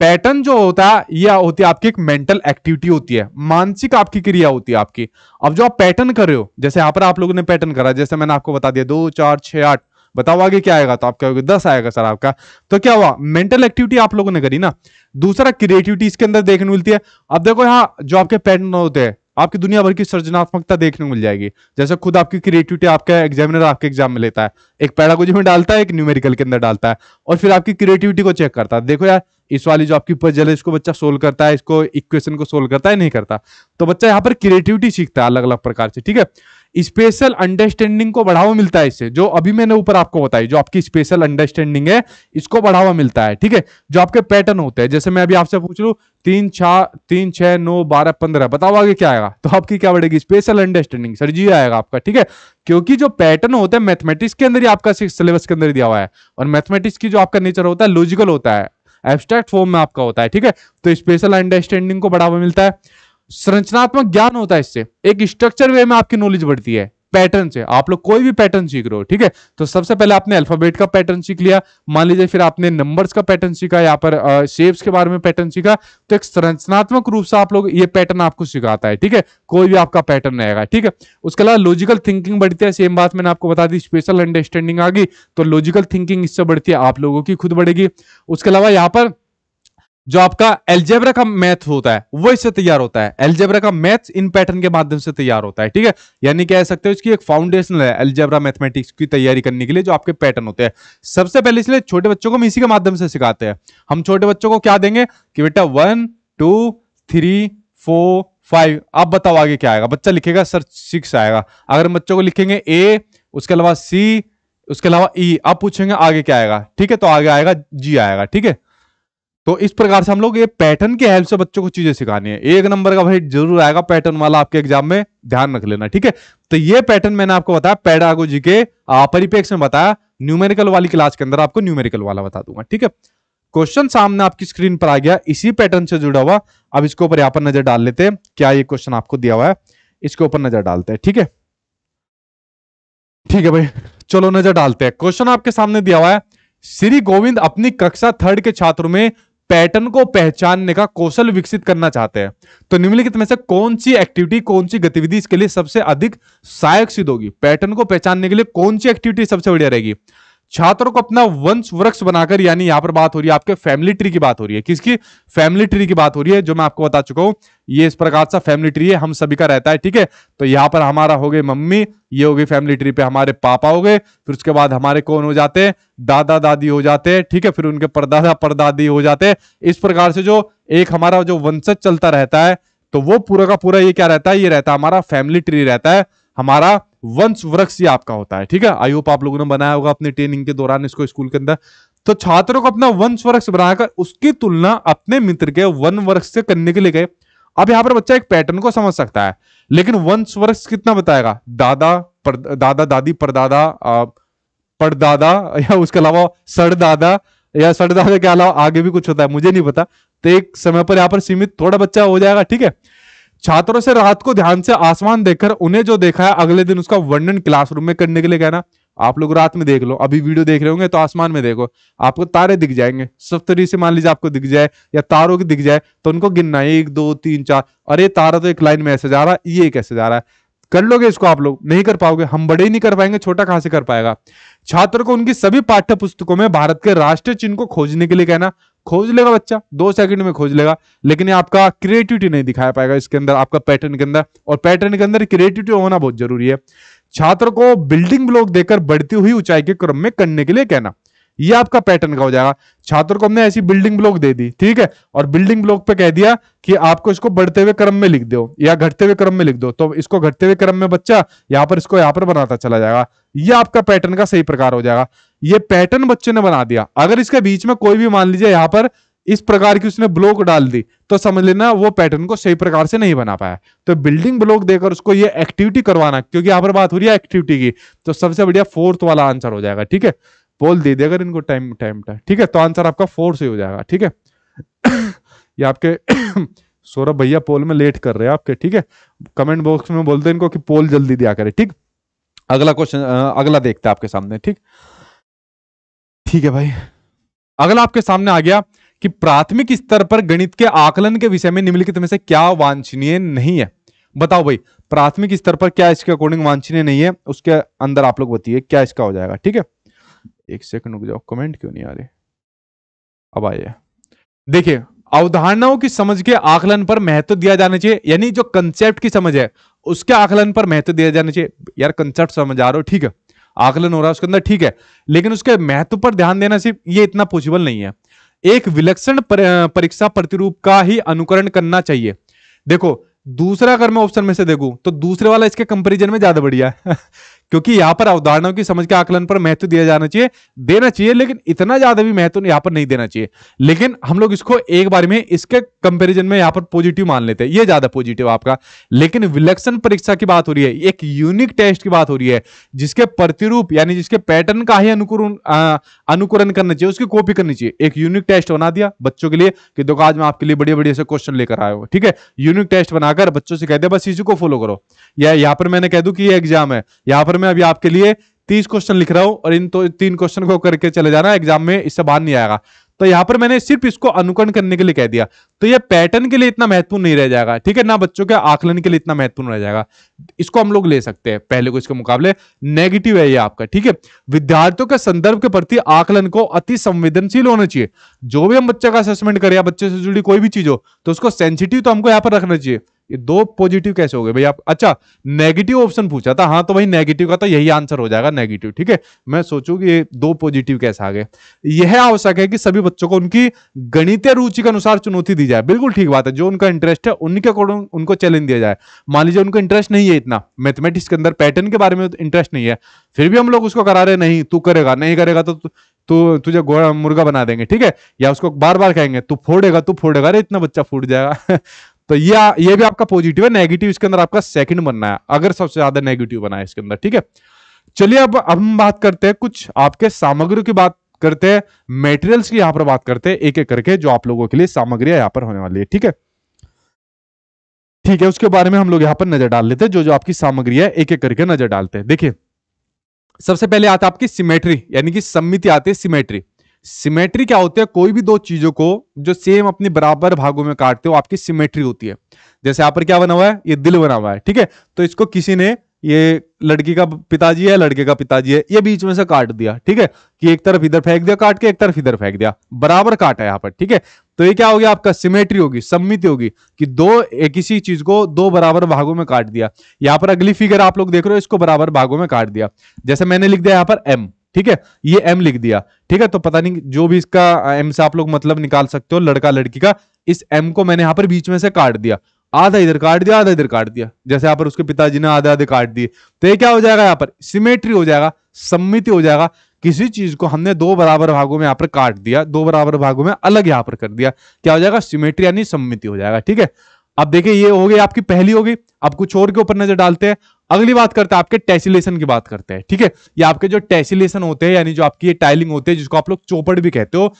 पैटर्न जो होता है यह होती है आपकी एक मेंटल एक्टिविटी होती है मानसिक आपकी क्रिया होती है आपकी अब जो आप पैटर्न कर रहे हो जैसे यहां पर आप लोगों ने पैटर्न करा जैसे मैंने आपको बता दिया दो चार छह आठ बताओ आगे क्या आएगा तो आप कहोगे दस आएगा सर आपका तो क्या हुआ मेंटल एक्टिविटी आप लोगों ने करी ना दूसरा क्रिएटिविटी इसके अंदर देखने मिलती है अब देखो यहाँ जो आपके पैटर्न होते हैं आपकी दुनिया भर की सृजनात्मकता देखने को मिल जाएगी जैसे खुद आपकी क्रिएटिविटी आपका एग्जामिनर आपके एग्जाम में लेता है एक पैरागोजी में डालता है एक न्यूमेरिकल के अंदर डालता है और फिर आपकी क्रिएटिविटी को चेक करता है देखो यार इस वाली जो आपकी पजल है इसको बच्चा सोल्व करता है इसको इक्वेशन को सोल्व करता है नहीं करता तो बच्चा यहाँ पर क्रिएटिविटी सीखता है अलग अलग प्रकार से ठीक है स्पेशल अंडरस्टैंडिंग को बढ़ावा मिलता है इससे जो अभी मैंने ऊपर आपको बताई जो आपकी स्पेशल अंडरस्टैंडिंग है इसको बढ़ावा मिलता है ठीक है जो आपके पैटर्न होते हैं जैसे मैं अभी आपसे पूछ लू तीन छा तीन छह नौ बारह पंद्रह बताओ आगे क्या आएगा तो आपकी क्या बढ़ेगी स्पेशल अंडरस्टैंडिंग सर जी आएगा आपका ठीक है क्योंकि जो पैटर्न होता है मैथमेटिक्स के अंदर ही आपका सिलेबस के अंदर दिया हुआ है और मैथमेटिक्स की जो आपका नेचर होता है लॉजिकल होता है एब्स्ट्रैक्ट फॉर्म में आपका होता है ठीक है तो स्पेशल अंडरस्टैंडिंग को बढ़ावा मिलता है संरचनात्मक ज्ञान होता है इससे एक स्ट्रक्चर वे में आपकी नॉलेज बढ़ती है पैटर्न से आप लोग कोई भी पैटर्न सीख रहे हो ठीक है तो सबसे पहले आपने अल्फाबेट का पैटर्न सीख लिया मान लीजिए फिर आपने नंबर्स का पैटर्न सीखा यहाँ पर शेप्स के बारे में पैटर्न सीखा तो एक संरचनात्मक रूप से आप लोग ये पैटर्न आपको सिखाता है ठीक है कोई भी आपका पैटर्न रहेगा ठीक है उसके अलावा लॉजिकल थिंकिंग बढ़ती है सेम बात मैंने आपको बता दी स्पेशल अंडरस्टैंडिंग आ गई तो लॉजिकल थिंकिंग इससे बढ़ती है आप लोगों की खुद बढ़ेगी उसके अलावा यहाँ पर जो आपका एल्जेब्रा का मैथ होता है वो इससे तैयार होता है एल्जेब्रा का मैथ इन पैटर्न के माध्यम से तैयार होता है ठीक है यानी कह सकते हो इसकी एक फाउंडेशन है एल्जेब्रा मैथमेटिक्स की तैयारी करने के लिए जो आपके पैटर्न होते हैं सबसे पहले इसलिए छोटे बच्चों को हम इसी के माध्यम से सिखाते हैं हम छोटे बच्चों को क्या देंगे कि बेटा one two three four five आप बताओ आगे क्या आएगा बच्चा लिखेगा सर सिक्स आएगा अगर हम बच्चों को लिखेंगे ए उसके अलावा सी उसके अलावा ई e, आप पूछेंगे आगे क्या आएगा ठीक है तो आगे आएगा जी आएगा ठीक है तो इस प्रकार से हम लोग ये पैटर्न के हेल्प से बच्चों को चीजें सिखानी है एक नंबर का भाई जरूर आएगा पैटर्न वाला आपके एग्जाम में ध्यान रख लेना ठीक है तो ये पैटर्न मैंने आपको बताया पैडागोजी के परिपेक्ष में बताया न्यूमेरिकल वाली क्लास के अंदर आपको न्यूमेरिकल वाला बता दूंगा ठीक है क्वेश्चन सामने आपकी स्क्रीन पर आ गया इसी पैटर्न से जुड़ा हुआ अब इसके ऊपर यहां पर नजर डाल लेते हैं क्या ये क्वेश्चन आपको दिया हुआ है इसके ऊपर नजर डालते हैं ठीक है ठीक है भाई चलो नजर डालते हैं क्वेश्चन आपके सामने दिया हुआ है श्री गोविंद अपनी कक्षा थर्ड के छात्रों में पैटर्न को पहचानने का कौशल विकसित करना चाहते हैं तो निम्नलिखित में से कौन सी एक्टिविटी कौन सी गतिविधि इसके लिए सबसे अधिक सहायक सिद्ध होगी पैटर्न को पहचानने के लिए कौन सी एक्टिविटी सबसे बढ़िया रहेगी छात्रों को अपना वंश वृक्ष बनाकर यानी यहां पर बात हो रही है आपके फैमिली ट्री की बात हो रही है किसकी फैमिली ट्री की बात हो रही है जो मैं आपको बता चुका हूं ये इस प्रकार सा फैमिली ट्री है हम सभी का रहता है ठीक है तो यहां पर हमारा हो गए मम्मी ये हो गई फैमिली ट्री पे हमारे पापा हो गए फिर उसके बाद हमारे कौन हो जाते हैं दादा दादी हो जाते हैं ठीक है फिर उनके परदादा परदादी हो जाते इस प्रकार से जो एक हमारा जो वंशज चलता रहता है तो वो पूरा का पूरा ये क्या रहता है ये रहता है हमारा फैमिली ट्री रहता है हमारा वंश वृक्ष ये आपका होता है ठीक है आई होप आप लोगों ने बनाया होगा अपने ट्रेनिंग के दौरान इसको स्कूल के अंदर तो छात्रों को अपना वंश वृक्ष बनाकर उसकी तुलना अपने मित्र के वन वृक्ष से करने के लिए गए अब यहां पर बच्चा एक पैटर्न को समझ सकता है लेकिन वंश वृक्ष कितना बताएगा दादा पर, दादा दादी परदादा परदादा या उसके अलावा सरदादा या सरदादा के अलावा आगे भी कुछ होता है मुझे नहीं पता तो एक समय पर यहाँ पर सीमित थोड़ा बच्चा हो जाएगा ठीक है छात्रों से रात को ध्यान से आसमान देखकर उन्हें जो देखा है अगले दिन उसका वर्णन क्लासरूम में करने के लिए कहना आप लोग रात में देख लो अभी वीडियो देख रहे होंगे तो आसमान में देखो आपको तारे दिख जाएंगे सप्तरी से मान लीजिए आपको दिख जाए या तारों की दिख जाए तो उनको गिनना एक दो तीन चार अरे तारा तो एक लाइन में ऐसे जा रहा है ये कैसे जा रहा है कर लोगे इसको आप लोग नहीं कर पाओगे हम बड़े ही नहीं कर पाएंगे छोटा कहां से कर पाएगा छात्र को उनकी सभी पाठ्य पुस्तकों में भारत के राष्ट्रीय चिन्ह को खोजने के लिए कहना खोज लेगा बच्चा दो सेकंड में खोज लेगा लेकिन आपका क्रिएटिविटी नहीं दिखाया पाएगा इसके अंदर आपका पैटर्न के अंदर और पैटर्न के अंदर क्रिएटिविटी होना बहुत जरूरी है छात्र को बिल्डिंग ब्लॉक देकर बढ़ती हुई ऊंचाई के क्रम में करने के लिए कहना ये आपका पैटर्न का हो जाएगा छात्र को हमने ऐसी बिल्डिंग ब्लॉक दे दी ठीक है और बिल्डिंग ब्लॉक पे कह दिया कि आपको इसको बढ़ते हुए क्रम में लिख दो या घटते हुए क्रम में लिख दो तो इसको घटते हुए क्रम में बच्चा यहां पर इसको यहां पर बनाता चला जाएगा यह आपका पैटर्न का सही प्रकार हो जाएगा ये पैटर्न बच्चे ने बना दिया अगर इसके बीच में कोई भी मान लीजिए यहां पर इस प्रकार की उसने ब्लॉक डाल दी तो समझ लेना वो पैटर्न को सही प्रकार से नहीं बना पाया तो बिल्डिंग ब्लॉक देकर उसको ये एक्टिविटी करवाना क्योंकि यहां पर बात हो रही है एक्टिविटी की तो सबसे बढ़िया फोर्थ वाला आंसर हो जाएगा ठीक है बोल दे देगा इनको टाइम टाइम टाइम ठीक है तो आंसर आपका फोर्थ ही हो जाएगा ठीक है ये आपके सौरभ भैया पोल में लेट कर रहे हैं आपके ठीक है कमेंट बॉक्स में बोलते इनको कि पोल जल्दी दिया करे ठीक अगला क्वेश्चन अगला देखते हैं आपके सामने ठीक ठीक है भाई अगला आपके सामने आ गया कि प्राथमिक स्तर पर गणित के आकलन के विषय में निम्नलिखित में से क्या वांछनीय नहीं है बताओ भाई प्राथमिक स्तर पर क्या इसके अकॉर्डिंग वांछनीय नहीं है उसके अंदर आप लोग बताइए क्या इसका हो जाएगा ठीक है एक सेकंड रुक जाओ कमेंट क्यों नहीं आ रहे अब आइए देखिए अवधारणाओं की समझ के आकलन पर महत्व दिया जाना चाहिए यानी जो कंसेप्ट की समझ है उसके आकलन पर महत्व दिया जाना चाहिए यार कंसेप्ट समझ आ रहा हो ठीक है आकलन हो रहा है उसके अंदर ठीक है लेकिन उसके महत्व पर ध्यान देना सिर्फ ये इतना पॉसिबल नहीं है एक विलक्षण परीक्षा प्रतिरूप का ही अनुकरण करना चाहिए देखो दूसरा अगर मैं ऑप्शन में से देखू तो दूसरे वाला इसके कंपेरिजन में ज्यादा बढ़िया है क्योंकि यहां पर अवधारणाओं की समझ के आकलन पर महत्व दिया जाना चाहिए देना चाहिए लेकिन इतना ज्यादा भी महत्व यहां पर नहीं देना चाहिए लेकिन हम लोग इसको एक बार में इसके कंपेरिजन में यहां पर पॉजिटिव मान लेते हैं ये ज्यादा पॉजिटिव आपका लेकिन विलक्षण परीक्षा की बात हो रही है एक यूनिक टेस्ट की बात हो रही है जिसके प्रतिरूप यानी जिसके पैटर्न का ही अनुकूल अनुकूलन करना चाहिए उसकी कॉपी करनी चाहिए एक यूनिक टेस्ट बना दिया बच्चों के लिए कि देखो आज मैं आपके लिए बड़े बड़े ऐसे क्वेश्चन लेकर आया ठीक है यूनिक टेस्ट बनाकर बच्चों से कह दिया बस इसी को फॉलो करो या यहाँ पर मैंने कह दू कि ये एग्जाम है यहां पर और मैं अभी आपके लिए तीस क्वेश्चन लिख रहा हूं और इन तो तीन क्वेश्चन को करके चले जाना एग्जाम में इससे बाहर नहीं आएगा तो यहां पर मैंने सिर्फ इसको अनुकरण करने के लिए कह दिया तो ये पैटर्न के लिए इतना महत्वपूर्ण नहीं रह जाएगा ठीक है ना बच्चों के आकलन के लिए इतना महत्वपूर्ण रह जाएगा इसको हम लोग ले सकते हैं पहले को इसके मुकाबले नेगेटिव है ये आपका ठीक है विद्यार्थियों के संदर्भ के प्रति आकलन को अति संवेदनशील होना चाहिए जो भी हम बच्चे का असेसमेंट करें या बच्चे से जुड़ी कोई भी चीज हो तो उसको सेंसिटिव तो हमको यहां पर रखना चाहिए ये दो पॉजिटिव कैसे हो गए भाई आप अच्छा नेगेटिव ऑप्शन पूछा था हाँ तो भाई नेगेटिव का तो यही आंसर हो जाएगा नेगेटिव ठीक है मैं सोचूं कि ये दो पॉजिटिव कैसे आ गए यह आवश्यक है कि सभी बच्चों को उनकी गणितीय रुचि के अनुसार चुनौती दी जाए बिल्कुल ठीक बात है जो उनका इंटरेस्ट है उनके अकॉर्डिंग उनको चैलेंज दिया जाए मान लीजिए उनको इंटरेस्ट नहीं है इतना मैथमेटिक्स के अंदर पैटर्न के बारे में इंटरेस्ट तो नहीं है फिर भी हम लोग उसको करा रहे नहीं तू करेगा नहीं करेगा तो तू तुझे मुर्गा बना देंगे ठीक है या उसको बार बार कहेंगे तू फोड़ेगा तू फोड़ेगा अरे इतना बच्चा फूट जाएगा तो ये ये भी आपका पॉजिटिव है नेगेटिव इसके अंदर आपका सेकंड बनना है अगर सबसे ज्यादा नेगेटिव बना है इसके अंदर ठीक है चलिए अब अब हम बात करते हैं कुछ आपके सामग्री की बात करते हैं मेटेरियल्स की यहां पर बात करते हैं एक एक करके जो आप लोगों के लिए सामग्री यहां पर होने वाली है ठीक है ठीक है उसके बारे में हम लोग यहां पर नजर डाल लेते हैं जो जो आपकी सामग्री है एक एक करके नजर डालते हैं देखिए सबसे पहले आता है आपकी सिमेट्री यानी कि सम्मिति आती है सिमेट्री सिमेट्री क्या होती है कोई भी दो चीजों को जो सेम अपने बराबर भागों में काटते हो आपकी सिमेट्री होती है जैसे यहां पर क्या बना हुआ है ये दिल बना हुआ है ठीक है तो इसको किसी ने ये लड़की का पिताजी है लड़के का पिताजी है ये बीच में से काट दिया ठीक है कि एक तरफ इधर फेंक दिया काट के एक तरफ इधर फेंक दिया बराबर काटा यहाँ पर ठीक है तो ये क्या हो गया आपका सिमेट्री होगी सम्मिति होगी कि दो एक किसी चीज को दो बराबर भागों में काट दिया यहाँ पर अगली फिगर आप लोग देख रहे हो इसको बराबर भागों में काट दिया जैसे मैंने लिख दिया यहाँ पर एम ठीक है ये एम लिख दिया ठीक है तो पता नहीं जो भी इसका एम से आप लोग मतलब निकाल सकते हो लड़का लड़की का इस एम को मैंने यहां पर बीच में से काट दिया आधा इधर काट दिया आधा इधर काट दिया जैसे यहां पर उसके पिताजी ने आधे आधे काट दिए तो ये क्या हो जाएगा यहाँ पर सिमेट्री हो जाएगा सम्मिति हो जाएगा किसी चीज को हमने दो बराबर भागों में यहाँ पर काट दिया दो बराबर भागों में अलग यहाँ पर कर दिया क्या हो जाएगा सिमेट्री यानी सम्मिति हो जाएगा ठीक है अब देखिए ये हो गई आपकी पहली हो गई अब कुछ और के ऊपर नजर डालते हैं अगली बात करते हैं आपके टेसिलेशन की बात करते हैं ठीक है ये आपके जो टेसिलेशन होते हैं यानी जो आपकी ये टाइलिंग होते हैं जिसको आप लोग चौपड़ भी कहते हो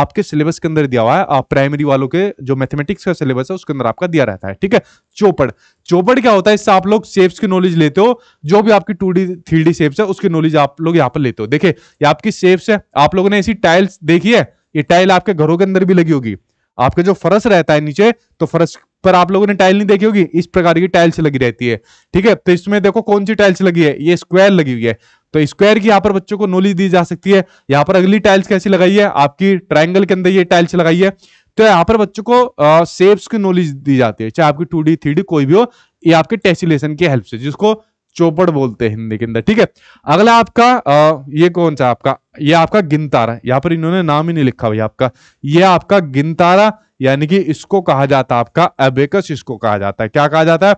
आपके सिलेबस के अंदर दिया हुआ है प्राइमरी वालों के जो मैथमेटिक्स का सिलेबस है उसके अंदर आपका दिया रहता है ठीक है चौपड़ चौपड़ क्या होता है इससे आप लोग शेप्स की नॉलेज लेते हो जो भी आपकी two D three D shapes है उसकी नॉलेज आप लोग यहाँ पर लेते हो देखिये ये आपकी शेप्स है आप लोगों ने ऐसी टाइल्स देखी है ये टाइल आपके घरों के अंदर भी लगी होगी आपका जो फरस रहता है नीचे तो फरस पर आप लोगों ने टाइल नहीं देखी होगी इस प्रकार की टाइल्स लगी रहती है ठीक है तो इसमें देखो कौन सी टाइल्स लगी है ये स्क्वायर लगी हुई है तो स्क्वायर की यहाँ पर बच्चों को नॉलेज दी जा सकती है यहाँ पर अगली टाइल्स कैसी लगाई है आपकी ट्राइंगल के अंदर ये टाइल्स लगाई है तो यहाँ पर बच्चों को शेप्स की नॉलेज दी जाती है चाहे आपकी टू डी थ्री डी कोई भी हो ये आपके टेसिलेशन की हेल्प से जिसको चौपड़ बोलते हैं हिंदी के अंदर ठीक है अगला आपका आ, ये कौन सा आपका ये आपका गिनतारा यहाँ पर इन्होंने नाम ही नहीं लिखा भाई आपका ये आपका गिनतारा यानी कि इसको कहा जाता है आपका एबेकस इसको कहा जाता है क्या कहा जाता है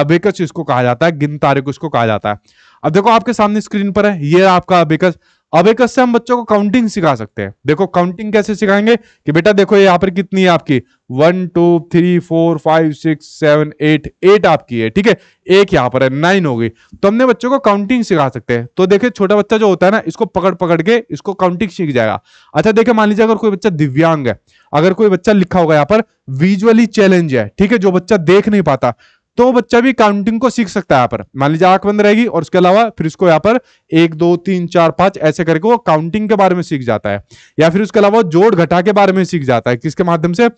अबेकस इसको कहा जाता है गिनतारे को इसको कहा जाता है अब देखो आपके सामने स्क्रीन पर है ये आपका अबेकस अब एक से हम बच्चों को काउंटिंग सिखा सकते हैं देखो काउंटिंग कैसे सिखाएंगे कि बेटा देखो यहाँ पर कितनी है आपकी one two three four five six seven eight eight आपकी है ठीक है एक यहाँ पर है नाइन हो गई तो हमने बच्चों को काउंटिंग सिखा सकते हैं तो देखिए छोटा बच्चा जो होता है ना इसको पकड़ पकड़ के इसको काउंटिंग सीख जाएगा अच्छा देखिए मान लीजिए अगर कोई बच्चा दिव्यांग है अगर कोई बच्चा लिखा होगा यहाँ पर विजुअली चैलेंज है ठीक है जो बच्चा देख नहीं पाता तो बच्चा भी काउंटिंग को सीख सकता है यहाँ पर मान लीजिए आंख बंद रहेगी और उसके अलावा फिर उसको यहाँ पर एक दो तीन चार पांच ऐसे करके वो काउंटिंग के बारे में सीख जाता है या फिर उसके अलावा जोड़ घटा के बारे में सीख जाता है किसके माध्यम से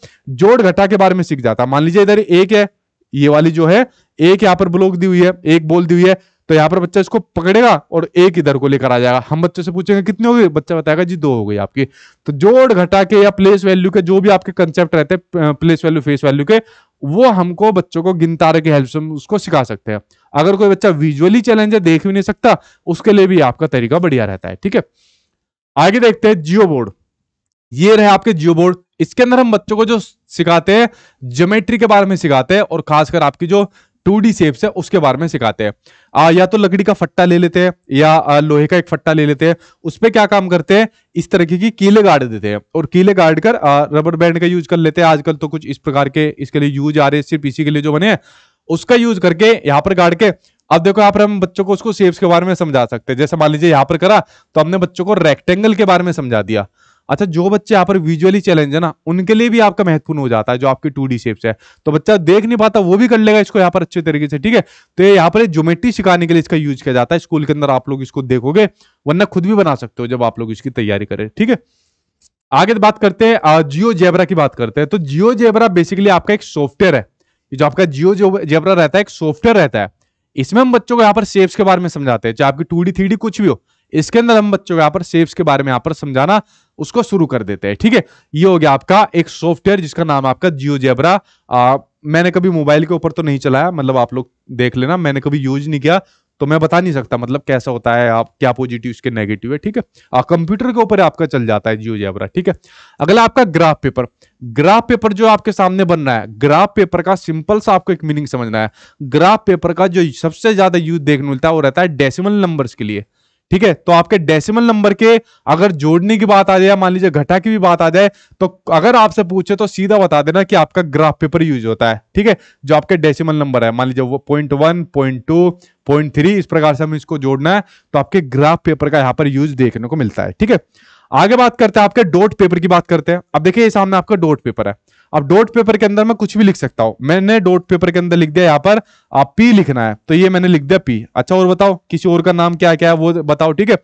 जोड़ घटा के बारे में सीख जाता है मान लीजिए इधर एक है ये वाली जो है एक यहाँ पर ब्लॉक दी हुई है एक बोल दी हुई है तो यहाँ पर बच्चा इसको पकड़ेगा और एक इधर को लेकर आ जाएगा हम बच्चों से पूछेंगे कितने हो गए बच्चा बताएगा जी दो हो गई आपकी तो जोड़ घटा के या प्लेस वैल्यू के जो भी आपके कंसेप्ट रहते हैं प्लेस वैल्यू फेस वैल्यू के वो हमको बच्चों को गिनतारे की हेल्प से उसको सिखा सकते हैं अगर कोई बच्चा विजुअली चैलेंज है देख भी नहीं सकता उसके लिए भी आपका तरीका बढ़िया रहता है ठीक है आगे देखते हैं जियो बोर्ड ये रहे आपके जियो बोर्ड इसके अंदर हम बच्चों को जो सिखाते हैं ज्योमेट्री के बारे में सिखाते हैं और खासकर आपकी जो टू डी सेप्स है उसके बारे में सिखाते हैं या तो लकड़ी का फट्टा ले लेते हैं या लोहे का एक फट्टा ले लेते हैं उस पर क्या काम करते हैं इस तरीके की कीले गाड़ देते हैं और कीले गाड़ कर रबर बैंड का यूज कर लेते हैं आजकल तो कुछ इस प्रकार के इसके लिए यूज आ रहे हैं सिर्फ इसी के लिए जो बने उसका यूज करके यहाँ पर गाड़ के अब देखो यहाँ पर हम बच्चों को उसको सेप्स के बारे में समझा सकते हैं जैसे मान लीजिए यहाँ पर करा तो हमने बच्चों को रेक्टेंगल के बारे में समझा दिया अच्छा जो बच्चे यहाँ पर विजुअली चैलेंज है ना उनके लिए भी आपका महत्वपूर्ण हो जाता है जो आपकी टू डी शेप्स है तो बच्चा देख नहीं पाता वो भी कर लेगा इसको यहाँ पर अच्छे तरीके से ठीक है तो यहाँ पर ज्योमेट्री सिखाने के लिए इसका यूज किया जाता है स्कूल के अंदर आप लोग इसको देखोगे वरना खुद भी बना सकते हो जब आप लोग इसकी तैयारी करें ठीक है आगे तो बात करते हैं जियो जेबरा की बात करते हैं तो जियो जेबरा बेसिकली आपका एक सॉफ्टवेयर है जो आपका जियो जेबरा रहता है एक सॉफ्टवेयर रहता है इसमें हम बच्चों को यहाँ पर शेप्स के बारे में समझाते हैं चाहे आपकी टू डी थ्री कुछ भी हो इसके अंदर हम बच्चों को यहाँ पर शेप्स के बारे में यहाँ पर समझाना उसको शुरू कर देते हैं ठीक है ये हो गया आपका एक सॉफ्टवेयर जिसका नाम आपका जियो जेबरा मैंने कभी मोबाइल के ऊपर तो नहीं चलाया मतलब आप लोग देख लेना मैंने कभी यूज नहीं किया तो मैं बता नहीं सकता मतलब कैसा होता है आप क्या पॉजिटिव इसके नेगेटिव है ठीक है कंप्यूटर के ऊपर आपका चल जाता है जियो जेबरा ठीक है अगला आपका ग्राफ पेपर ग्राफ पेपर जो आपके सामने बन रहा है ग्राफ पेपर का सिंपल सा आपको एक मीनिंग समझना है ग्राफ पेपर का जो सबसे ज्यादा यूज देखने मिलता है वो रहता है डेसिमल नंबर्स के लिए ठीक है तो आपके डेसिमल नंबर के अगर जोड़ने की बात आ जाए मान लीजिए घटा की भी बात आ जाए तो अगर आपसे पूछे तो सीधा बता देना कि आपका ग्राफ पेपर यूज होता है ठीक है जो आपके डेसिमल नंबर है मान लीजिए वो point one point two point three इस प्रकार से हम इसको जोड़ना है तो आपके ग्राफ पेपर का यहाँ पर यूज देखने को मिलता है ठीक है आगे बात करते हैं आपके डोट पेपर की बात करते हैं अब देखिए सामने आपका डोट पेपर है अब डॉट पेपर के अंदर मैं कुछ भी लिख सकता हूं मैंने डॉट पेपर के अंदर लिख दिया यहाँ पर आप पी लिखना है तो ये मैंने लिख दिया पी अच्छा और बताओ किसी और का नाम क्या क्या है वो बताओ ठीक है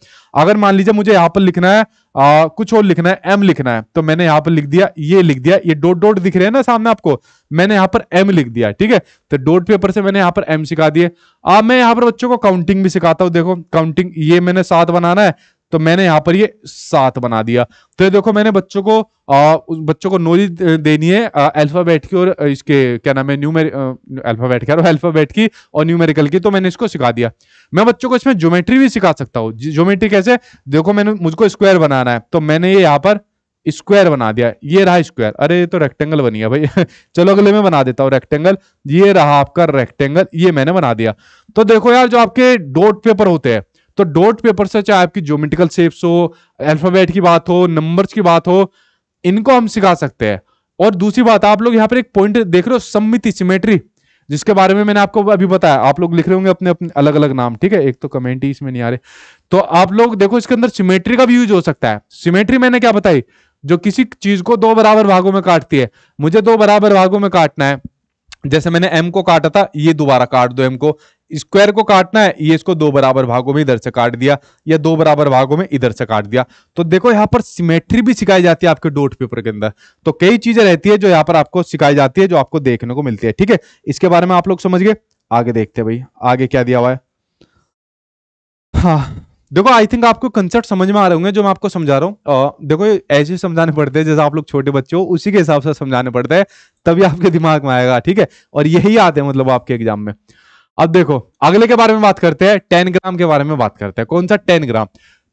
अगर मान लीजिए मुझे यहाँ पर लिखना है आ, कुछ और लिखना है एम लिखना है तो मैंने यहाँ पर लिख दिया ये लिख दिया ये डॉट डॉट दिख रहे हैं ना सामने आपको मैंने यहाँ पर एम लिख दिया ठीक है तो डॉट पेपर से मैंने यहाँ पर एम सिखा दिए अब मैं यहाँ पर बच्चों को काउंटिंग भी सिखाता हूँ देखो काउंटिंग ये मैंने सात बनाना है तो मैंने यहाँ पर ये सात बना दिया तो ये देखो मैंने बच्चों को आ, बच्चों को नॉलेज देनी है अल्फाबेट की और इसके क्या नाम है न्यूमेर अल्फाबेट क्या अल्फाबेट की और न्यूमेरिकल की तो मैंने इसको सिखा दिया मैं बच्चों को इसमें ज्योमेट्री भी सिखा सकता हूँ ज्योमेट्री कैसे देखो मैंने मुझको स्क्वायर बनाना है तो मैंने ये यहाँ पर स्क्वायर बना दिया ये रहा स्क्वायर अरे ये तो रेक्टेंगल बनी है भाई चलो अगले में बना देता हूँ रेक्टेंगल ये रहा आपका रेक्टेंगल ये मैंने बना दिया तो देखो यार जो आपके डॉट पेपर होते हैं तो डॉट पेपर से चाहे आपकी ज्योमेट्रिकल शेप्स हो अल्फाबेट की बात हो नंबर्स की बात हो इनको हम सिखा सकते हैं और दूसरी बात आप लोग यहाँ पर एक पॉइंट देख रहे हो सम्मिति सिमेट्री जिसके बारे में मैंने आपको अभी बताया आप लोग लिख रहे होंगे अपने अपने अलग अलग नाम ठीक है एक तो कमेंट ही इसमें नहीं आ रहे तो आप लोग देखो इसके अंदर सिमेट्री का भी यूज हो सकता है सिमेट्री मैंने क्या बताई जो किसी चीज को दो बराबर भागों में काटती है मुझे दो बराबर भागों में काटना है जैसे मैंने एम को काटा था ये दोबारा काट दो एम को स्क्वायर को काटना है ये इसको दो बराबर भागों में इधर से काट दिया या दो बराबर भागों में इधर से काट दिया तो देखो यहाँ पर सिमेट्री भी सिखाई जाती है आपके डोट पेपर के अंदर तो कई चीजें रहती है जो यहाँ पर आपको सिखाई जाती है जो आपको देखने को मिलती है ठीक है इसके बारे में आप लोग समझ गए आगे देखते हैं भाई आगे क्या दिया हुआ है हाँ देखो आई थिंक आपको कंसेप्ट समझ में आ रहे होंगे जो मैं आपको समझा रहा हूँ देखो ऐसे समझाने पड़ते हैं जैसे आप लोग छोटे बच्चे हो उसी के हिसाब से समझाने पड़ते हैं तभी आपके दिमाग में आएगा ठीक है और यही आते हैं मतलब आपके एग्जाम में अब देखो अगले के बारे में बात करते हैं टेन ग्राम के बारे में बात करते हैं कौन सा टेन ग्राम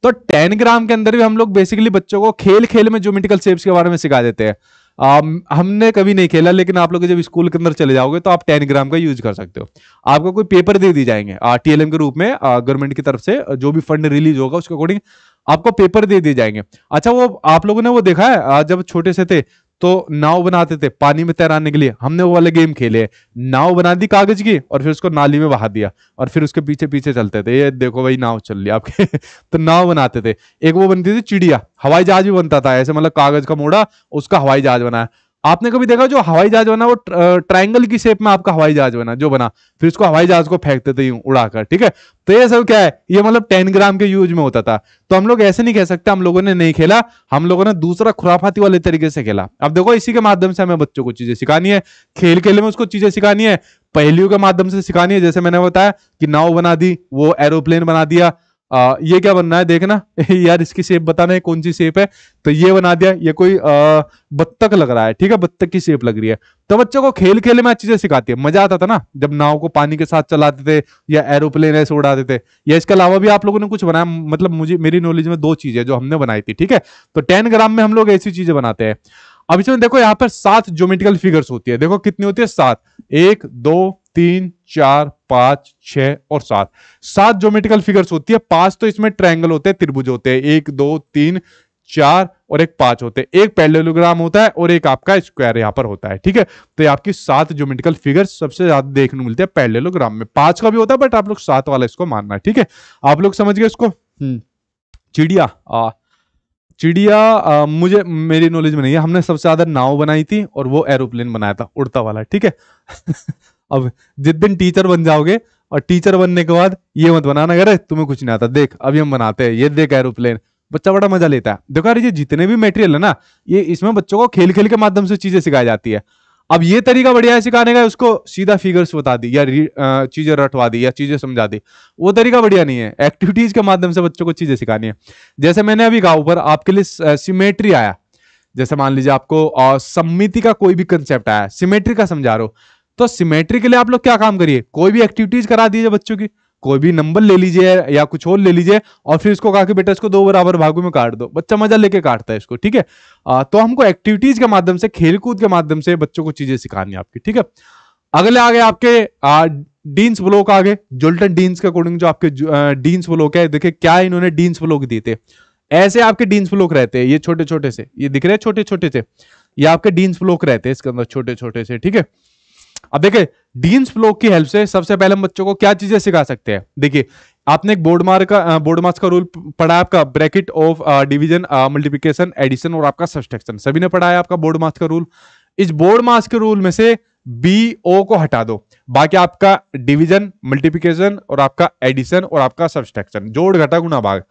तो टेन ग्राम के अंदर भी हम लोग बेसिकली बच्चों को खेल खेल में ज्योमेटिकल शेप्स के बारे में सिखा देते हैं हमने कभी नहीं खेला लेकिन आप लोग जब स्कूल के अंदर चले जाओगे तो आप टेन ग्राम का यूज कर सकते हो आपको कोई पेपर दे दिए जाएंगे टीएलएम के रूप में गवर्नमेंट की तरफ से जो भी फंड रिलीज होगा उसके अकॉर्डिंग आपको पेपर दे दिए जाएंगे अच्छा वो आप लोगों ने वो देखा है जब छोटे से थे तो नाव बनाते थे पानी में तैराने के लिए हमने वो वाले गेम खेले नाव बना दी कागज की और फिर उसको नाली में बहा दिया और फिर उसके पीछे पीछे चलते थे ये देखो भाई नाव चल रही आपके तो नाव बनाते थे एक वो बनती थी चिड़िया हवाई जहाज भी बनता था ऐसे मतलब कागज का मोड़ा उसका हवाई जहाज बनाया आपने कभी देखा जो हवाई जहाज बना वो ट्राइंगल की शेप में आपका हवाई जहाज बना जो बना फिर उसको हवाई जहाज को फेंकते थे उड़ाकर ठीक है तो ये सब क्या है ये मतलब टेन ग्राम के यूज में होता था तो हम लोग ऐसे नहीं कह सकते हम लोगों ने नहीं खेला हम लोगों ने दूसरा खुराफाती वाले तरीके से खेला अब देखो इसी के माध्यम से हमें बच्चों को चीजें सिखानी है खेल खेल में उसको चीजें सिखानी है पहलियों के माध्यम से सिखानी है जैसे मैंने बताया कि नाव बना दी वो एरोप्लेन बना दिया आ, ये क्या बनना है देखना यार इसकी शेप बताना है कौन सी शेप है तो ये बना दिया ये कोई बत्तख लग रहा है ठीक है बत्तख की शेप लग रही है तो बच्चों को खेल खेल में अच्छी से सिखाती है मजा आता था ना जब नाव को पानी के साथ चलाते थे या एरोप्लेन ऐसे उड़ाते थे या इसके अलावा भी आप लोगों ने कुछ बनाया मतलब मुझे मेरी नॉलेज में दो चीजें जो हमने बनाई थी ठीक है तो टेन ग्राम में हम लोग ऐसी चीजें बनाते हैं अब इसमें देखो यहाँ पर सात जोमेटिकल फिगर्स होती है देखो कितनी होती है सात एक दो तीन चार पांच छह और सात सात ज्योमेट्रिकल फिगर्स होती है पांच तो इसमें ट्रायंगल होते हैं त्रिभुज होते हैं एक दो तीन चार और एक पांच होते हैं एक पैरेललोग्राम होता है और एक आपका स्क्वायर यहां पर होता है ठीक है तो ये आपकी सात ज्योमेट्रिकल फिगर्स सबसे ज्यादा देखने मिलते हैं पैरेललोग्राम में पांच का भी होता है बट आप लोग सात वाला इसको मानना है ठीक है आप लोग समझ गए इसको हम्म। चिड़िया चिड़िया मुझे मेरी नॉलेज में नहीं है हमने सबसे ज्यादा नाव बनाई थी और वो एरोप्लेन बनाया था उड़ता वाला ठीक है अब जिस दिन टीचर बन जाओगे और टीचर बनने के बाद ये मत बनाना अरे तुम्हें कुछ नहीं आता देख अभी हम बनाते हैं ये देख एरोप्लेन बच्चा बड़ा मजा लेता है देखो अरे ये जितने भी मेटेरियल है ना ये इसमें बच्चों को खेल खेल के माध्यम से चीजें सिखाई जाती है अब ये तरीका बढ़िया है सिखाने का उसको सीधा फिगर्स बता दी या चीजें रटवा दी या चीजें समझा दी वो तरीका बढ़िया नहीं है एक्टिविटीज के माध्यम से बच्चों को चीजें सिखानी है जैसे मैंने अभी कहा ऊपर आपके लिए सिमेट्री आया जैसे मान लीजिए आपको सम्मिति का कोई भी कंसेप्ट आया सिमेट्री का समझा रहा हो तो सिमेट्री के लिए आप लोग क्या काम करिए कोई भी एक्टिविटीज करा दीजिए बच्चों की कोई भी नंबर ले लीजिए या कुछ और ले लीजिए और फिर इसको कहा कि बेटा इसको दो बराबर भागों में काट दो बच्चा मजा लेके काटता है इसको ठीक है तो हमको एक्टिविटीज के माध्यम से खेलकूद के माध्यम से बच्चों को चीजें सिखानी है आपकी ठीक है अगले आगे आपके डीन्स ब्लॉक आगे जोल्टन डीन्स के अकॉर्डिंग जो आपके डीन्स ब्लॉक है देखिए क्या इन्होंने डीन्स ब्लॉक दिए थे ऐसे आपके डीन्स ब्लॉक रहते हैं ये छोटे छोटे से ये दिख रहे हैं छोटे छोटे से ये आपके डीन्स ब्लॉक रहते हैं इसके अंदर छोटे छोटे से ठीक है अब देखिए डीन्स ब्लॉक की हेल्प से सबसे पहले हम बच्चों को क्या चीजें सिखा सकते हैं देखिए आपने एक बोर्ड मार्क का बोर्ड मार्क्स का रूल पढ़ा आपका bracket of division multiplication addition और आपका सब्सट्रैक्शन सभी ने पढ़ा है आपका बोर्ड मार्क्स का रूल इस बोर्ड मार्क्स के रूल में से बी ओ को हटा दो बाकी आपका डिवीजन मल्टीप्लिकेशन और आपका एडिशन और आपका सब्सट्रक्शन जोड़ घटा गुना भाग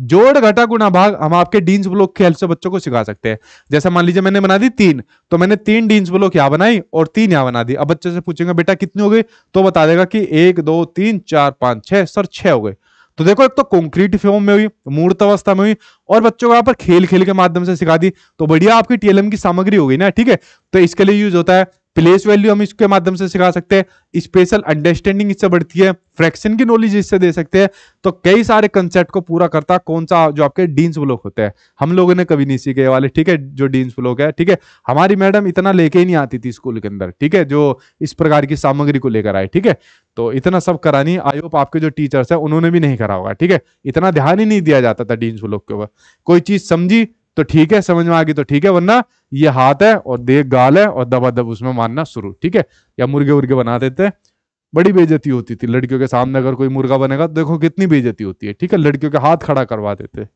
जोड़ घटा गुणा भाग हम आपके डीन्स ब्लॉक के हेल्प से बच्चों को सिखा सकते हैं जैसे मान लीजिए मैंने बना दी तीन तो मैंने तीन डीन्स ब्लॉक यहाँ बनाई और तीन यहाँ बना दी अब बच्चे से पूछेंगे बेटा कितनी हो गई तो बता देगा कि एक दो तीन चार पांच छह सर छह हो गए तो देखो एक तो कंक्रीट फॉर्म में हुई मूर्त अवस्था में हुई और बच्चों को यहाँ पर खेल खेल के माध्यम से सिखा दी तो बढ़िया आपकी टीएलएम की सामग्री हो गई ना ठीक है तो इसके लिए यूज होता है प्लेस वैल्यू हम इसके माध्यम से सिखा सकते हैं स्पेशल अंडरस्टैंडिंग इससे बढ़ती है फ्रैक्शन की नॉलेज इससे दे सकते हैं तो कई सारे कंसेप्ट को पूरा करता कौन सा जो आपके डीन्स ब्लॉक होते हैं हम लोगों ने कभी नहीं सीखे वाले ठीक है जो डीन्स ब्लॉक है ठीक है हमारी मैडम इतना लेके ही नहीं आती थी स्कूल के अंदर ठीक है जो इस प्रकार की सामग्री को लेकर आए ठीक है तो इतना सब करानी आई होप आपके जो टीचर्स है उन्होंने भी नहीं करा होगा ठीक है इतना ध्यान ही नहीं दिया जाता था डीन्स ब्लॉक के ऊपर कोई चीज समझी तो ठीक है समझ में आ गई तो ठीक है वरना ये हाथ है और देख गाल है और दबा दब उसमें मारना शुरू ठीक है या मुर्गे उर्गे बना देते हैं बड़ी बेजती होती थी लड़कियों के सामने अगर कोई मुर्गा बनेगा तो देखो कितनी बेजती होती है ठीक है लड़कियों के हाथ खड़ा करवा देते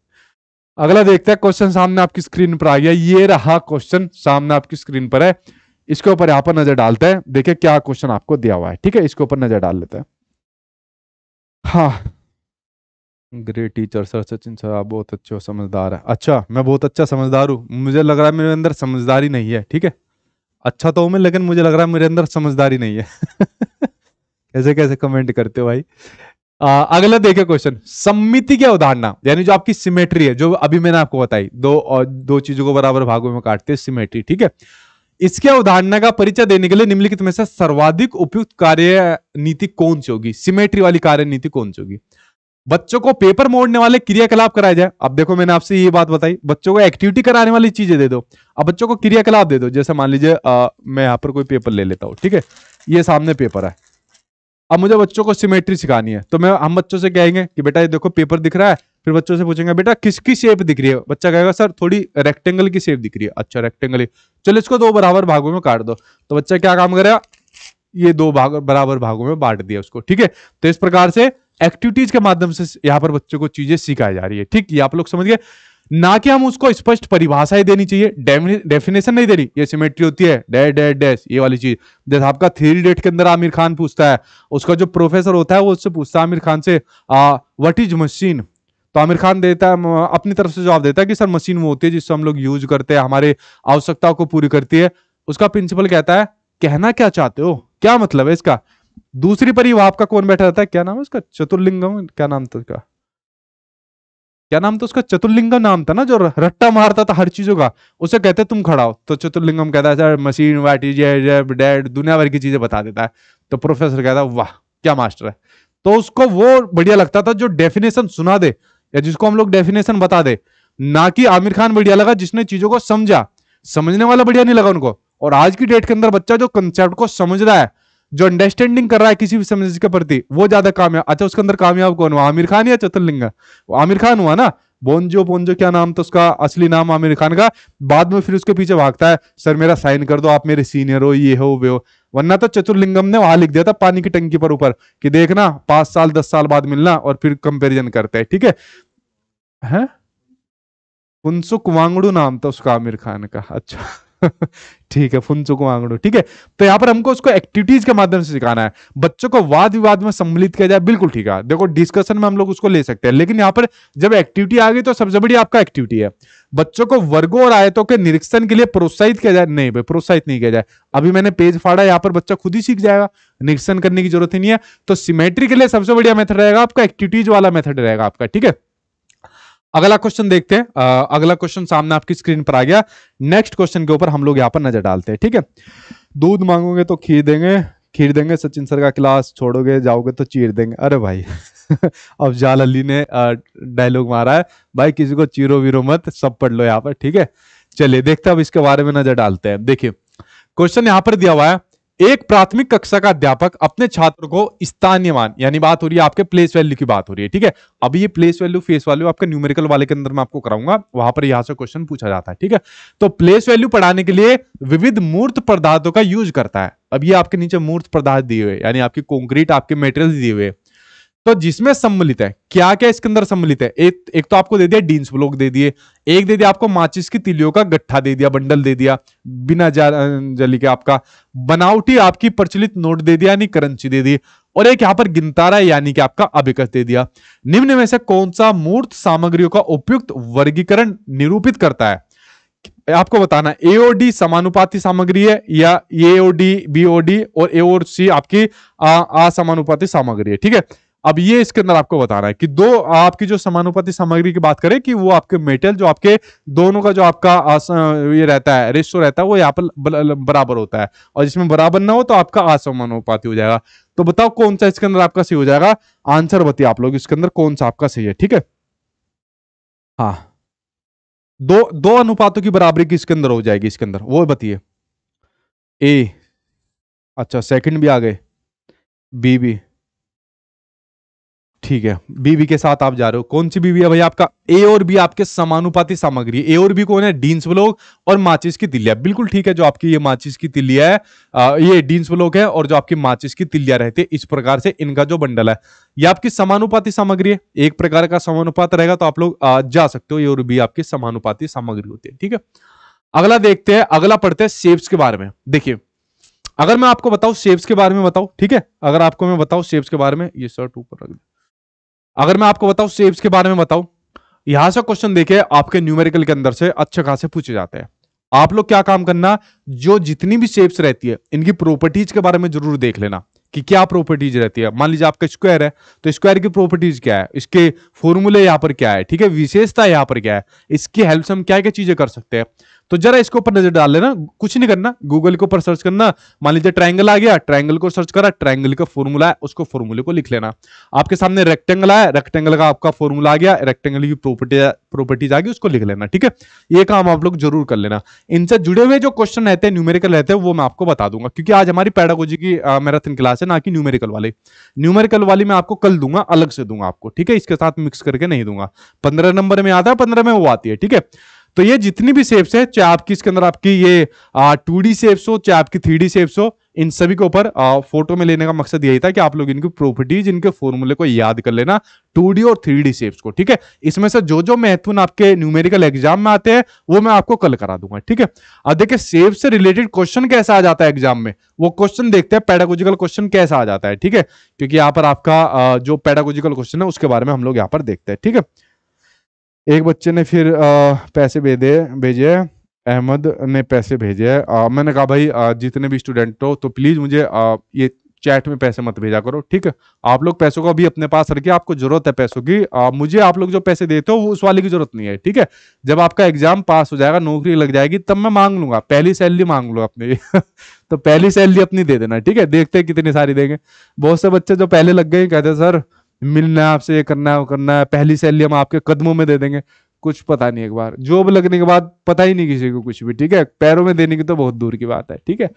अगला देखते हैं क्वेश्चन सामने आपकी स्क्रीन पर आ गया ये रहा क्वेश्चन सामने आपकी स्क्रीन पर है इसके ऊपर यहाँ पर नजर डालते हैं देखिए क्या क्वेश्चन आपको दिया हुआ है ठीक है इसके ऊपर नजर डाल लेते हैं हाँ great teacher sir Sachin sir आप बहुत अच्छे हो समझदार है अच्छा मैं बहुत अच्छा समझदार हूँ मुझे लग रहा है मेरे अंदर समझदारी नहीं है ठीक है अच्छा तो हूँ मैं लेकिन मुझे लग रहा है मेरे अंदर समझदारी नहीं है कैसे कैसे कमेंट करते हो भाई आ, अगला देखे क्वेश्चन सम्मिति की अवधारणा यानी जो आपकी सिमेट्री है जो अभी मैंने आपको बताई दो और दो चीजों को बराबर भागों में काटते हैं सिमेट्री ठीक है इसके उदाहरण का परिचय देने के लिए निम्नलिखित में से सर्वाधिक उपयुक्त कार्य नीति कौन सी होगी सिमेट्री वाली कार्य नीति कौन सी होगी बच्चों को पेपर मोड़ने वाले क्रियाकलाप कराया जाए अब देखो मैंने आपसे ये बात बताई बच्चों को एक्टिविटी कराने वाली चीजें दे दो अब बच्चों को क्रियाकलाप दे दो जैसे मान लीजिए मैं यहाँ पर कोई पेपर ले लेता हूँ ठीक है ये सामने पेपर है अब मुझे बच्चों को सिमेट्री सिखानी है तो मैं हम बच्चों से कहेंगे कि बेटा ये देखो पेपर दिख रहा है फिर बच्चों से पूछेंगे बेटा किसकी शेप दिख रही है बच्चा कहेगा सर थोड़ी रेक्टेंगल की शेप दिख रही है अच्छा रेक्टेंगल चलो इसको दो बराबर भागों में काट दो तो बच्चा क्या काम करेगा ये दो भाग बराबर भागों में बांट दिया उसको ठीक है तो इस प्रकार से एक्टिविटीज के माध्यम से यहाँ पर बच्चों को चीजें सिखाई जा रही है ठीक ये आप लोग समझ गए ना कि हम उसको स्पष्ट ही देनी चाहिए डेफिनेशन नहीं देनी ये सिमेट्री होती है डैश डैश डैश ये वाली चीज जैसे आपका थ्री डेट के अंदर आमिर खान पूछता है उसका जो प्रोफेसर होता है वो उससे पूछता है आमिर खान से वट इज मशीन तो आमिर खान देता है अपनी तरफ से जवाब देता है कि सर मशीन वो होती है जिससे हम लोग यूज करते हैं हमारे आवश्यकताओं को पूरी करती है उसका प्रिंसिपल कहता है कहना क्या चाहते हो क्या मतलब है इसका दूसरी परी वहां का कौन बैठा रहता है क्या नाम है उसका चतुर्लिंगम क्या नाम था उसका क्या नाम था उसका चतुर्लिंगम नाम था ना जो रट्टा मारता था हर चीजों का उसे कहते तुम खड़ा हो तो चतुर्लिंगम कहता है सर मशीन वाटी डेड दुनिया भर की चीजें बता देता है तो प्रोफेसर कहता है वाह क्या मास्टर है तो उसको वो बढ़िया लगता था जो डेफिनेशन सुना दे या जिसको हम लोग डेफिनेशन बता दे ना कि आमिर खान बढ़िया लगा जिसने चीजों को समझा समझने वाला बढ़िया नहीं लगा उनको और आज की डेट के अंदर बच्चा जो कंसेप्ट को समझ रहा है जो अंडरस्टैंडिंग कर रहा है किसी भी समझ के प्रति वो ज्यादा कामयाब अच्छा उसके अंदर कामयाब कौन हुआ आमिर खान या चतुर्लिंगा आमिर खान हुआ ना बोनजो बोनजो क्या नाम था उसका असली नाम आमिर खान का बाद में फिर उसके पीछे भागता है सर मेरा साइन कर दो आप मेरे सीनियर हो ये हो वे हो वरना तो चतुर्लिंगम ने वहां लिख दिया था पानी की टंकी पर ऊपर कि देखना पांच साल दस साल बाद मिलना और फिर कंपेरिजन करते हैं ठीक है हैं पुनसुक वांगड़ू नाम था उसका आमिर खान का अच्छा ठीक है फुन चुको आंगड़ो ठीक है तो यहाँ पर हमको उसको एक्टिविटीज के माध्यम से सिखाना है बच्चों को वाद विवाद में सम्मिलित किया जाए बिल्कुल ठीक है देखो डिस्कशन में हम लोग उसको ले सकते हैं लेकिन यहाँ पर जब एक्टिविटी आ गई तो सबसे बड़ी आपका एक्टिविटी है बच्चों को वर्गों और आयतों के निरीक्षण के लिए प्रोत्साहित किया जाए नहीं भाई प्रोत्साहित नहीं किया जाए अभी मैंने पेज फाड़ा यहाँ पर बच्चा खुद ही सीख जाएगा निरीक्षण करने की जरूरत ही नहीं है तो सिमेट्री के लिए सबसे बढ़िया मेथड रहेगा आपका एक्टिविटीज वाला मेथड रहेगा आपका ठीक है अगला क्वेश्चन देखते हैं अगला क्वेश्चन सामने आपकी स्क्रीन पर आ गया नेक्स्ट क्वेश्चन के ऊपर हम लोग यहाँ पर नजर डालते हैं ठीक है दूध मांगोगे तो खीर देंगे खीर देंगे सचिन सर का क्लास छोड़ोगे जाओगे तो चीर देंगे अरे भाई अब जाल अली ने डायलॉग मारा है भाई किसी को चीरो वीरो मत सब पढ़ लो यहाँ पर ठीक है चलिए देखते हैं अब इसके बारे में नजर डालते हैं देखिए क्वेश्चन यहाँ पर दिया हुआ है एक प्राथमिक कक्षा का अध्यापक अपने छात्र को स्थानीय मान यानी बात हो रही है आपके प्लेस वैल्यू की बात हो रही है ठीक है अभी ये प्लेस वैल्यू फेस वैल्यू आपके न्यूमेरिकल वाले के अंदर मैं आपको कराऊंगा वहां पर यहां से क्वेश्चन पूछा जाता है ठीक है तो प्लेस वैल्यू पढ़ाने के लिए विविध मूर्त पदार्थों का यूज करता है अब ये आपके नीचे मूर्त पदार्थ दिए हुए यानी आपकी कॉन्क्रीट आपके मेटेरियल दिए हुए तो जिसमें सम्मिलित है क्या क्या इसके अंदर सम्मिलित है एक एक तो आपको दे दिया डीन्स ब्लॉक दे दिए एक दे दिया आपको माचिस की तिलियों का गट्ठा दे दिया बंडल दे दिया बिना जली के आपका बनावटी आपकी प्रचलित नोट दे दिया यानी करंसी दे दी और एक यहां पर गिनतारा यानी कि आपका अभिकस दे दिया निम्न में से कौन सा मूर्त सामग्रियों का उपयुक्त वर्गीकरण निरूपित करता है आपको बताना एओडी समानुपाती सामग्री है या एओडी बीओडी और ए ओ सी आपकी असमानुपाती सामग्री है ठीक है अब ये इसके अंदर आपको बताना है कि दो आपकी जो समानुपाती सामग्री की बात करें कि वो आपके मेटल जो आपके दोनों का जो आपका ये रहता है रेशो रहता है वो यहाँ पर बराबर होता है और जिसमें बराबर ना हो तो आपका असमानुपाती हो जाएगा तो बताओ कौन सा इसके अंदर आपका सही हो जाएगा आंसर बताइए आप लोग इसके अंदर कौन सा आपका सही है ठीक है हाँ दो दो अनुपातों की बराबरी किसके अंदर हो जाएगी इसके अंदर वो बताइए ए अच्छा सेकंड भी आ गए बी भी ठीक है बीवी के साथ आप जा रहे हो कौन सी बीवी है भाई आपका ए और बी आपके समानुपाती सामग्री ए और बी कौन है डीन्स ब्लॉक और माचिस की तिलिया बिल्कुल ठीक है जो आपकी ये माचिस की तिलिया है आ, ये डीन्स ब्लॉक है और जो आपकी माचिस की तिलिया रहती है इस प्रकार से इनका जो बंडल है ये आपकी समानुपाती सामग्री है एक प्रकार का समानुपात रहेगा तो आप लोग जा सकते हो ए और बी आपकी समानुपाती सामग्री होती है ठीक है अगला देखते हैं अगला पढ़ते हैं सेब्स के बारे में देखिए अगर मैं आपको बताऊं सेब्स के बारे में बताऊं ठीक है अगर आपको मैं बताऊं सेब्स के बारे में ये शर्ट ऊपर रख दे अगर मैं आपको बताऊं शेप्स के बारे में बताऊं यहां से क्वेश्चन देखे आपके न्यूमेरिकल के अंदर से अच्छे खासे पूछे जाते हैं आप लोग क्या काम करना जो जितनी भी शेप्स रहती है इनकी प्रॉपर्टीज के बारे में जरूर देख लेना कि क्या प्रॉपर्टीज रहती है मान लीजिए आपका स्क्वायर है तो स्क्वायर की प्रॉपर्टीज क्या है इसके फॉर्मूले यहाँ पर क्या है ठीक है विशेषता यहाँ पर क्या है इसकी हेल्प से हम क्या क्या चीजें कर सकते हैं तो जरा इसके ऊपर नजर डाल लेना कुछ नहीं करना गूगल के ऊपर सर्च करना मान लीजिए ट्रायंगल आ गया ट्रायंगल को सर्च करा ट्रायंगल का फॉर्मूला है उसको फॉर्मूले को लिख लेना आपके सामने रेक्टेंगल आया रेक्टेंगल का आपका फॉर्मूला आ गया रेक्टेंगल की प्रॉपर्टी प्रॉपर्टीज आ गई उसको लिख लेना ठीक है ये काम आप लोग जरूर कर लेना इनसे जुड़े हुए जो क्वेश्चन रहते हैं न्यूमेरिकल रहते हैं वो मैं आपको बता दूंगा क्योंकि आज हमारी पैडागोजी की मैराथन क्लास है ना कि न्यूमेरिकल वाली न्यूमेरिकल वाली मैं आपको कल दूंगा अलग से दूंगा आपको ठीक है इसके साथ मिक्स करके नहीं दूंगा पंद्रह नंबर में आता है पंद्रह में वो आती है ठीक है तो ये जितनी भी सेप्स है चाहे आपकी इसके अंदर आपकी ये टू डी सेप्स हो चाहे आपकी थ्री डी सेप्स हो इन सभी के ऊपर फोटो में लेने का मकसद यही था कि आप लोग इनकी प्रॉपर्टीज इनके फॉर्मूले को याद कर लेना टू डी और थ्री डी शेप्स को ठीक है इसमें से जो जो महत्वपूर्ण आपके न्यूमेरिकल एग्जाम में आते हैं वो मैं आपको कल करा दूंगा ठीक है अब देखिए शेप से रिलेटेड क्वेश्चन कैसा आ जाता है एग्जाम में वो क्वेश्चन देखते हैं पैडागोजिकल क्वेश्चन कैसा आ जाता है ठीक है क्योंकि यहाँ पर आपका जो पैडागोजिकल क्वेश्चन है उसके बारे में हम लोग यहाँ पर देखते हैं ठीक है एक बच्चे ने फिर आ, पैसे भेजे भेजे अहमद ने पैसे भेजे मैंने कहा भाई आ, जितने भी स्टूडेंट हो तो प्लीज़ मुझे आ, ये चैट में पैसे मत भेजा करो ठीक है आप लोग पैसों को अभी अपने पास रखिए आपको जरूरत है पैसों की आ, मुझे आप लोग जो पैसे देते हो वो उस वाले की जरूरत नहीं है ठीक है जब आपका एग्जाम पास हो जाएगा नौकरी लग जाएगी तब मैं मांग लूंगा पहली सैलरी मांग लूंगा अपनी तो पहली सैलरी अपनी दे देना ठीक है देखते कितनी सारी देंगे बहुत से बच्चे जो पहले लग गए कहते सर मिलना है आपसे ये करना है वो करना है पहली सैलरी हम आपके कदमों में दे देंगे कुछ पता नहीं एक बार जॉब लगने के बाद पता ही नहीं किसी को कुछ भी ठीक है पैरों में देने की तो बहुत दूर की बात है ठीक है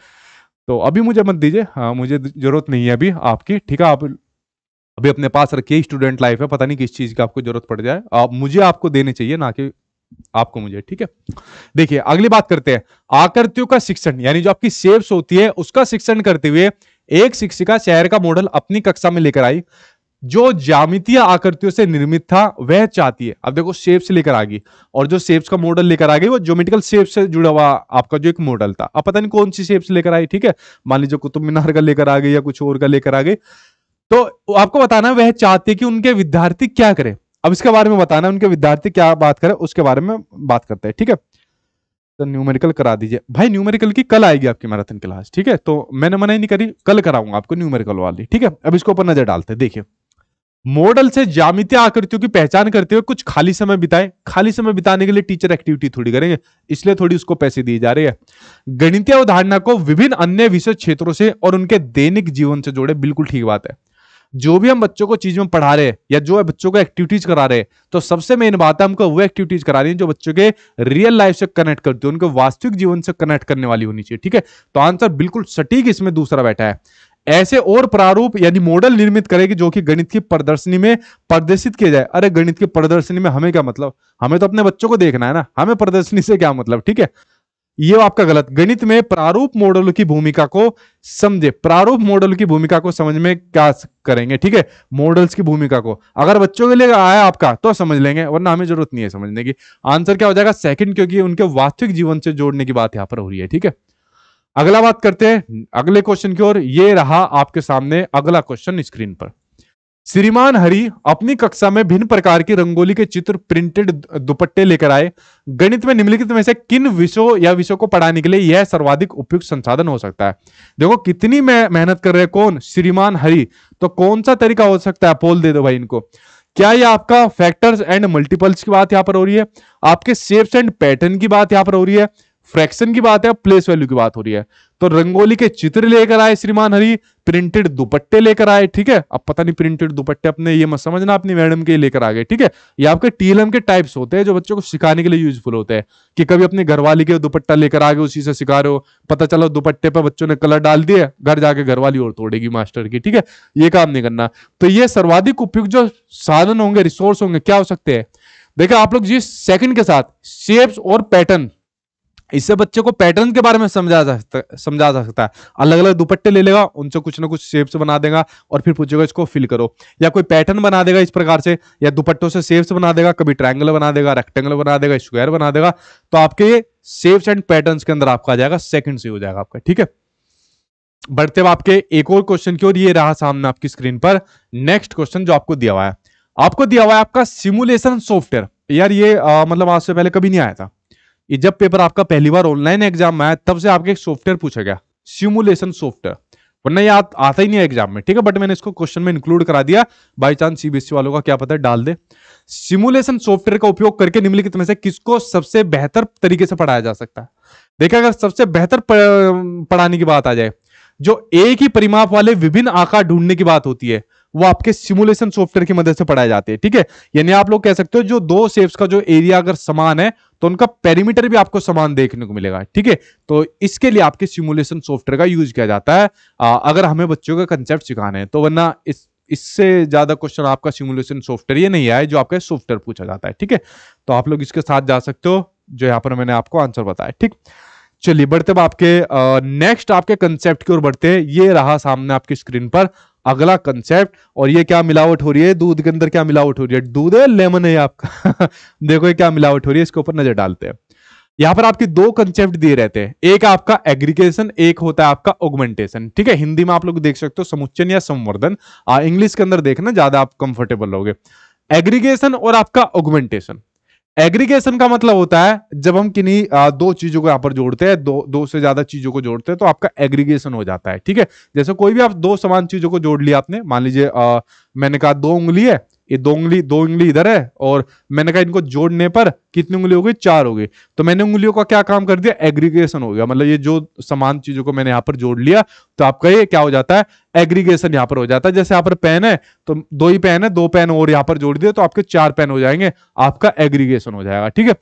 तो अभी मुझे मत दीजिए हाँ मुझे जरूरत नहीं है अभी आपकी ठीक है आप अभी अपने पास रखिए स्टूडेंट लाइफ है पता नहीं किस चीज़ की आपको जरूरत पड़ जाए आप मुझे आपको देने चाहिए ना कि आपको मुझे ठीक है देखिए अगली बात करते हैं आकृतियों का शिक्षण यानी जो आपकी सेव्स होती है उसका शिक्षण करते हुए एक शिक्षिका शहर का मॉडल अपनी कक्षा में लेकर आई जो जामितीय आकृतियों से निर्मित था वह चाहती है अब देखो शेप्स लेकर आ गई और जो शेप्स का मॉडल लेकर आ गई वो ज्योमेटिकल शेप से जुड़ा हुआ आपका जो एक मॉडल था अब पता नहीं कौन सी शेप्स लेकर आई ठीक है मान लीजिए कुतुब मीनार का लेकर आ गई या कुछ और का लेकर आ गई तो आपको बताना वह चाहती है कि उनके विद्यार्थी क्या करें अब इसके बारे में बताना उनके विद्यार्थी क्या बात करें उसके बारे में बात करते हैं ठीक है तो न्यूमेरिकल करा दीजिए भाई न्यूमेरिकल की कल आएगी आपकी मैराथन क्लास ठीक है तो मैंने मना ही नहीं करी कल कराऊंगा आपको न्यूमेरिकल वाली ठीक है अब इसके ऊपर नजर डालते हैं देखिए मॉडल से जामित आकृतियों की पहचान करते हुए कुछ खाली समय बिताए खाली समय बिताने के लिए टीचर एक्टिविटी थोड़ी करेंगे इसलिए थोड़ी उसको पैसे दिए जा रहे हैं गणितीय अवधारणा को विभिन्न अन्य विषय क्षेत्रों से और उनके दैनिक जीवन से जोड़े बिल्कुल ठीक बात है जो भी हम बच्चों को चीज में पढ़ा रहे हैं या जो बच्चों को एक्टिविटीज करा रहे हैं तो सबसे मेन बात है हमको वो एक्टिविटीज करा रही है जो बच्चों के रियल लाइफ से कनेक्ट करती है उनके वास्तविक जीवन से कनेक्ट करने वाली होनी चाहिए ठीक है तो आंसर बिल्कुल सटीक इसमें दूसरा बैठा है ऐसे और प्रारूप यानी मॉडल निर्मित करेगी जो कि गणित की प्रदर्शनी में प्रदर्शित किया जाए अरे गणित की प्रदर्शनी में हमें क्या मतलब हमें तो अपने बच्चों को देखना है ना हमें प्रदर्शनी से क्या मतलब ठीक है ये आपका गलत गणित में प्रारूप मॉडल की भूमिका को समझे प्रारूप मॉडल की भूमिका को समझ में क्या करेंगे ठीक है मॉडल्स की भूमिका को अगर बच्चों के लिए आया आपका तो समझ लेंगे वरना हमें जरूरत नहीं है समझने की आंसर क्या हो जाएगा सेकंड क्योंकि उनके वास्तविक जीवन से जोड़ने की बात यहां पर हो रही है ठीक है अगला बात करते हैं अगले क्वेश्चन की ओर ये रहा आपके सामने अगला क्वेश्चन स्क्रीन पर श्रीमान हरि अपनी कक्षा में भिन्न प्रकार की रंगोली के चित्र प्रिंटेड दुपट्टे लेकर आए गणित में निम्नलिखित में से किन विषयों या विषयों को पढ़ाने के लिए यह सर्वाधिक उपयुक्त संसाधन हो सकता है देखो कितनी में मेहनत कर रहे हैं कौन श्रीमान हरि तो कौन सा तरीका हो सकता है पोल दे दो भाई इनको क्या ये आपका फैक्टर्स एंड मल्टीपल्स की बात यहां पर हो रही है आपके शेप्स एंड पैटर्न की बात यहां पर हो रही है फ्रैक्शन की बात है प्लेस वैल्यू की बात हो रही है तो रंगोली के चित्र लेकर आए श्रीमान हरि प्रिंटेड दुपट्टे लेकर आए ठीक है अब पता नहीं प्रिंटेड दुपट्टे अपने ये मत समझना अपनी मैडम के लेकर आ गए ठीक है ये आपके टीएलएम के टाइप्स होते हैं जो बच्चों को सिखाने के लिए यूजफुल होते हैं कि कभी अपने घरवाली के दुपट्टा लेकर आगे उसी से सिखा रहे हो पता चलो दुपट्टे पर बच्चों ने कलर डाल दिया घर जाके घरवाली और तोड़ेगी मास्टर की ठीक है ये काम नहीं करना तो ये सर्वाधिक उपयुक्त जो साधन होंगे रिसोर्स होंगे क्या हो सकते हैं देखिए आप लोग जिस सेकंड के साथ शेप्स और पैटर्न इससे बच्चे को पैटर्न के बारे में समझा जा सकता समझा जा सकता है अलग अलग दुपट्टे ले लेगा उनसे कुछ ना कुछ शेप्स बना देगा और फिर पूछेगा इसको फिल करो या कोई पैटर्न बना देगा इस प्रकार से या दुपट्टों से शेप्स बना देगा कभी ट्रायंगल बना देगा रेक्टेंगल बना देगा स्क्वायर बना देगा तो आपके शेप्स एंड पैटर्न के अंदर आपका आ जाएगा सेकंड से हो जाएगा आपका ठीक है बढ़ते आपके एक और क्वेश्चन की ओर ये रहा सामने आपकी स्क्रीन पर नेक्स्ट क्वेश्चन जो आपको दिया हुआ है आपको दिया हुआ है आपका सिमुलेशन सॉफ्टवेयर यार ये आ, मतलब आज से पहले कभी नहीं आया था ये जब पेपर आपका पहली बार ऑनलाइन एग्जाम आया तब से आपके एक सॉफ्टवेयर पूछा गया सिमुलेशन सॉफ्टवेयर वरना ये आता ही नहीं है एग्जाम में ठीक है बट मैंने इसको क्वेश्चन में इंक्लूड करा दिया बाई चांस सीबीएसई वालों का क्या पता है डाल दे सिमुलेशन सॉफ्टवेयर का उपयोग करके निम्नलिखित में से किसको सबसे बेहतर तरीके से पढ़ाया जा सकता है देखिए अगर सबसे बेहतर पढ़ाने की बात आ जाए जो एक ही परिमाप वाले विभिन्न आकार ढूंढने की बात होती है वो आपके सिमुलेशन सॉफ्टवेयर की मदद से पढ़ाए जाते हैं ठीक है यानी आप लोग कह सकते हो जो दो सेप्स का जो एरिया अगर समान है तो उनका पेरीमीटर भी आपको समान देखने को मिलेगा ठीक है तो इसके लिए आपके सिमुलेशन सॉफ्टवेयर का यूज किया जाता है आ, अगर हमें बच्चों का कंसेप्ट सिखाना है तो वरना इस इससे ज्यादा क्वेश्चन आपका सिमुलेशन सॉफ्टवेयर ये नहीं आया जो आपका सॉफ्टवेयर पूछा जाता है ठीक है तो आप लोग इसके साथ जा सकते हो जो यहाँ पर मैंने आपको आंसर बताया ठीक चलिए बढ़ते आपके नेक्स्ट आपके कंसेप्ट की ओर बढ़ते हैं ये रहा सामने आपकी स्क्रीन पर अगला कंसेप्ट और ये क्या मिलावट हो रही है दूध के अंदर क्या मिलावट हो रही है दूध है लेमन है आपका देखो ये क्या मिलावट हो रही है इसके ऊपर नजर डालते हैं यहां पर आपके दो कंसेप्ट दिए रहते हैं एक आपका एग्रीगेशन एक होता है आपका ऑगमेंटेशन ठीक है हिंदी में आप लोग देख सकते हो समुच्चन या संवर्धन इंग्लिश के अंदर देखना ज्यादा आप कंफर्टेबल रहोगे एग्रीगेशन और आपका ऑगमेंटेशन एग्रीगेशन का मतलब होता है जब हम किन्हीं दो चीजों को यहां पर जोड़ते हैं दो दो से ज्यादा चीजों को जोड़ते हैं तो आपका एग्रीगेशन हो जाता है ठीक है जैसे कोई भी आप दो समान चीजों को जोड़ लिया आपने मान लीजिए मैंने कहा दो उंगली है ये दो उंगली दो उंगली इधर है और मैंने कहा इनको जोड़ने पर कितनी उंगली हो गई चार हो गई तो मैंने उंगलियों का क्या काम कर दिया एग्रीगेशन हो गया मतलब ये जो समान चीजों को मैंने यहाँ पर जोड़ लिया तो आपका ये क्या हो जाता है एग्रीगेशन यहाँ पर हो जाता है जैसे यहाँ पर पेन है तो दो ही पेन है दो पेन और यहाँ पर जोड़ दिया तो आपके चार पेन हो जाएंगे आपका एग्रीगेशन हो जाएगा ठीक है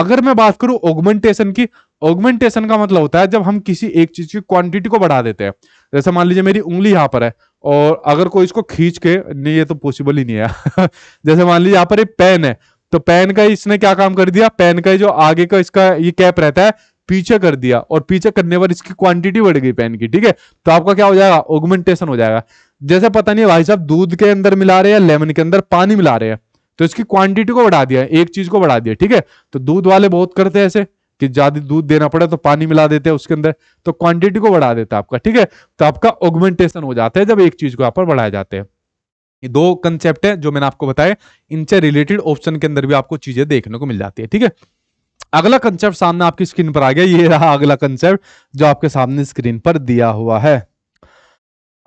अगर मैं बात करूं ऑगमेंटेशन की ऑगमेंटेशन का मतलब होता है जब हम किसी एक चीज की क्वांटिटी को बढ़ा देते हैं जैसे मान लीजिए मेरी उंगली यहाँ पर है और अगर कोई इसको खींच के नहीं ये तो पॉसिबल ही नहीं है जैसे मान लीजिए यहाँ पर एक पेन है तो पेन का इसने क्या काम कर दिया पेन का जो आगे का इसका ये कैप रहता है पीछे कर दिया और पीछे करने पर इसकी क्वांटिटी बढ़ गई पेन की ठीक है तो आपका क्या हो जाएगा ऑगमेंटेशन हो जाएगा जैसे पता नहीं भाई साहब दूध के अंदर मिला रहे हैं लेमन के अंदर पानी मिला रहे हैं तो इसकी क्वांटिटी को बढ़ा दिया एक चीज को बढ़ा दिया ठीक है तो दूध वाले बहुत करते हैं ऐसे कि ज्यादा दूध देना पड़े तो पानी मिला देते हैं उसके अंदर तो क्वांटिटी को बढ़ा देता है आपका ठीक है तो आपका ऑगमेंटेशन हो जाता है जब एक चीज को आप बढ़ाया जाते हैं ये दो कंसेप्ट है जो मैंने आपको बताया इनसे रिलेटेड ऑप्शन के अंदर भी आपको चीजें देखने को मिल जाती है ठीक है अगला कंसेप्ट सामने आपकी स्क्रीन पर आ गया ये रहा अगला कंसेप्ट जो आपके सामने स्क्रीन पर दिया हुआ है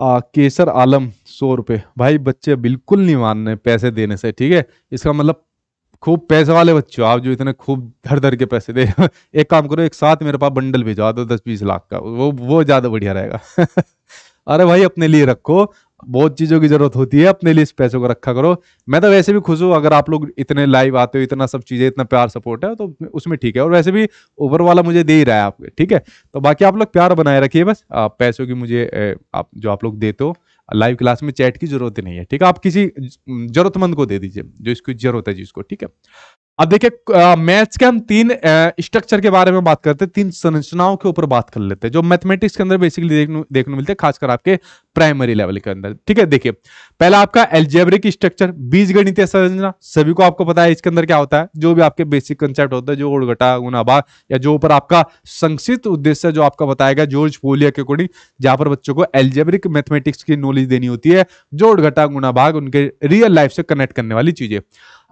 आ, केसर आलम सौ रुपये भाई बच्चे बिल्कुल नहीं मानने पैसे देने से ठीक है इसका मतलब खूब पैसे वाले बच्चों आप जो इतने खूब धर धर के पैसे दे एक काम करो एक साथ मेरे पास बंडल भिजवा दो दस बीस लाख का वो वो ज़्यादा बढ़िया रहेगा अरे भाई अपने लिए रखो बहुत चीज़ों की ज़रूरत होती है अपने लिए इस पैसों को रखा करो मैं तो वैसे भी खुश हूँ अगर आप लोग इतने लाइव आते हो इतना सब चीज़ें इतना प्यार सपोर्ट है तो उसमें ठीक है और वैसे भी ओवर वाला मुझे दे ही रहा है आपके ठीक है तो बाकी आप लोग प्यार बनाए रखिए बस पैसों की मुझे आप जो आप लोग देते हो लाइव क्लास में चैट की जरूरत नहीं है ठीक है आप किसी जरूरतमंद को दे दीजिए जो इसकी जरूरत है जिसको ठीक है अब देखिए मैथ्स के हम तीन स्ट्रक्चर के बारे में बात करते हैं तीन संरचनाओं के ऊपर बात कर लेते हैं जो मैथमेटिक्स के अंदर बेसिकली देखने देखने मिलते हैं खासकर आपके प्राइमरी लेवल के अंदर ठीक है देखिए पहला आपका एलजेब्रिक स्ट्रक्चर बीज गणित संरचना सभी को आपको पता है इसके अंदर क्या होता है जो भी आपके बेसिक कंसेप्ट होता है जो उड़गटा गुनाभाग या जो ऊपर आपका संक्षिप्त उद्देश्य जो आपका बताया गया जॉर्ज पोलिया के अकॉर्डिंग जहां पर बच्चों को एलजेब्रिक मैथमेटिक्स की नॉलेज देनी होती है जो उड़गटा गुनाभाग उनके रियल लाइफ से कनेक्ट करने वाली चीजें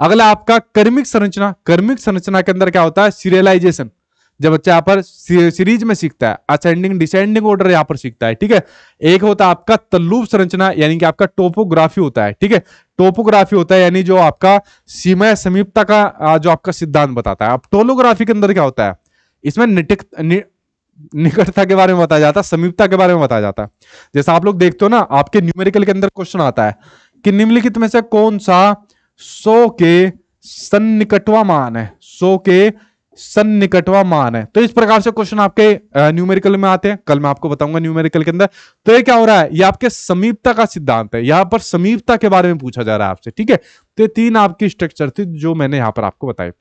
अगला आपका कर्मिक संरचना कर्मिक संरचना के अंदर क्या होता है सीरियलाइजेशन जब बच्चा यहाँ पर सीरीज में सीखता है असेंडिंग डिसेंडिंग ऑर्डर यहाँ पर सीखता है ठीक है एक होता है आपका तल्लुब संरचना यानी कि आपका टोपोग्राफी होता है ठीक है टोपोग्राफी होता है यानी जो आपका सीमा समीपता का जो आपका सिद्धांत बताता है अब टोलोग्राफी के अंदर क्या होता है इसमें निटिक नि, निकटता के बारे में बताया जाता है समीपता के बारे में बताया जाता है जैसा आप लोग देखते हो ना आपके न्यूमेरिकल के अंदर क्वेश्चन आता है कि निम्नलिखित में से कौन सा सो के सन्निकटवा मान है सो के सन्निकटवा मान है तो इस प्रकार से क्वेश्चन आपके न्यूमेरिकल में आते हैं कल मैं आपको बताऊंगा न्यूमेरिकल के अंदर तो ये क्या हो रहा है ये आपके समीपता का सिद्धांत है यहां पर समीपता के बारे में पूछा जा रहा है आपसे ठीक है तो ये तीन आपकी स्ट्रक्चर थी जो मैंने यहां पर आपको बताई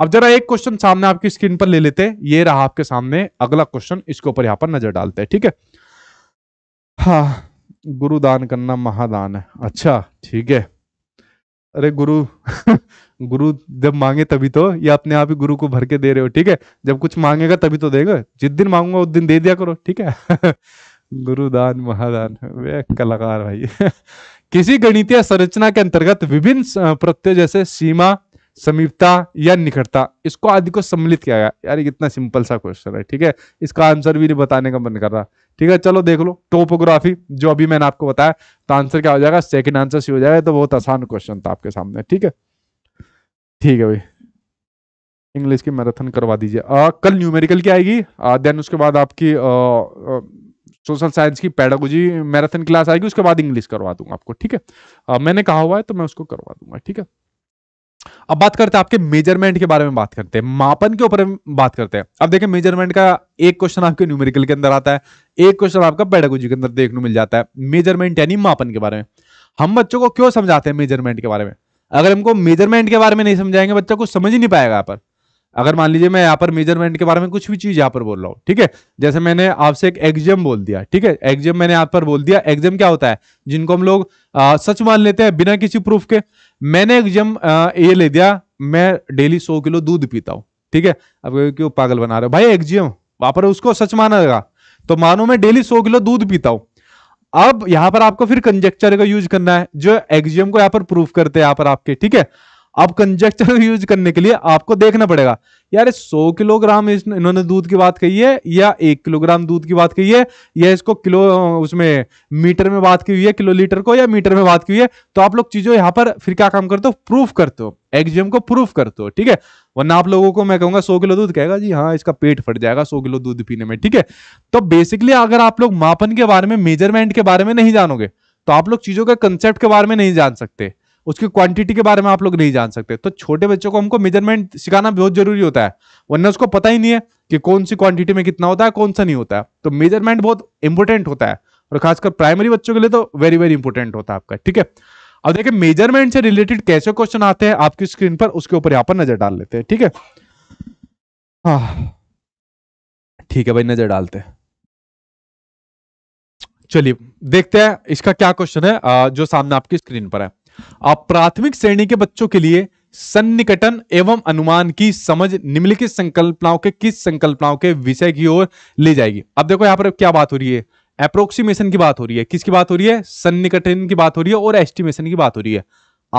अब जरा एक क्वेश्चन सामने आपकी स्क्रीन पर ले लेते हैं ये रहा आपके सामने अगला क्वेश्चन इसके ऊपर यहां पर नजर डालते हैं ठीक है हाँ गुरुदान करना महादान है अच्छा ठीक है अरे गुरु गुरु जब मांगे तभी तो या अपने आप ही गुरु को भर के दे रहे हो ठीक है जब कुछ मांगेगा तभी तो देगा जिस दिन मांगूंगा उस दिन दे दिया करो ठीक है गुरुदान महादान वे कलाकार भाई किसी गणितीय संरचना के अंतर्गत विभिन्न प्रत्यय जैसे सीमा समीपता या निकटता इसको आदि को सम्मिलित किया गया यार इतना सिंपल सा क्वेश्चन है ठीक है इसका आंसर भी नहीं बताने का मन कर रहा ठीक है चलो देख लो टोपोग्राफी जो अभी मैंने आपको बताया तो आंसर क्या हो जाएगा सेकंड आंसर सी हो जाएगा तो बहुत आसान क्वेश्चन था आपके सामने ठीक है ठीक है भाई इंग्लिश की मैराथन करवा दीजिए कल न्यूमेरिकल की आएगी देन उसके बाद आपकी सोशल साइंस की पैडागोजी मैराथन क्लास आएगी उसके बाद इंग्लिश करवा दूंगा आपको ठीक है मैंने कहा हुआ है तो मैं उसको करवा दूंगा ठीक है अब बात करते हैं आपके मेजरमेंट के बारे में बात करते हैं मापन के ऊपर बात करते हैं अब देखिए मेजरमेंट का एक क्वेश्चन आपके न्यूमेरिकल के अंदर आता है एक क्वेश्चन आपका पेडागोजी के अंदर देखने मिल जाता है मेजरमेंट यानी मापन के बारे में हम बच्चों को क्यों समझाते हैं मेजरमेंट के बारे में अगर हमको मेजरमेंट के बारे में नहीं समझाएंगे बच्चा कुछ समझ ही नहीं पाएगा यहाँ पर अगर मान लीजिए मैं यहाँ पर मेजरमेंट के बारे में कुछ भी चीज यहाँ पर बोल रहा हूँ ठीक है जैसे मैंने आपसे एक एग्जाम बोल दिया ठीक है एग्जाम मैंने यहाँ पर बोल दिया एग्जाम क्या होता है जिनको हम लोग आ, सच मान लेते हैं बिना किसी प्रूफ के मैंने एग्जाम ये ले दिया मैं डेली सौ किलो दूध पीता हूँ ठीक है अब क्यों पागल बना रहे हो भाई एग्जियम वहां पर उसको सच माना तो मानो मैं डेली सौ किलो दूध पीता हूँ अब यहां पर आपको फिर कंजेक्चर का यूज करना है जो एग्जियम को यहाँ पर प्रूफ करते हैं यहाँ पर आपके ठीक है अब कंजेक्चर यूज करने के लिए आपको देखना पड़ेगा यार सौ किलोग्राम इन्होंने दूध की बात कही है या एक किलोग्राम दूध की बात कही है या इसको किलो उसमें मीटर में बात की हुई है किलो लीटर को या मीटर में बात की हुई है तो आप लोग चीजों यहां पर फिर क्या काम करते हो प्रूफ करते हो एक्जियम को प्रूफ करते हो ठीक है वरना आप लोगों को मैं कहूंगा सौ किलो दूध कहेगा जी हाँ इसका पेट फट जाएगा सौ किलो दूध पीने में ठीक है तो बेसिकली अगर आप लोग मापन के बारे में मेजरमेंट के बारे में नहीं जानोगे तो आप लोग चीजों के कंसेप्ट के बारे में नहीं जान सकते उसकी क्वांटिटी के बारे में आप लोग नहीं जान सकते तो छोटे बच्चों को हमको मेजरमेंट सिखाना बहुत जरूरी होता है वरना उसको पता ही नहीं है कि कौन सी क्वांटिटी में कितना होता है कौन सा नहीं होता है तो मेजरमेंट बहुत इंपॉर्टेंट होता है और खासकर प्राइमरी बच्चों के लिए तो वेरी वेरी इंपॉर्टेंट होता है आपका ठीक है अब देखिए मेजरमेंट से रिलेटेड कैसे क्वेश्चन आते हैं आपकी स्क्रीन पर उसके ऊपर यहां पर नजर डाल लेते हैं ठीक है हाँ ठीक है भाई नजर डालते हैं चलिए देखते हैं इसका क्या क्वेश्चन है जो सामने आपकी स्क्रीन पर है आप प्राथमिक श्रेणी के बच्चों के लिए सन्निकटन एवं अनुमान की समझ निम्नलिखित संकल्पनाओं के किस संकल्पनाओं के विषय की ओर ले जाएगी अब देखो यहां पर क्या बात हो रही है अप्रोक्सीमेशन की बात हो रही है किसकी बात हो रही है सन्निकटन की बात हो रही है और एस्टिमेशन की बात हो रही है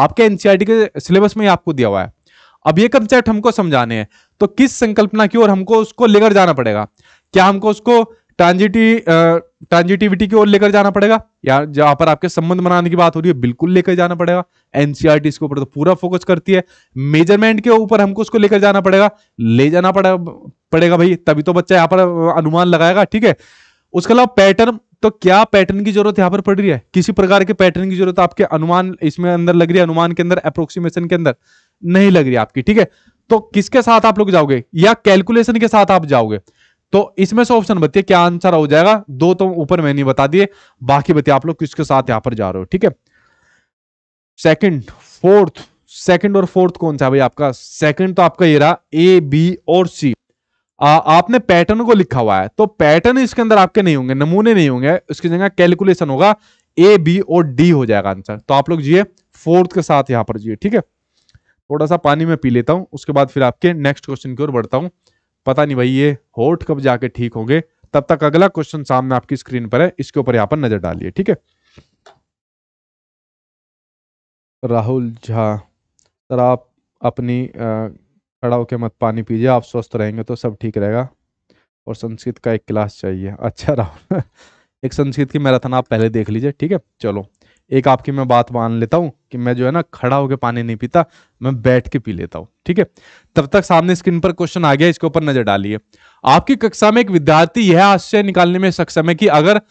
आपके एनसीआरटी e के सिलेबस में आपको दिया हुआ है अब ये कंसेप्ट हमको समझाने हैं तो किस संकल्पना की ओर हमको उसको लेकर जाना पड़ेगा क्या हमको उसको ट्रांजिटी ट्रांजिटिविटी uh, की ओर लेकर जाना पड़ेगा या जहां पर आपके संबंध बनाने की बात हो रही है बिल्कुल लेकर जाना पड़ेगा एनसीआरटी इसके e ऊपर तो पूरा फोकस करती है मेजरमेंट के ऊपर हमको उसको लेकर जाना पड़ेगा ले जाना पड़े, पड़ेगा भाई तभी तो बच्चा यहाँ पर uh, अनुमान लगाएगा ठीक है उसके अलावा पैटर्न तो क्या पैटर्न की जरूरत यहाँ पर पड़ रही है किसी प्रकार के पैटर्न की जरूरत आपके अनुमान इसमें अंदर लग रही है अनुमान के अंदर अप्रोक्सीमेशन के अंदर नहीं लग रही आपकी ठीक है तो किसके साथ आप लोग जाओगे या कैलकुलेशन के साथ आप जाओगे तो इसमें से ऑप्शन बताइए क्या आंसर हो जाएगा दो तो ऊपर मैंने बता दिए बाकी बताइए आप लोग किसके साथ यहां पर जा रहे हो ठीक है सेकंड फोर्थ सेकंड और फोर्थ कौन सा भाई आपका सेकंड तो आपका ये रहा ए बी और सी आपने पैटर्न को लिखा हुआ है तो पैटर्न इसके अंदर आपके नहीं होंगे नमूने नहीं होंगे उसकी जगह कैलकुलेशन होगा ए बी और डी हो जाएगा आंसर तो आप लोग जिये फोर्थ के साथ यहां पर जिए ठीक है थोड़ा सा पानी में पी लेता हूं उसके बाद फिर आपके नेक्स्ट क्वेश्चन की ओर बढ़ता हूं पता नहीं भाई ये होठ कब जाके ठीक होंगे तब तक अगला क्वेश्चन सामने आपकी स्क्रीन पर है इसके ऊपर यहाँ पर नजर डालिए ठीक है राहुल झा सर आप अपनी खड़ा होकर मत पानी पीजिए आप स्वस्थ रहेंगे तो सब ठीक रहेगा और संस्कृत का एक क्लास चाहिए अच्छा राहुल एक संस्कृत की मैराथन आप पहले देख लीजिए ठीक है चलो एक आपकी मैं बात मान लेता हूँ कि मैं जो है ना खड़ा होकर पानी नहीं पीता मैं बैठ के पी लेता हूं ठीक है तब तक सामने स्क्रीन पर क्वेश्चन आ गया इसके ऊपर नजर डालिए आपकी कक्षा में एक विद्यार्थी यह आश्चर्य निकालने में सक्षम है कि अगर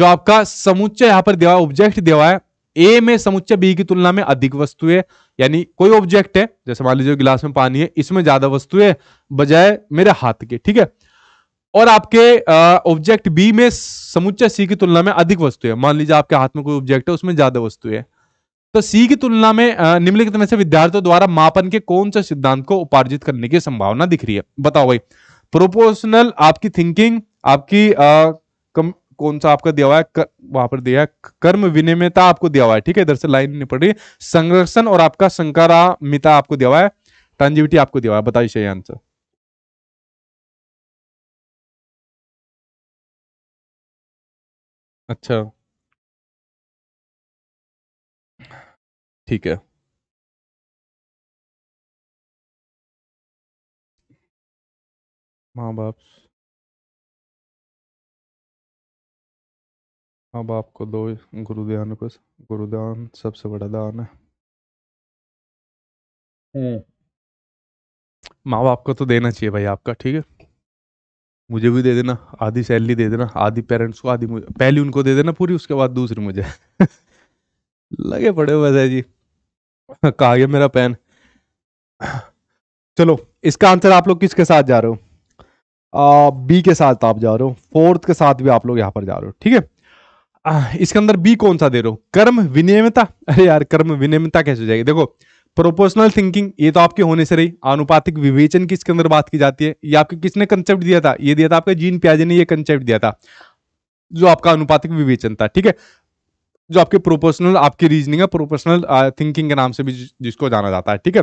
जो आपका समुच्चय यहाँ पर दिया ऑब्जेक्ट दिया है ए में समुच्चय बी की तुलना में अधिक वस्तु है यानी कोई ऑब्जेक्ट है जैसे मान लीजिए गिलास में पानी है इसमें ज्यादा वस्तु है बजाय मेरे हाथ के ठीक है और आपके ऑब्जेक्ट बी में समुच्चय सी की तुलना में अधिक वस्तु है मान लीजिए आपके हाथ में कोई ऑब्जेक्ट है उसमें ज्यादा वस्तु है तो सी की तुलना में निम्नलिखित में से विद्यार्थियों द्वारा मापन के कौन से सिद्धांत को उपार्जित करने की संभावना दिख रही है बताओ भाई प्रोपोर्शनल आपकी थिंकिंग आपकी आ, कम, कौन सा आपका दिया हुआ है वहां पर दिया है कर्म विनिमयता आपको दिया हुआ है ठीक है इधर से लाइन नहीं पड़ रही संरक्षण और आपका संकारामिता आपको दिया हुआ है ट्रांजिविटी आपको दिया हुआ है बताइए आंसर अच्छा। ठीक है। माँ-बाप माँ-बाप को दो गुरुदान को गुरुदान सबसे बड़ा दान है हुँ। हम्म। माँ-बाप को तो देना चाहिए भाई आपका, ठीक है? मुझे भी दे देना आधी सैलरी दे देना आधी पेरेंट्स को आधी मुझे पहली उनको दे देना पूरी उसके बाद दूसरी मुझे लगे पड़े हुए वैसे जी कहा गया मेरा पेन चलो इसका आंसर आप लोग किसके साथ जा रहे हो बी के साथ आप जा रहे हो फोर्थ के साथ भी आप लोग यहाँ पर जा रहे हो ठीक है इसके अंदर बी कौन सा दे रहे हो कर्म विनियमता अरे यार कर्म विनियमता कैसे हो जाएगी देखो प्रोपोर्शनल थिंकिंग ये तो आपके होने से रही अनुपातिक विवेचन किसके अंदर बात की जाती है ये आपके किसने कंसेप्ट दिया था ये दिया था आपका जीन प्याजे ने ये कंसेप्ट दिया था जो आपका अनुपातिक विवेचन था ठीक है जो आपके प्रोपोर्शनल आपकी रीजनिंग है प्रोपोर्शनल थिंकिंग के नाम से भी जिसको जाना जाता है ठीक है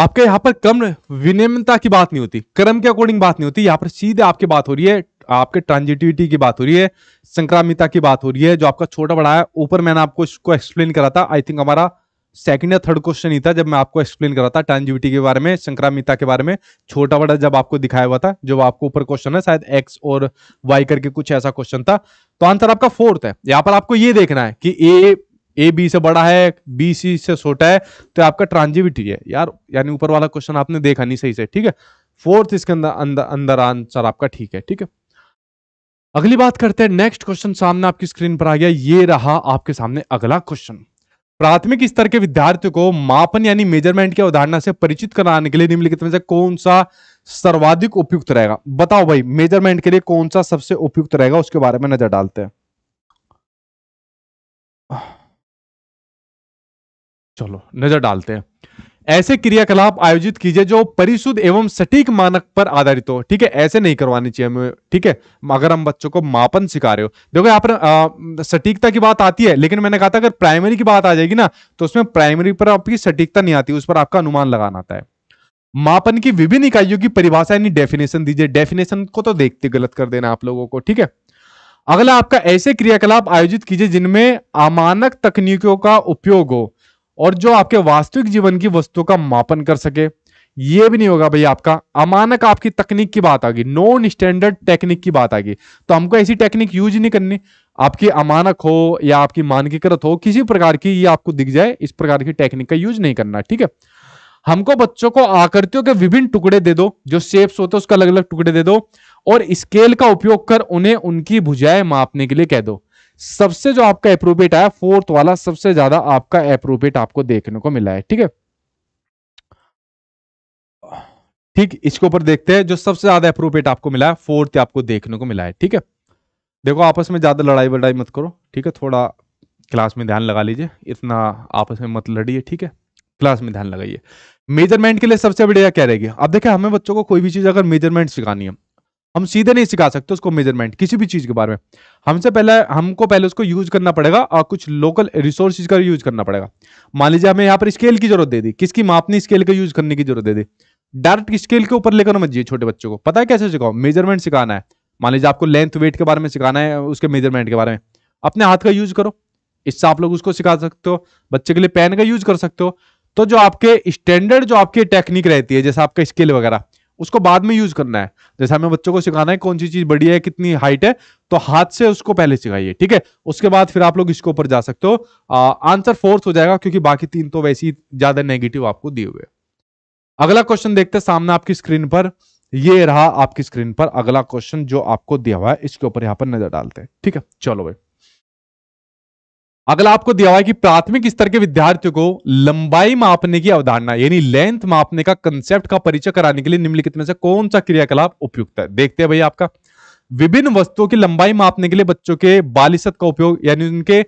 आपके यहाँ पर कम विनियमता की बात नहीं होती क्रम के अकॉर्डिंग बात नहीं होती यहाँ पर सीधे आपकी बात हो रही है आपके ट्रांजिटिविटी की बात हो रही है संक्रामिता की बात हो रही है जो आपका छोटा बड़ा है ऊपर मैंने आपको इसको एक्सप्लेन करा था आई थिंक हमारा सेकंड या थर्ड क्वेश्चन ही था जब मैं आपको एक्सप्लेन कर रहा था ट्रांजिविटी के बारे में संक्रामिता के बारे में छोटा बड़ा जब आपको दिखाया हुआ था जो आपको ऊपर क्वेश्चन है शायद एक्स और वाई करके कुछ ऐसा क्वेश्चन था तो आंसर आपका फोर्थ है यहाँ पर आपको ये देखना है कि ए ए बी से बड़ा है बी सी से छोटा है तो आपका ट्रांजिविटी है यार यानी ऊपर वाला क्वेश्चन आपने देखा नहीं सही से ठीक है फोर्थ इसके अंदर अंदर अंदर आंसर आपका ठीक है ठीक है अगली बात करते हैं नेक्स्ट क्वेश्चन सामने आपकी स्क्रीन पर आ गया ये रहा आपके सामने अगला क्वेश्चन प्राथमिक स्तर के विद्यार्थियों को मापन यानी मेजरमेंट की अवधारणा से परिचित कराने के लिए निम्नलिखित में से कौन सा सर्वाधिक उपयुक्त रहेगा बताओ भाई मेजरमेंट के लिए कौन सा सबसे उपयुक्त रहेगा उसके बारे में नजर डालते हैं चलो नजर डालते हैं ऐसे क्रियाकलाप आयोजित कीजिए जो परिशुद्ध एवं सटीक मानक पर आधारित हो ठीक है ऐसे नहीं करवानी चाहिए हमें ठीक है अगर हम बच्चों को मापन सिखा रहे हो देखो यहाँ पर सटीकता की बात आती है लेकिन मैंने कहा था अगर प्राइमरी की बात आ जाएगी ना तो उसमें प्राइमरी पर आपकी सटीकता नहीं आती उस पर आपका अनुमान लगाना आता है मापन की विभिन्न इकाइयों की परिभाषा यानी डेफिनेशन दीजिए डेफिनेशन को तो देखते गलत कर देना आप लोगों को ठीक है अगला आपका ऐसे क्रियाकलाप आयोजित कीजिए जिनमें अमानक तकनीकों का उपयोग हो और जो आपके वास्तविक जीवन की वस्तु का मापन कर सके ये भी नहीं होगा भाई आपका अमानक आपकी तकनीक की बात आ गई नॉन स्टैंडर्ड टेक्निक की बात आ गई तो हमको ऐसी टेक्निक यूज नहीं करनी आपकी अमानक हो या आपकी मानकीकृत हो किसी प्रकार की ये आपको दिख जाए इस प्रकार की टेक्निक का यूज नहीं करना ठीक है हमको बच्चों को आकृतियों के विभिन्न टुकड़े दे दो जो शेप्स होते हैं उसका अलग अलग टुकड़े दे दो और स्केल का उपयोग कर उन्हें उनकी भुजाएं मापने के लिए कह दो सबसे जो आपका अप्रोबेट आया फोर्थ वाला सबसे ज्यादा आपका अप्रोबेट आपको देखने को मिला है ठीक है ठीक इसके ऊपर देखते हैं जो सबसे ज्यादा अप्रोबेट आपको मिला है फोर्थ आपको देखने को मिला है ठीक है देखो आपस में ज्यादा लड़ाई वड़ाई मत करो ठीक है थोड़ा क्लास में ध्यान लगा लीजिए इतना आपस में मत लड़िए ठीक है क्लास में ध्यान लगाइए मेजरमेंट के लिए सबसे बढ़िया क्या रहेगी अब देखिए हमें बच्चों को कोई भी चीज़ अगर मेजरमेंट सिखानी है हम सीधे नहीं सिखा सकते उसको मेजरमेंट किसी भी चीज के बारे में हमसे पहले हमको पहले उसको यूज करना पड़ेगा और कुछ लोकल रिसोर्सेज का यूज करना पड़ेगा मान लीजिए हमें यहाँ पर स्केल की जरूरत दे दी किसकी मापनी स्केल का यूज करने की जरूरत दे दी डायरेक्ट स्केल के ऊपर लेकर मत जी छोटे बच्चों को पता है कैसे सिखाओ मेजरमेंट सिखाना है मान लीजिए आपको लेंथ वेट के बारे में सिखाना है उसके मेजरमेंट के बारे में अपने हाथ का यूज करो इससे आप लोग उसको सिखा सकते हो बच्चे के लिए पेन का यूज कर सकते हो तो जो आपके स्टैंडर्ड जो आपकी टेक्निक रहती है जैसे आपका स्केल वगैरह उसको बाद में यूज करना है जैसे हमें बच्चों को सिखाना है कौन सी चीज बड़ी है कितनी हाइट है तो हाथ से उसको पहले सिखाइए ठीक है उसके बाद फिर आप लोग इसके ऊपर जा सकते हो आंसर फोर्थ हो जाएगा क्योंकि बाकी तीन तो वैसे ही ज्यादा नेगेटिव आपको दिए हुए अगला क्वेश्चन देखते हैं सामने आपकी स्क्रीन पर ये रहा आपकी स्क्रीन पर अगला क्वेश्चन जो आपको दिया हुआ है इसके ऊपर यहां पर नजर डालते हैं ठीक है चलो भाई अगला आपको दिया हुआ है कि प्राथमिक स्तर के विद्यार्थियों को लंबाई मापने की अवधारणा यानी लेंथ मापने का कंसेप्ट का परिचय कराने के लिए निम्नलिखित में से कौन सा क्रियाकलाप उपयुक्त है देखते हैं भाई आपका विभिन्न वस्तुओं की लंबाई मापने के लिए बच्चों के बालिशत का उपयोग यानी उनके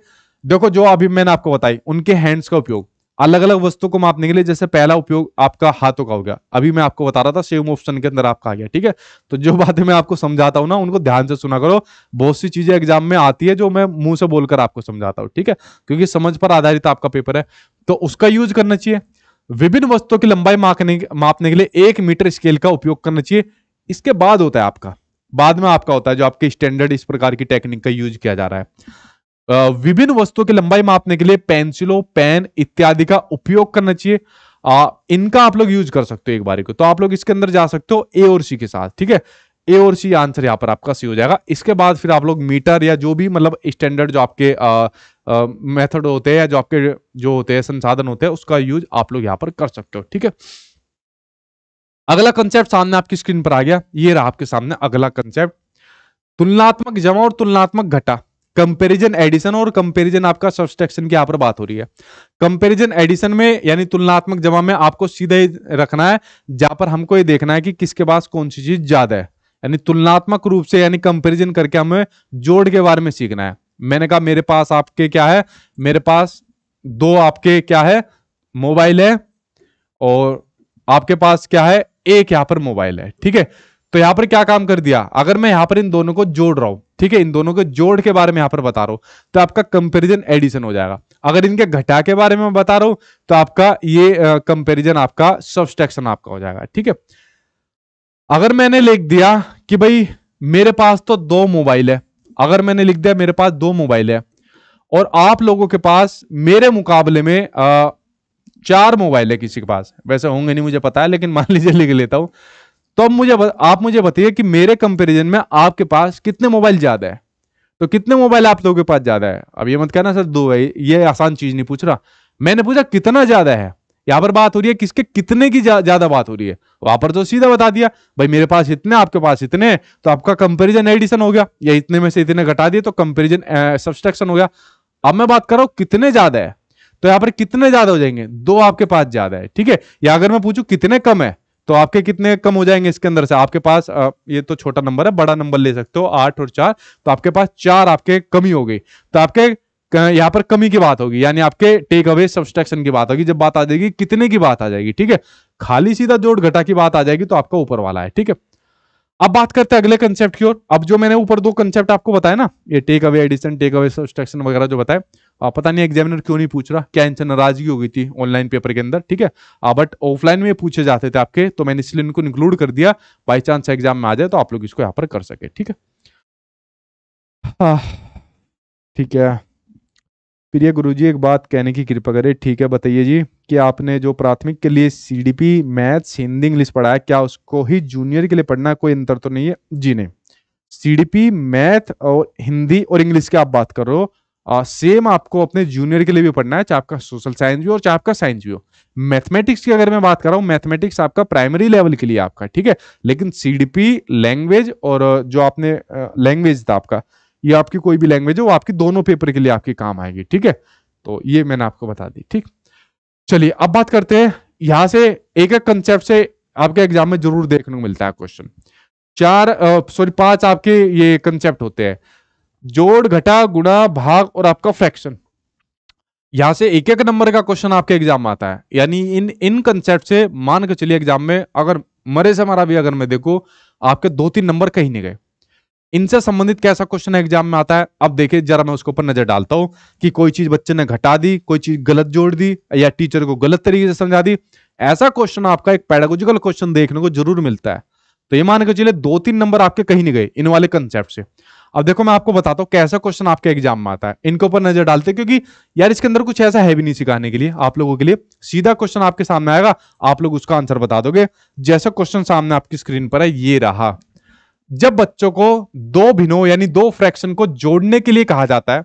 देखो जो अभी मैंने आपको बताई उनके हैंड्स का उपयोग अलग अलग वस्तु को मापने के लिए जैसे पहला उपयोग आपका हाथों का हो गया अभी मैं आपको बता रहा था सेम ऑप्शन के अंदर आपका आ गया ठीक है तो जो बातें मैं आपको समझाता हूँ ना उनको ध्यान से सुना करो बहुत सी चीजें एग्जाम में आती है जो मैं मुंह से बोलकर आपको समझाता हूँ ठीक है क्योंकि समझ पर आधारित आपका पेपर है तो उसका यूज करना चाहिए विभिन्न वस्तुओं की लंबाई मापने मापने के लिए एक मीटर स्केल का उपयोग करना चाहिए इसके बाद होता है आपका बाद में आपका होता है जो आपके स्टैंडर्ड इस प्रकार की टेक्निक का यूज किया जा रहा है विभिन्न वस्तुओं की लंबाई मापने के लिए पेंसिलों पेन इत्यादि का उपयोग करना चाहिए आ, इनका आप लोग यूज कर सकते हो एक बारी को तो आप लोग इसके अंदर जा सकते हो ए और सी के साथ ठीक है ए और सी आंसर यहाँ पर आपका सी हो जाएगा इसके बाद फिर आप लोग मीटर या जो भी मतलब स्टैंडर्ड जो आपके मेथड होते हैं या जो आपके जो होते हैं संसाधन होते हैं उसका यूज आप लोग यहाँ पर कर सकते हो ठीक है अगला कंसेप्ट सामने आपकी स्क्रीन पर आ गया ये रहा आपके सामने अगला कंसेप्ट तुलनात्मक जमा और तुलनात्मक घटा कंपैरिजन एडिशन और कंपैरिजन आपका सब्सट्रैक्शन की यहाँ पर बात हो रही है कंपैरिजन एडिशन में यानी तुलनात्मक जमा में आपको सीधा ही रखना है जहां पर हमको ये देखना है कि किसके पास कौन सी चीज ज्यादा है यानी तुलनात्मक रूप से यानी कंपेरिजन करके हमें जोड़ के बारे में सीखना है मैंने कहा मेरे पास आपके क्या है मेरे पास दो आपके क्या है मोबाइल है और आपके पास क्या है एक यहां पर मोबाइल है ठीक है तो यहां पर क्या काम कर दिया अगर मैं यहां पर इन दोनों को जोड़ रहा हूं ठीक है इन दोनों के जोड़ के बारे में यहां पर बता रहा हूं तो आपका कंपेरिजन एडिशन हो जाएगा अगर इनके घटा के बारे में बता रहा हूं तो आपका ये कंपेरिजन आपका सब्सट्रैक्शन आपका हो जाएगा ठीक है अगर मैंने लिख दिया कि भाई मेरे पास तो दो मोबाइल है अगर मैंने लिख दिया मेरे पास दो मोबाइल है और आप लोगों के पास मेरे मुकाबले में आ, चार मोबाइल है किसी के पास वैसे होंगे नहीं मुझे पता है लेकिन मान लीजिए लिख लेता हूं तो अब मुझे आप मुझे बताइए कि मेरे कंपैरिजन में आपके पास कितने मोबाइल ज्यादा है तो कितने मोबाइल आप लोगों के पास ज्यादा है अब ये मत कहना सर दो है ये आसान चीज नहीं पूछ रहा मैंने पूछा कितना ज्यादा है यहां पर बात हो रही है किसके कितने की ज्यादा बात हो रही है वहां पर तो सीधा बता दिया भाई मेरे पास इतने आपके पास इतने तो आपका कंपेरिजन एडिशन हो गया या इतने में से इतने घटा दिए तो कंपेरिजन सब्सट्रक्शन हो गया अब मैं बात कर रहा हूं कितने ज्यादा है तो यहां पर कितने ज्यादा हो जाएंगे दो आपके पास ज्यादा है ठीक है या अगर मैं पूछू कितने कम है तो आपके कितने कम हो जाएंगे इसके अंदर से आपके पास ये तो छोटा नंबर है बड़ा नंबर ले सकते हो आठ और चार तो आपके पास चार आपके कमी हो गई तो आपके यहाँ पर कमी की बात होगी यानी आपके टेक अवे सब्सट्रैक्शन की बात होगी जब बात आ जाएगी कितने की बात आ जाएगी ठीक है खाली सीधा जोड़ घटा की बात आ जाएगी तो आपका ऊपर वाला है ठीक है अब बात करते हैं अगले कंसेप्ट की ओर अब जो मैंने ऊपर दो कंसेप्ट आपको बताया ना ये take away addition take away subtraction वगैरह जो बताया आप पता नहीं एग्जामिनर क्यों नहीं पूछ रहा क्या इनसे नाराजगी हो गई थी ऑनलाइन पेपर के अंदर ठीक है बट ऑफलाइन में पूछे जाते थे आपके तो मैंने इसलिए इनको इंक्लूड कर दिया बाई चांस एग्जाम में आ जाए तो आप लोग इसको यहाँ पर कर सके ठीक है ठीक है प्रिय गुरुजी एक बात कहने की कृपा करें ठीक है बताइए जी कि आपने जो प्राथमिक के लिए सीडीपी मैथ्स हिंदी इंग्लिश पढ़ाया क्या उसको ही जूनियर के लिए पढ़ना कोई अंतर तो नहीं है जी नहीं सीडीपी मैथ और हिंदी और इंग्लिश की आप बात कर रहे हो सेम आपको अपने जूनियर के लिए भी पढ़ना है चाहे आपका सोशल साइंस भी हो चाहे आपका साइंस भी हो मैथमेटिक्स की अगर मैं बात कर रहा हूँ मैथमेटिक्स आपका प्राइमरी लेवल के लिए आपका ठीक है लेकिन सीडीपी लैंग्वेज और जो आपने लैंग्वेज था आपका ये आपकी कोई भी लैंग्वेज हो वो आपकी दोनों पेपर के लिए आपकी काम आएगी ठीक है तो ये मैंने आपको बता दी ठीक चलिए अब बात करते हैं यहां से एक एक कंसेप्ट से आपके एग्जाम में जरूर देखने को मिलता है क्वेश्चन चार सॉरी पांच आपके ये कंसेप्ट होते हैं जोड़ घटा गुणा भाग और आपका फ्रैक्शन यहां से एक एक नंबर का क्वेश्चन आपके एग्जाम में आता है यानी इन इन कंसेप्ट से मान के चलिए एग्जाम में अगर मरे से मारा भी अगर मैं देखो आपके दो तीन नंबर कहीं नहीं गए इनसे संबंधित कैसा क्वेश्चन एग्जाम में आता है अब देखिए जरा मैं उसके ऊपर नजर डालता हूं कि कोई चीज बच्चे ने घटा दी कोई चीज गलत जोड़ दी या टीचर को गलत तरीके से समझा दी ऐसा क्वेश्चन आपका एक पैडागोजिकल क्वेश्चन देखने को जरूर मिलता है तो ये मान के चलिए दो तीन नंबर आपके कहीं नहीं गए इन वाले कंसेप्ट से अब देखो मैं आपको बताता हूँ कैसा क्वेश्चन आपके एग्जाम में आता है इनके ऊपर नजर डालते हैं क्योंकि यार इसके अंदर कुछ ऐसा है भी नहीं सिखाने के लिए आप लोगों के लिए सीधा क्वेश्चन आपके सामने आएगा आप लोग उसका आंसर बता दोगे जैसा क्वेश्चन सामने आपकी स्क्रीन पर है ये रहा जब बच्चों को दो भिनो यानी दो फ्रैक्शन को जोड़ने के लिए कहा जाता है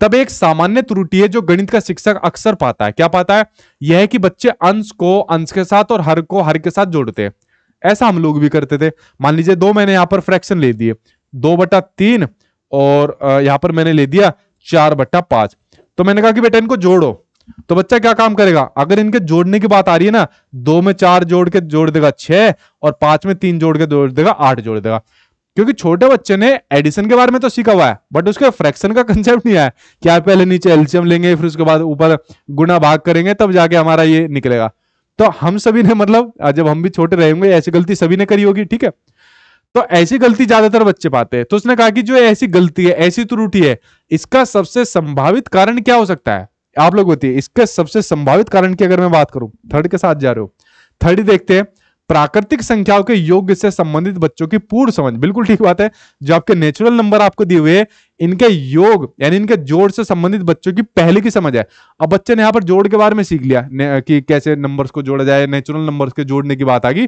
तब एक सामान्य त्रुटि है जो गणित का शिक्षक अक्सर पाता है क्या पाता है यह है कि बच्चे अंश को अंश के साथ और हर को हर के साथ जोड़ते हैं ऐसा हम लोग भी करते थे मान लीजिए दो मैंने यहां पर फ्रैक्शन ले दिए दो बटा तीन और यहां पर मैंने ले दिया चार बट्टा पांच तो मैंने कहा कि बेटा इनको जोड़ो तो बच्चा क्या काम करेगा अगर इनके जोड़ने की बात आ रही है ना दो में चार जोड़ के जोड़ देगा छह और पांच में तीन जोड़ के जोड़ देगा आठ जोड़ देगा क्योंकि छोटे बच्चे ने एडिशन के बारे में तो सीखा हुआ है बट उसके फ्रैक्शन का कंसेप्ट नहीं आया कि आप पहले नीचे एल्शियम लेंगे फिर उसके बाद ऊपर गुना भाग करेंगे तब जाके हमारा ये निकलेगा तो हम सभी ने मतलब जब हम भी छोटे रहेंगे ऐसी गलती सभी ने करी होगी ठीक है तो ऐसी गलती ज्यादातर बच्चे पाते हैं तो उसने कहा कि जो ऐसी गलती है ऐसी त्रुटि है इसका सबसे संभावित कारण क्या हो सकता है आप लोग बताइए इसके सबसे संभावित कारण की अगर मैं बात करूं थर्ड के साथ जा रहे हो थर्ड देखते हैं प्राकृतिक संख्याओं के योग से संबंधित बच्चों की पूर्ण समझ बिल्कुल ठीक बात है जो आपके नेचुरल नंबर आपको दिए हुए इनके योग यानी इनके जोड़ से संबंधित बच्चों की पहले की समझ है अब बच्चे ने यहां पर जोड़ के बारे में सीख लिया कि कैसे नंबर्स को जोड़ा जाए नेचुरल नंबर्स के जोड़ने की बात आ गई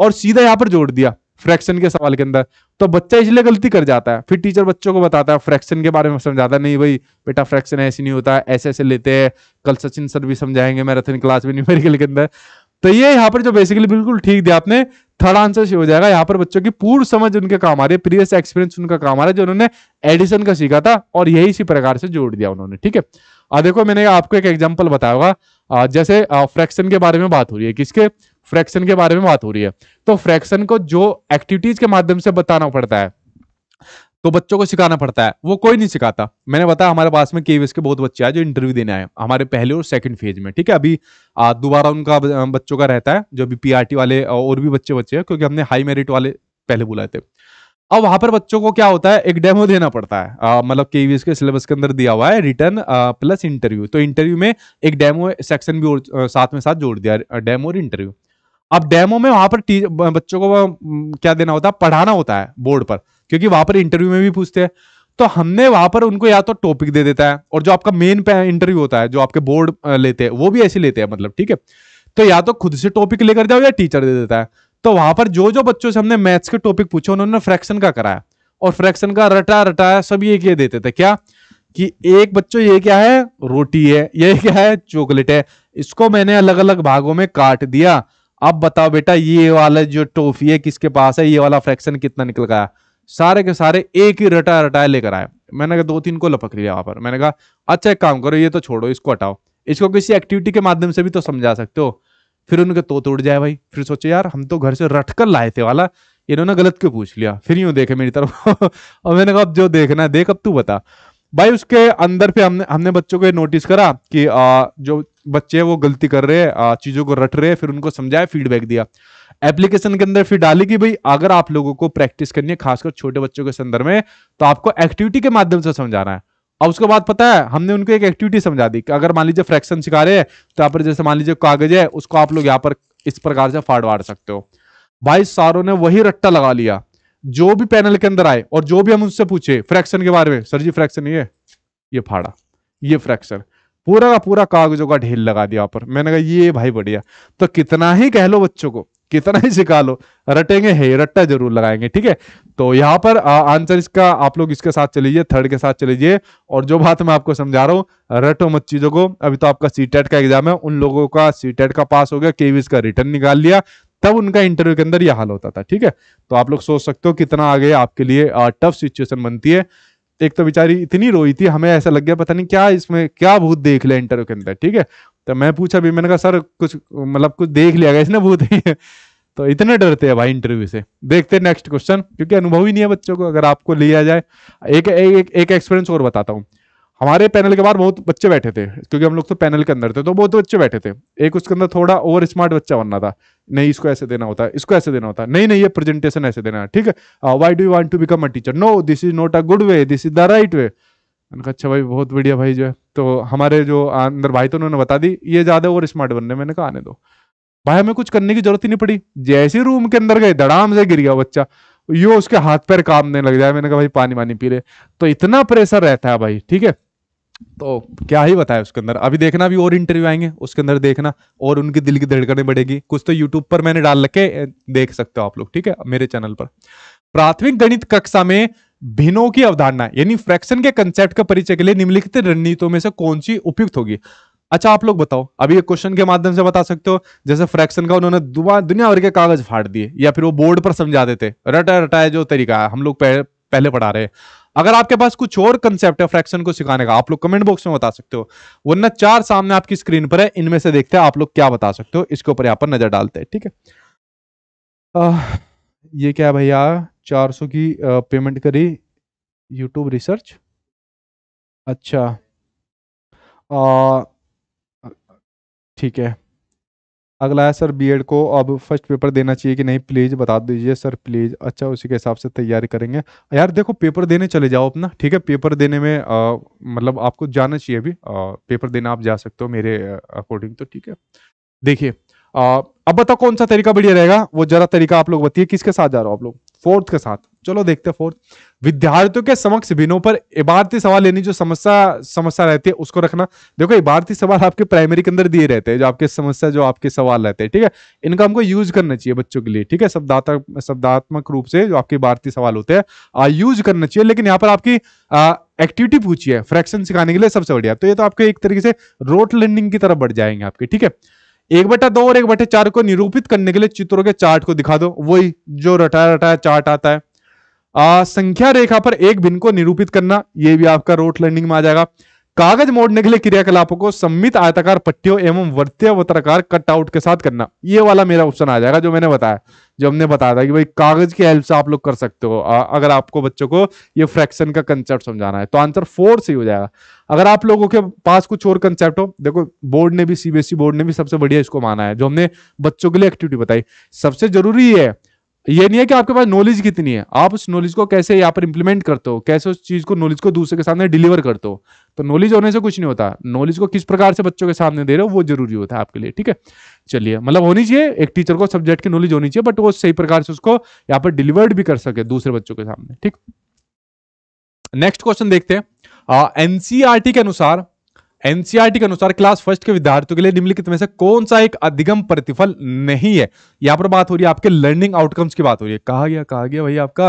और सीधा यहाँ पर जोड़ दिया फ्रैक्शन के सवाल के अंदर तो बच्चा इसलिए गलती कर जाता है फिर टीचर बच्चों को बताता है फ्रैक्शन के बारे में समझाता नहीं भाई बेटा फ्रैक्शन ऐसे नहीं होता ऐसे ऐसे लेते हैं कल सचिन सर भी समझाएंगे मैराथन क्लास में न्यूमेरिकल के अंदर तो ये यहाँ पर जो बेसिकली बिल्कुल ठीक दिया आपने थर्ड आंसर हो जाएगा यहाँ पर बच्चों की पूर्व समझ उनके काम आ रही है प्रीवियस एक्सपीरियंस उनका काम आ रहा है जो उन्होंने एडिशन का सीखा था और यही इसी प्रकार से जोड़ दिया उन्होंने ठीक है अब देखो मैंने आपको एक एग्जाम्पल बताया होगा जैसे फ्रैक्शन के बारे में बात हो रही है किसके फ्रैक्शन के बारे में बात हो रही है तो फ्रैक्शन को जो एक्टिविटीज के माध्यम से बताना पड़ता है तो बच्चों को सिखाना पड़ता है वो कोई नहीं सिखाता मैंने बताया हमारे पास में केवीएस के बहुत बच्चे आए जो इंटरव्यू देने आए हमारे पहले और सेकंड फेज में ठीक है अभी दोबारा उनका बच्चों का रहता है जो अभी पी e वाले और भी बच्चे बच्चे हैं क्योंकि हमने हाई मेरिट वाले पहले बुलाए थे अब वहां पर बच्चों को क्या होता है एक डेमो देना पड़ता है मतलब केवीएस के सिलेबस के अंदर दिया हुआ है रिटर्न प्लस इंटरव्यू तो इंटरव्यू में एक डेमो सेक्शन भी और साथ में साथ जोड़ दिया डेमो और इंटरव्यू अब डेमो में वहां पर बच्चों को क्या देना होता है पढ़ाना होता है बोर्ड पर क्योंकि वहां पर इंटरव्यू में भी पूछते हैं तो हमने वहां पर उनको या तो टॉपिक दे देता है और जो आपका मेन इंटरव्यू होता है जो आपके बोर्ड लेते हैं वो भी ऐसे लेते हैं मतलब ठीक है तो या तो खुद से टॉपिक लेकर जाओ या टीचर दे देता है तो वहां पर जो जो बच्चों से हमने मैथ्स के टॉपिक पूछे उन्होंने फ्रैक्शन का कराया और फ्रैक्शन का रटा रटाया सब ये क्या देते थे क्या कि एक बच्चों ये क्या है रोटी है ये क्या है चॉकलेट है इसको मैंने अलग अलग भागों में काट दिया अब बताओ बेटा ये वाला जो टोफी है किसके पास है ये वाला फ्रैक्शन कितना निकल गया सारे के सारे एक ही रटा रटाए लेकर आए मैंने कहा दो तीन को लपक लिया वहां पर मैंने कहा अच्छा एक काम करो ये तो छोड़ो इसको हटाओ इसको किसी एक्टिविटी के माध्यम से भी तो समझा सकते हो फिर उनके तो तोड़ जाए भाई फिर सोचे यार हम तो घर से रट कर लाए थे वाला इन्होंने गलत क्यों पूछ लिया फिर यूं देखे मेरी तरफ और मैंने कहा अब जो देखना है देख अब तू बता भाई उसके अंदर पे हमने हमने बच्चों को ये नोटिस करा कि आ, जो बच्चे हैं वो गलती कर रहे हैं चीज़ों को रट रहे हैं फिर उनको समझाया फीडबैक दिया एप्लीकेशन के अंदर फिर डाली कि भाई अगर आप लोगों को प्रैक्टिस करनी है खासकर छोटे बच्चों के संदर्भ में तो आपको एक्टिविटी के माध्यम से समझाना है अब उसके बाद पता है हमने उनको एक एक्टिविटी समझा दी कि अगर मान लीजिए फ्रैक्शन सिखा रहे हैं तो यहाँ पर जैसे मान लीजिए कागज है उसको आप लोग यहाँ पर इस प्रकार से फाड़ सकते हो भाई सारों ने वही रट्टा लगा लिया जो भी पैनल के अंदर आए और जो भी हम उनसे पूछे फ्रैक्शन के बारे में सर जी फ्रैक्शन ये ये फाड़ा ये फ्रैक्शन पूरा का पूरा कागजों का ढेर लगा दिया पर मैंने कहा ये भाई बढ़िया तो कितना ही कह लो बच्चों को कितना ही सिखा लो रटेंगे है रट्टा जरूर लगाएंगे ठीक है तो यहाँ पर आंसर इसका आप लोग इसके साथ चलीजिए थर्ड के साथ चलीजिए और जो बात मैं आपको समझा रहा हूँ रटो मत चीजों को अभी तो आपका सी e का एग्जाम है उन लोगों का सी e का पास हो गया केवीस का रिटर्न निकाल लिया तब उनका इंटरव्यू के अंदर यह हाल होता था ठीक है तो आप लोग सोच सकते हो कितना आगे आपके लिए टफ सिचुएशन बनती है एक तो बेचारी इतनी रोई थी हमें ऐसा लग गया पता नहीं क्या इसमें क्या भूत देख लिया इंटरव्यू के अंदर ठीक है तो मैं पूछा भी मैंने कहा सर कुछ मतलब कुछ देख लिया गया इसने भूत ही तो इतने डरते हैं भाई इंटरव्यू से देखते हैं नेक्स्ट क्वेश्चन क्योंकि अनुभव ही नहीं है बच्चों को अगर आपको लिया जाए एक एक एक एक्सपीरियंस और बताता हूँ हमारे पैनल के बाहर बहुत बच्चे बैठे थे क्योंकि हम लोग तो पैनल के अंदर थे तो बहुत बच्चे बैठे थे एक उसके अंदर थोड़ा ओवर स्मार्ट बच्चा बनना था नहीं इसको ऐसे देना होता है इसको ऐसे देना होता है नहीं नहीं ये प्रेजेंटेशन ऐसे देना है ठीक है why do want to become a teacher no this is not a good way this is the right way उनका अच्छा भाई बहुत बढ़िया भाई जो है तो हमारे जो अंदर भाई तो उन्होंने बता दी ये ज़्यादा और स्मार्ट बनने मैंने कहा आने दो भाई हमें कुछ करने की जरूरत ही नहीं पड़ी जैसे रूम के अंदर गए धड़ाम से गिर गया बच्चा यो उसके हाथ पैर काम नहीं लग जाए मैंने कहा भाई पानी वानी पी ले तो इतना प्रेशर रहता है भाई ठीक है तो क्या ही बताया उसके अंदर अभी देखना अभी और इंटरव्यू आएंगे उसके अंदर देखना और उनके दिल की धड़कने बढ़ेगी कुछ तो यूट्यूब पर मैंने डाल रखे देख सकते हो आप लोग ठीक है मेरे चैनल पर प्राथमिक गणित कक्षा में भिनो की अवधारणा यानी फ्रैक्शन के कंसेप्ट का परिचय के लिए निम्नलिखित रणनीतियों में से कौन सी उपयुक्त होगी अच्छा आप लोग बताओ अभी एक क्वेश्चन के माध्यम से बता सकते हो जैसे फ्रैक्शन का उन्होंने दुनिया भर के कागज फाड़ दिए या फिर वो बोर्ड पर समझा देते रटा रटाए जो तरीका है हम लोग पहले पढ़ा रहे हैं अगर आपके पास कुछ और कंसेप्ट है फ्रैक्शन को सिखाने का आप लोग कमेंट बॉक्स में बता सकते हो वरना चार सामने आपकी स्क्रीन पर है इनमें से देखते हैं आप लोग क्या बता सकते हो इसके ऊपर यहाँ पर नजर डालते हैं ठीक है आ, ये क्या भैया चार सौ की पेमेंट करी यूट्यूब रिसर्च अच्छा ठीक है अगला है सर बीएड को अब फर्स्ट पेपर देना चाहिए कि नहीं प्लीज़ बता दीजिए सर प्लीज़ अच्छा उसी के हिसाब से तैयारी करेंगे यार देखो पेपर देने चले जाओ अपना ठीक है पेपर देने में आ, मतलब आपको जाना चाहिए अभी पेपर देना आप जा सकते हो मेरे अकॉर्डिंग तो ठीक है देखिए अब बताओ कौन सा तरीका बढ़िया रहेगा वो जरा तरीका आप लोग बताइए किसके साथ जा रहा हो आप लोग फोर्थ के साथ चलो देखते फोर्थ विद्यार्थियों के समक्ष बिनो पर इबारती सवाल लेनी जो समस्या समस्या रहती है उसको रखना देखो इबारती सवाल आपके प्राइमरी के अंदर दिए रहते हैं जो आपके समस्या जो आपके सवाल रहते हैं ठीक है इनका हमको यूज करना चाहिए बच्चों के लिए ठीक है शब्दात्मक रूप से जो आपके इबारती सवाल होते हैं यूज करना चाहिए लेकिन यहाँ पर आपकी एक्टिविटी पूछी है फ्रैक्शन सिखाने के लिए सबसे बढ़िया तो ये तो आपके एक तरीके से रोट लर्निंग की तरफ बढ़ जाएंगे आपके ठीक है एक बटा दो और एक बटे चार को निरूपित करने के लिए चित्रों के चार्ट को दिखा दो वही जो रटाया रटाया चार्ट आता है आ, संख्या रेखा पर एक भिन्न को निरूपित करना यह भी आपका रोट लर्निंग में आ जाएगा कागज मोड़ने के लिए क्रियाकलापों को सम्मित आयताकार पट्टियों एवं वर्त्य वत्राकार कटआउट के साथ करना ये वाला मेरा ऑप्शन आ जाएगा जो मैंने बताया जो हमने बताया था कि भाई कागज की हेल्प से आप लोग कर सकते हो अगर आपको बच्चों को ये फ्रैक्शन का कंसेप्ट समझाना है तो आंसर फोर से ही हो जाएगा अगर आप लोगों के पास कुछ और कंसेप्ट हो देखो बोर्ड ने भी सीबीएसई बोर्ड e ने भी सबसे बढ़िया इसको माना है जो हमने बच्चों के लिए एक्टिविटी बताई सबसे जरूरी है ये नहीं है कि आपके पास नॉलेज कितनी है आप उस नॉलेज को कैसे यहाँ पर इंप्लीमेंट करते हो कैसे उस चीज को नॉलेज को दूसरे के सामने डिलीवर करते हो तो नॉलेज होने से कुछ नहीं होता नॉलेज को किस प्रकार से बच्चों के सामने दे रहे हो वो जरूरी होता है आपके लिए ठीक है चलिए मतलब होनी चाहिए एक टीचर को सब्जेक्ट की नॉलेज होनी चाहिए बट वो सही प्रकार से उसको यहाँ पर डिलीवर्ड भी कर सके दूसरे बच्चों के सामने ठीक नेक्स्ट क्वेश्चन देखते हैं एनसीआरटी e के अनुसार एनसीआरटी के अनुसार क्लास फर्स्ट के विद्यार्थियों के लिए निम्नलिखित में से कौन सा एक अधिगम प्रतिफल नहीं है यहां पर बात हो रही है आपके लर्निंग आउटकम्स की बात हो रही है कहा गया कहा गया भाई आपका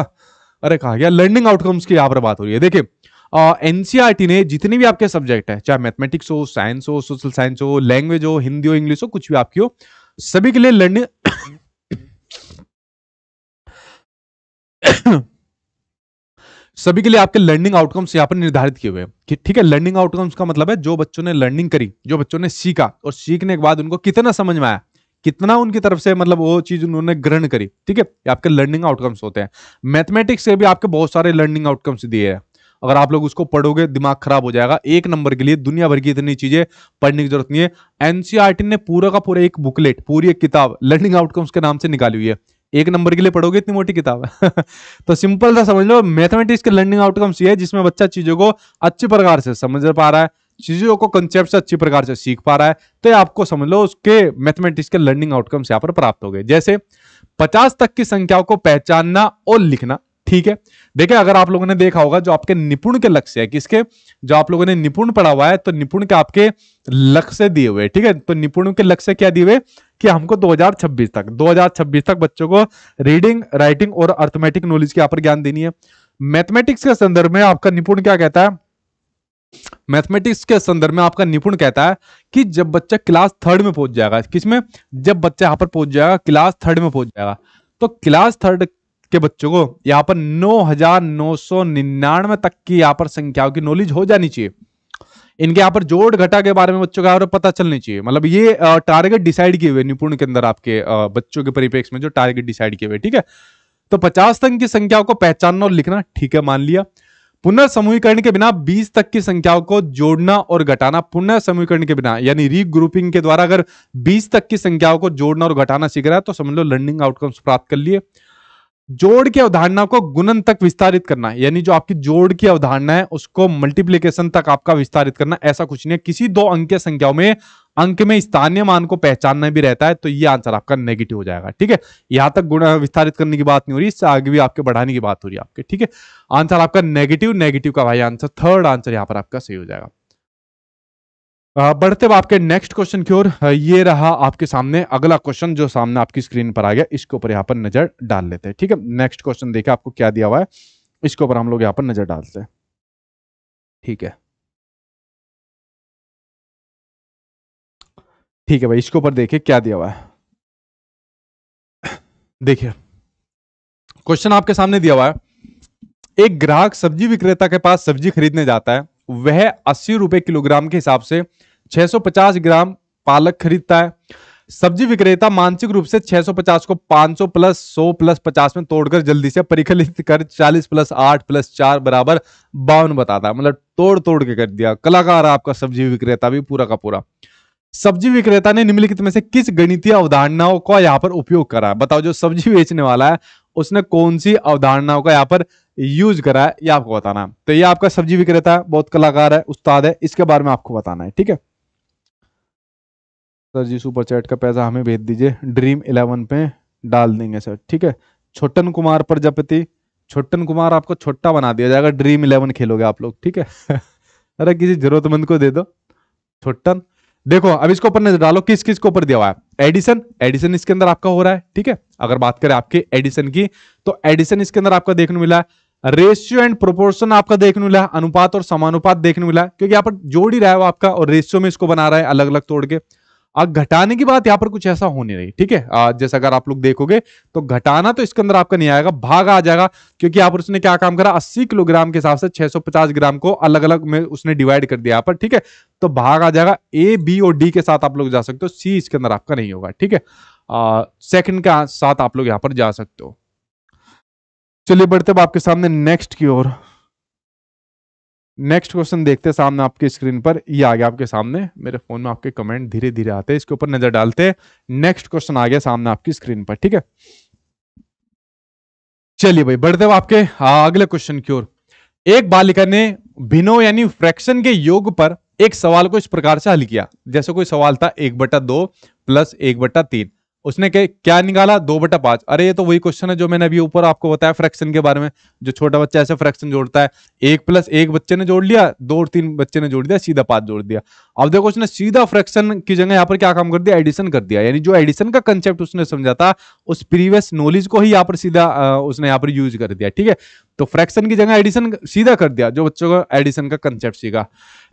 अरे कहा गया लर्निंग आउटकम्स की यहां पर बात हो रही है देखिए एनसीआरटी ने जितने भी आपके सब्जेक्ट है चाहे मैथमेटिक्स हो साइंस हो सोशल साइंस हो लैंग्वेज हो हिंदी हो इंग्लिश हो कुछ भी आपकी हो सभी के लिए लर्निंग सभी के लिए आपके लर्निंग आउटकम्स यहाँ पर निर्धारित किए हुए हैं ठीक है लर्निंग आउटकम्स का मतलब है जो बच्चों ने लर्निंग करी जो बच्चों ने सीखा और सीखने के बाद उनको कितना समझ में आया कितना उनकी तरफ से मतलब वो चीज उन्होंने ग्रहण करी ठीक है आपके लर्निंग आउटकम्स होते हैं मैथमेटिक्स से भी आपके बहुत सारे लर्निंग आउटकम्स दिए हैं अगर आप लोग उसको पढ़ोगे दिमाग खराब हो जाएगा एक नंबर के लिए दुनिया भर की इतनी चीजें पढ़ने की जरूरत नहीं है एनसीआरटी e ने पूरा का पूरा एक बुकलेट पूरी एक किताब लर्निंग आउटकम्स के नाम से निकाली हुई है एक नंबर के लिए पढ़ोगे इतनी मोटी किताब है तो सिंपल सा समझ लो मैथमेटिक्स के लर्निंग आउटकम्स ये है जिसमें बच्चा चीजों को अच्छी प्रकार से समझ पा रहा है चीजों को कंसेप्ट अच्छी प्रकार से सीख पा रहा है तो ये आपको समझ लो उसके मैथमेटिक्स के लर्निंग आउटकम्स यहाँ पर प्राप्त हो गए जैसे पचास तक की संख्याओं को पहचानना और लिखना ठीक है देखिए अगर आप लोगों ने देखा होगा जो आपके निपुण के लक्ष्य है किसके जो आप लोगों ने निपुण पढ़ा हुआ है तो निपुण के आपके लक्ष्य दिए हुए ठीक है तो निपुण के लक्ष्य क्या दिए हुए कि हमको 2026 तक 2026 तक बच्चों को रीडिंग राइटिंग और अर्थमेटिक नॉलेज के यहाँ पर ज्ञान देनी है मैथमेटिक्स के संदर्भ में आपका निपुण क्या कहता है मैथमेटिक्स के संदर्भ में आपका निपुण कहता है कि जब बच्चा क्लास थर्ड में पहुंच जाएगा किसमें जब बच्चा यहां पर पहुंच जाएगा क्लास थर्ड में पहुंच जाएगा तो क्लास थर्ड के बच्चों को यहाँ पर नौ हजार नौ सौ निन्यानवे तक की यहाँ पर संख्याओं की नॉलेज हो जानी चाहिए इनके यहाँ पर जोड़ घटा के बारे में बच्चों का पता चलनी चाहिए मतलब ये टारगेट डिसाइड किए हुए निपुण के अंदर आपके बच्चों के परिपेक्ष में जो टारगेट डिसाइड किए हुए ठीक है तो पचास तक की संख्याओं को पहचानना और लिखना ठीक है मान लिया पुनः के बिना 20 तक की संख्याओं को जोड़ना और घटाना पुनः समूहीकरण के बिना यानी रीग्रुपिंग के द्वारा अगर 20 तक की संख्याओं को जोड़ना और घटाना सीख रहा है तो समझ लो लर्निंग आउटकम्स प्राप्त कर लिए जोड़ की अवधारणा को गुणन तक विस्तारित करना है यानी जो आपकी जोड़ की अवधारणा है उसको मल्टीप्लीकेशन तक आपका विस्तारित करना ऐसा कुछ नहीं है किसी दो अंक संख्याओं में अंक में स्थानीय मान को पहचानना भी रहता है तो ये आंसर आपका नेगेटिव हो जाएगा ठीक है यहां तक गुण विस्तारित करने की बात नहीं हो रही इससे आगे भी आपके बढ़ाने की बात हो रही है आपके ठीक है आंसर आपका नेगेटिव नेगेटिव का भाई आंसर थर्ड आंसर यहां पर आपका सही हो जाएगा बढ़ते हुए आपके नेक्स्ट क्वेश्चन की ओर ये रहा आपके सामने अगला क्वेश्चन जो सामने आपकी स्क्रीन पर आ गया इसके ऊपर यहाँ पर नजर डाल लेते हैं ठीक है नेक्स्ट क्वेश्चन देखिए आपको क्या दिया हुआ है इसके ऊपर हम लोग यहाँ पर नजर डालते हैं ठीक है ठीक है भाई इसके ऊपर देखिए क्या दिया हुआ है देखिए क्वेश्चन आपके सामने दिया हुआ है एक ग्राहक सब्जी विक्रेता के पास सब्जी खरीदने जाता है वह अस्सी रुपए किलोग्राम के हिसाब से 650 ग्राम पालक खरीदता है सब्जी विक्रेता मानसिक रूप से 650 को 500 प्लस 100 प्लस 50 में तोड़कर जल्दी से परिकलित कर 40 प्लस 8 प्लस 4 बराबर बावन बताता है मतलब तोड़ तोड़ के कर दिया कलाकार आपका सब्जी विक्रेता भी पूरा का पूरा सब्जी विक्रेता ने निम्नलिखित में से किस गणितीय अवधारणाओं का यहाँ पर उपयोग करा बताओ जो सब्जी बेचने वाला है उसने कौन सी अवधारणाओं का यहाँ पर यूज करा है ये आपको बताना है तो ये आपका सब्जी विक्रेता है बहुत कलाकार है उस्ताद है इसके बारे में आपको बताना है ठीक है सर जी सुपर चैट का पैसा हमें भेज दीजिए ड्रीम इलेवन पे डाल देंगे सर ठीक है छोटन कुमार प्रजापति छोटन कुमार आपको छोटा बना दिया जाएगा ड्रीम इलेवन खेलोगे आप लोग ठीक है अरे किसी जरूरतमंद को दे दो छोटन देखो अब इसको ऊपर नजर डालो किस किस को ऊपर दिया हुआ है एडिसन एडिसन इसके अंदर आपका हो रहा है ठीक है अगर बात करें आपके एडिसन की तो एडिसन इसके अंदर आपका देखने मिला है रेशियो एंड प्रोपोर्शन आपका देखने मिला है अनुपात और समानुपात देखने मिला है क्योंकि यहाँ पर जोड़ ही रहा है वो आपका और रेशियो में इसको बना रहा है अलग अलग तोड़ के अब घटाने की बात यहाँ पर कुछ ऐसा होने रही ठीक है जैसे अगर आप लोग देखोगे तो घटाना तो इसके अंदर आपका नहीं आएगा भाग आ जाएगा क्योंकि यहाँ पर उसने क्या काम करा अस्सी किलोग्राम के हिसाब से पचास ग्राम को अलग अलग में उसने डिवाइड कर दिया यहाँ पर ठीक है तो भाग आ जाएगा ए बी और डी के साथ आप लोग जा सकते हो सी इसके अंदर आपका नहीं होगा ठीक है सेकंड के साथ आप लोग यहाँ पर जा सकते हो चलिए बढ़ते आपके सामने नेक्स्ट की ओर नेक्स्ट क्वेश्चन देखते हैं सामने आपके स्क्रीन पर ये आ गया आपके सामने मेरे फोन में आपके कमेंट धीरे धीरे आते हैं इसके ऊपर नजर डालते हैं नेक्स्ट क्वेश्चन आ गया सामने आपकी स्क्रीन पर ठीक है चलिए भाई बढ़ते हुए आपके अगले क्वेश्चन की ओर एक बालिका ने भिनो यानी फ्रैक्शन के योग पर एक सवाल को इस प्रकार से हल किया जैसे कोई सवाल था एक बटा दो प्लस एक बटा तीन उसने कह, क्या निकाला दो बटा पांच अरे ये तो वही क्वेश्चन है जो मैंने अभी ऊपर आपको बताया फ्रैक्शन के बारे में जो छोटा बच्चा ऐसे फ्रैक्शन जोड़ता है एक प्लस एक बच्चे ने जोड़ लिया दो और तीन बच्चे ने जोड़ दिया सीधा पांच जोड़ दिया अब देखो उसने सीधा फ्रैक्शन की जगह यहाँ पर क्या काम कर दिया एडिशन कर दिया यानी जो एडिशन का कंसेप्ट उसने समझा था उस प्रीवियस नॉलेज को ही यहाँ पर सीधा उसने यहाँ पर यूज कर दिया ठीक है तो फ्रैक्शन की जगह एडिशन सीधा कर दिया जो बच्चों को एडिशन का कंसेप्ट सीखा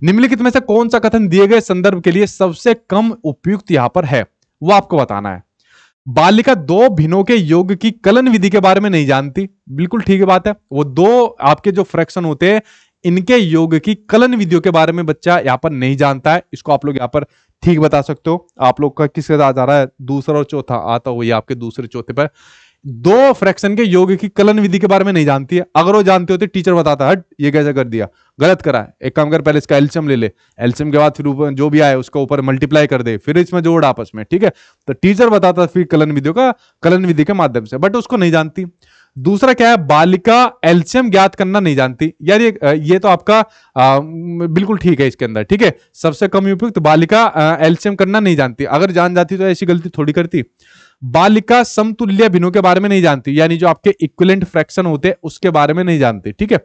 निम्नलिखित में से कौन सा कथन दिए गए संदर्भ के लिए सबसे कम उपयुक्त यहाँ पर है वो आपको बताना है बालिका दो भिनों के योग की कलन विधि के बारे में नहीं जानती बिल्कुल ठीक बात है वो दो आपके जो फ्रैक्शन होते हैं इनके योग की कलन विधियों के बारे में बच्चा यहाँ पर नहीं जानता है इसको आप लोग यहाँ पर ठीक बता सकते हो आप लोग का किसके साथ आ रहा है दूसरा और चौथा आता ये आपके दूसरे चौथे पर दो फ्रैक्शन के योग की कलन विधि के बारे में नहीं जानती है अगर वो जानती होती टीचर बताता हट ये कैसे कर दिया गलत करा है एक काम कर पहले इसका एल्शियम ले ले एल्शियम के बाद फिर ऊपर जो भी आए उसका ऊपर मल्टीप्लाई कर दे फिर इसमें जोड़ आपस में ठीक है तो टीचर बताता फिर कलन विधियों का कलन विधि के माध्यम से बट उसको नहीं जानती दूसरा क्या है बालिका एल्शियम ज्ञात करना नहीं जानती यार ये ये तो आपका आ, बिल्कुल ठीक है इसके अंदर ठीक है सबसे कम उपयुक्त तो बालिका एल्शियम करना नहीं जानती अगर जान जाती तो ऐसी गलती थोड़ी करती बालिका समतुल्य भिन्नों के बारे में नहीं जानती यानी जो आपके इक्विलेंट फ्रैक्शन होते हैं उसके बारे में नहीं जानती ठीक है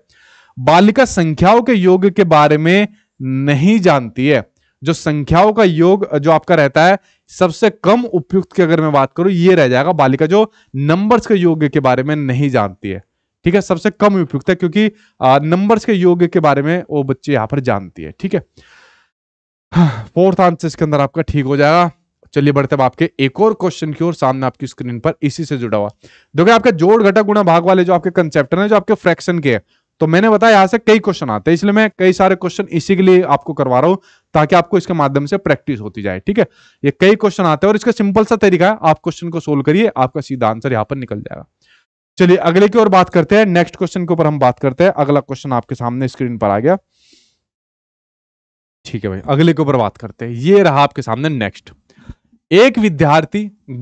बालिका संख्याओं के योग के बारे में नहीं जानती है जो संख्याओं का योग जो आपका रहता है सबसे कम उपयुक्त की अगर मैं बात करूं ये रह जाएगा बालिका जो नंबर्स के योग के बारे में नहीं जानती है ठीक है सबसे कम उपयुक्त है क्योंकि नंबर्स के योग के बारे में वो बच्चे यहां पर जानती है ठीक है फोर्थ हाँ, आंसर इसके अंदर आपका ठीक हो जाएगा चलिए बढ़ते हैं आपके एक और क्वेश्चन की ओर सामने आपकी स्क्रीन पर इसी से जुड़ा हुआ देखो आपका जोड़ घटक गुणा भाग वाले जो आपके कंसेप्ट है जो आपके फ्रैक्शन के है तो मैंने बताया यहां से कई क्वेश्चन आते हैं इसलिए मैं कई सारे क्वेश्चन इसी के लिए आपको करवा रहा हूं ताकि आपको इसके माध्यम से प्रैक्टिस होती जाए ठीक है ये कई क्वेश्चन आते हैं और इसका सिंपल सा तरीका है आप क्वेश्चन को सोल्व करिए आपका सीधा आंसर यहां पर निकल जाएगा चलिए अगले की ओर बात करते हैं नेक्स्ट क्वेश्चन के ऊपर हम बात करते हैं अगला क्वेश्चन आपके सामने स्क्रीन पर आ गया ठीक है भाई अगले के ऊपर बात करते हैं ये रहा आपके सामने नेक्स्ट एक विद्यार्थी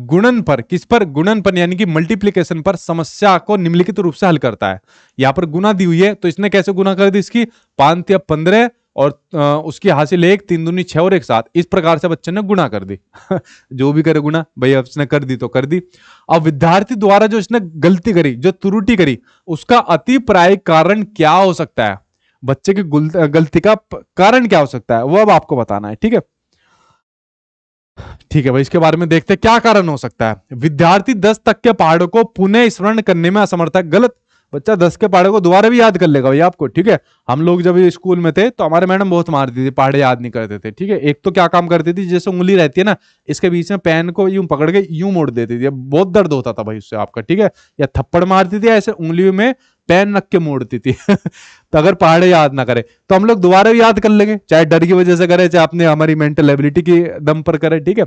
गुणन पर किस पर गुणन पर यानी कि मल्टीप्लीकेशन पर समस्या को निम्नलिखित रूप से हल करता है यहां पर गुना दी हुई है तो इसने कैसे गुना कर दी इसकी पांच या पंद्रह और उसकी हासिल एक तीन दूनी छह और एक साथ इस प्रकार से बच्चे ने गुना कर दी जो भी करे गुना भाई अब इसने कर दी तो कर दी अब विद्यार्थी द्वारा जो इसने गलती करी जो त्रुटि करी उसका अति प्राय कारण क्या हो सकता है बच्चे की गलती का कारण क्या हो सकता है वो अब आपको बताना है ठीक है ठीक है भाई इसके बारे में देखते हैं क्या कारण हो सकता है विद्यार्थी दस तक के पहाड़ों को पुनः स्मरण करने में है गलत बच्चा दस के पहाड़े को दोबारा भी याद कर लेगा भाई आपको ठीक है हम लोग जब स्कूल में थे तो हमारे मैडम बहुत मारती थी पहाड़े याद नहीं करते थे ठीक है एक तो क्या काम करती थी जैसे उंगली रहती है ना इसके बीच में पेन को यूं पकड़ के यूं मोड़ देती थी बहुत दर्द होता था भाई उससे आपका ठीक है या थप्पड़ मारती थी ऐसे उंगली में पेन रख के मोड़ती थी तो अगर पहाड़े याद ना करे तो हम लोग दोबारा भी याद कर लेंगे चाहे डर की वजह से करे चाहे अपने हमारी मेंटल एबिलिटी की दम पर करे ठीक है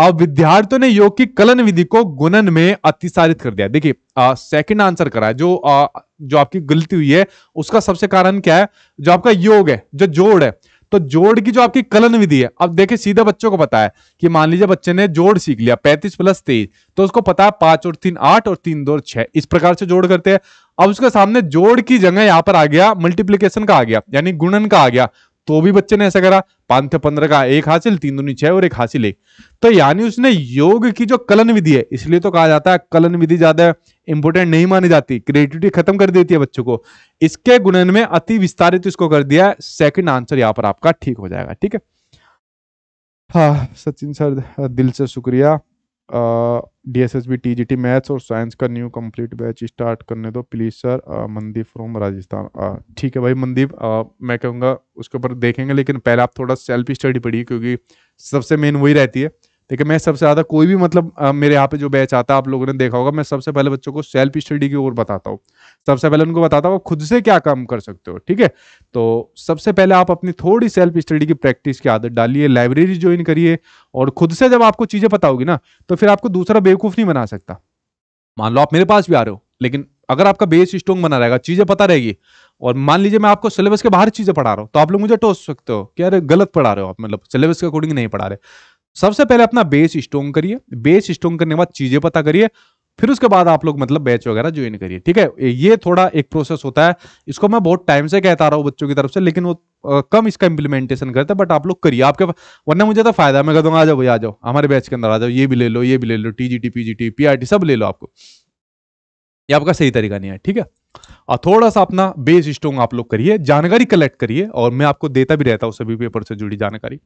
अब विद्यार्थियों ने योग की कलन विधि को गुणन में अतिसारित कर दिया देखिए सेकंड आंसर करा है जो आ, जो आपकी गलती हुई है उसका सबसे कारण क्या है जो आपका योग है जो जोड़ है तो जोड़ की जो आपकी कलन विधि है अब देखिए सीधे बच्चों को पता है कि मान लीजिए बच्चे ने जोड़ सीख लिया पैंतीस प्लस तेईस तो उसको पता है पांच और तीन आठ और तीन दो छह इस प्रकार से जोड़ करते हैं अब उसके सामने जोड़ की जगह यहां पर आ गया मल्टीप्लीकेशन का आ गया यानी गुणन का आ गया तो भी बच्चे ने ऐसा करा पांच पंद्रह का एक हासिल तीन दूनी छह और एक हासिल एक तो यानी उसने योग की जो कलन विधि है इसलिए तो कहा जाता है कलन विधि ज्यादा इंपोर्टेंट नहीं मानी जाती क्रिएटिविटी खत्म कर देती है बच्चों को इसके गुणन में अति विस्तारित इसको कर दिया सेकंड आंसर यहां पर आपका ठीक हो जाएगा ठीक है हाँ सचिन सर दिल से शुक्रिया डीएसएसबी टीजीटी मैथ्स और साइंस का न्यू कंप्लीट बैच स्टार्ट करने दो please sir Mandeep from Rajasthan ठीक है भाई मंदीप मैं कहूँगा उसके ऊपर देखेंगे लेकिन पहले आप थोड़ा सेल्फ स्टडी पढ़िए क्योंकि सबसे मेन वही रहती है देखिए मैं सबसे ज़्यादा कोई भी मतलब आ, मेरे यहाँ पे जो बैच आता है आप लोगों ने देखा होगा मैं सबसे पहले बच्चों को सेल्फ स्टडी की ओर बताता हूँ सबसे पहले उनको बताता हूँ खुद से क्या काम कर सकते हो ठीक है तो सबसे पहले आप अपनी थोड़ी सेल्फ स्टडी की प्रैक्टिस की आदत डालिए लाइब्रेरी ज्वाइन करिए और खुद से जब आपको चीज़ें पता होगी ना तो फिर आपको दूसरा बेवकूफ़ नहीं बना सकता मान लो आप मेरे पास भी आ रहे हो लेकिन अगर आपका बेस स्ट्रॉन्ग बना रहेगा चीज़ें पता रहेगी और मान लीजिए मैं आपको सिलेबस के बाहर चीज़ें पढ़ा रहा हूँ तो आप लोग मुझे टोस सकते हो कि अरे गलत पढ़ा रहे हो आप मतलब सिलेबस के अकॉर्डिंग नहीं पढ़ा रहे सबसे पहले अपना बेस स्ट्रोंग करिए बेस स्ट्रोंग करने के बाद चीजें पता करिए फिर उसके बाद आप लोग मतलब बैच वगैरह ज्वाइन करिए ठीक है ये थोड़ा एक प्रोसेस होता है इसको मैं बहुत टाइम से कहता रहा हूँ बच्चों की तरफ से लेकिन वो कम इसका इम्प्लीमेंटेशन करते हैं बट आप लोग करिए आपके वरना मुझे तो फायदा मैं कह दूंगा आ जाओ भैया आ जाओ हमारे बैच के अंदर आ जाओ ये भी ले लो ये भी ले लो टीजीटी पीजीटी पीआरटी सब ले लो आपको ये आपका सही तरीका नहीं है ठीक है और थोड़ा सा अपना बेस स्ट्रोंग आप लोग करिए जानकारी कलेक्ट करिए और मैं आपको देता भी रहता हूँ सभी पेपर से जुड़ी जानकारी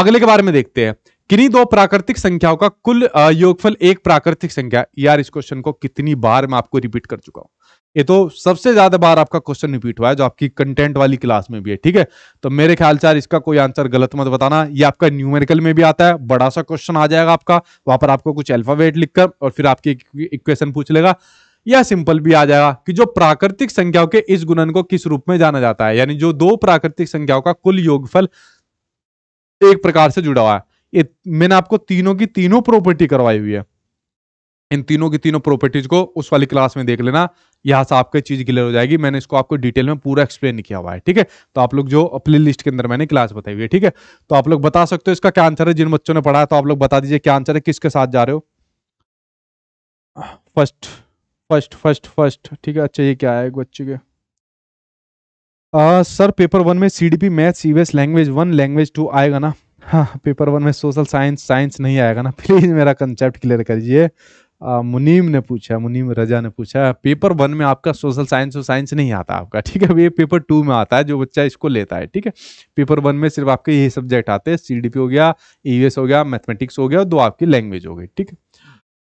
अगले के बारे में देखते हैं किन्हीं दो प्राकृतिक संख्याओं का कुल योगफल एक प्राकृतिक संख्या यार इस क्वेश्चन को कितनी बार मैं आपको रिपीट कर चुका हूं ये तो सबसे ज्यादा बार आपका क्वेश्चन रिपीट हुआ है जो आपकी कंटेंट वाली क्लास में भी है ठीक है तो मेरे ख्याल से इसका कोई आंसर गलत मत बताना ये आपका न्यूमेरिकल में भी आता है बड़ा सा क्वेश्चन आ जाएगा आपका वहां पर आपको कुछ अल्फावेट लिखकर और फिर आपकी इक्वेशन पूछ लेगा या सिंपल भी आ जाएगा कि जो प्राकृतिक संख्याओं के इस गुणन को किस रूप में जाना जाता है यानी जो दो प्राकृतिक संख्याओं का कुल योगफल एक प्रकार से जुड़ा हुआ है ये मैंने आपको तीनों की तीनों प्रॉपर्टी करवाई हुई है इन तीनों की तीनों प्रॉपर्टीज को उस वाली क्लास में देख लेना यहाँ से आपके चीज क्लियर हो जाएगी मैंने इसको आपको डिटेल में पूरा एक्सप्लेन किया हुआ है ठीक है तो आप लोग जो प्ले लिस्ट के अंदर मैंने क्लास बताई हुई है ठीक है तो आप लोग बता सकते हो इसका क्या आंसर है जिन बच्चों ने पढ़ा है तो आप लोग बता दीजिए क्या आंसर है किसके साथ जा रहे हो फर्स्ट फर्स्ट फर्स्ट फर्स्ट ठीक है अच्छा ये क्या है बच्चे के आ, सर पेपर वन में CDP math CVS language one language two आएगा ना हाँ पेपर वन में सोशल साइंस साइंस नहीं आएगा ना प्लीज़ मेरा कंसेप्ट क्लियर करिए मुनीम ने पूछा मुनीम रजा ने पूछा पेपर वन में आपका सोशल साइंस और साइंस नहीं आता आपका ठीक है ये पेपर टू में आता है जो बच्चा इसको लेता है ठीक है पेपर वन में सिर्फ आपके यही सब्जेक्ट आते हैं सी हो गया ईवीएस e हो गया मैथमेटिक्स हो गया और दो आपकी लैंग्वेज हो गई ठीक है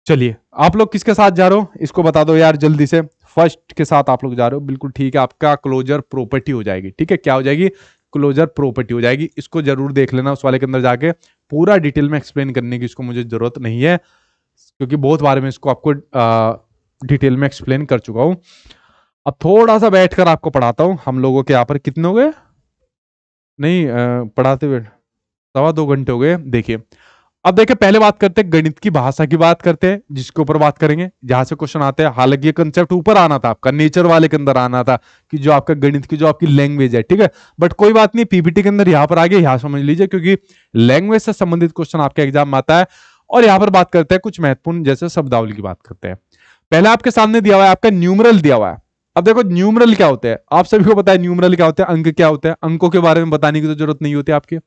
चलिए आप लोग किसके साथ जा रहे हो इसको बता दो यार जल्दी से फर्स्ट के साथ आप लोग जा रहे हो बिल्कुल ठीक है आपका क्लोजर प्रॉपर्टी हो जाएगी ठीक है क्या हो जाएगी क्लोजर प्रॉपर्टी हो जाएगी इसको जरूर देख लेना उस वाले के अंदर जाके पूरा डिटेल में एक्सप्लेन करने की इसको मुझे जरूरत नहीं है क्योंकि बहुत बार में इसको आपको डिटेल में एक्सप्लेन कर चुका हूं अब थोड़ा सा बैठ कर आपको पढ़ाता हूँ हम लोगों के यहाँ पर कितने हो गए नहीं पढ़ाते हुए सवा दो घंटे हो गए देखिए अब देखे पहले बात करते हैं गणित की भाषा की बात करते हैं जिसके ऊपर बात करेंगे जहां से क्वेश्चन आते हैं हालांकि ये कंसेप्ट ऊपर आना था आपका नेचर वाले के अंदर आना था कि जो आपका गणित की जो आपकी लैंग्वेज है ठीक है बट कोई बात नहीं पीपीटी के अंदर यहां पर आगे यहां समझ लीजिए क्योंकि लैंग्वेज से संबंधित क्वेश्चन आपके एग्जाम में आता है और यहां पर बात करते हैं कुछ महत्वपूर्ण जैसे शब्दावली की बात करते हैं पहले आपके सामने दिया हुआ है आपका न्यूमरल दिया हुआ है अब देखो न्यूमरल क्या होते हैं आप सभी को बताया न्यूमरल क्या होते हैं अंक क्या होते हैं अंकों के बारे में बताने की तो जरूरत नहीं होती आपकी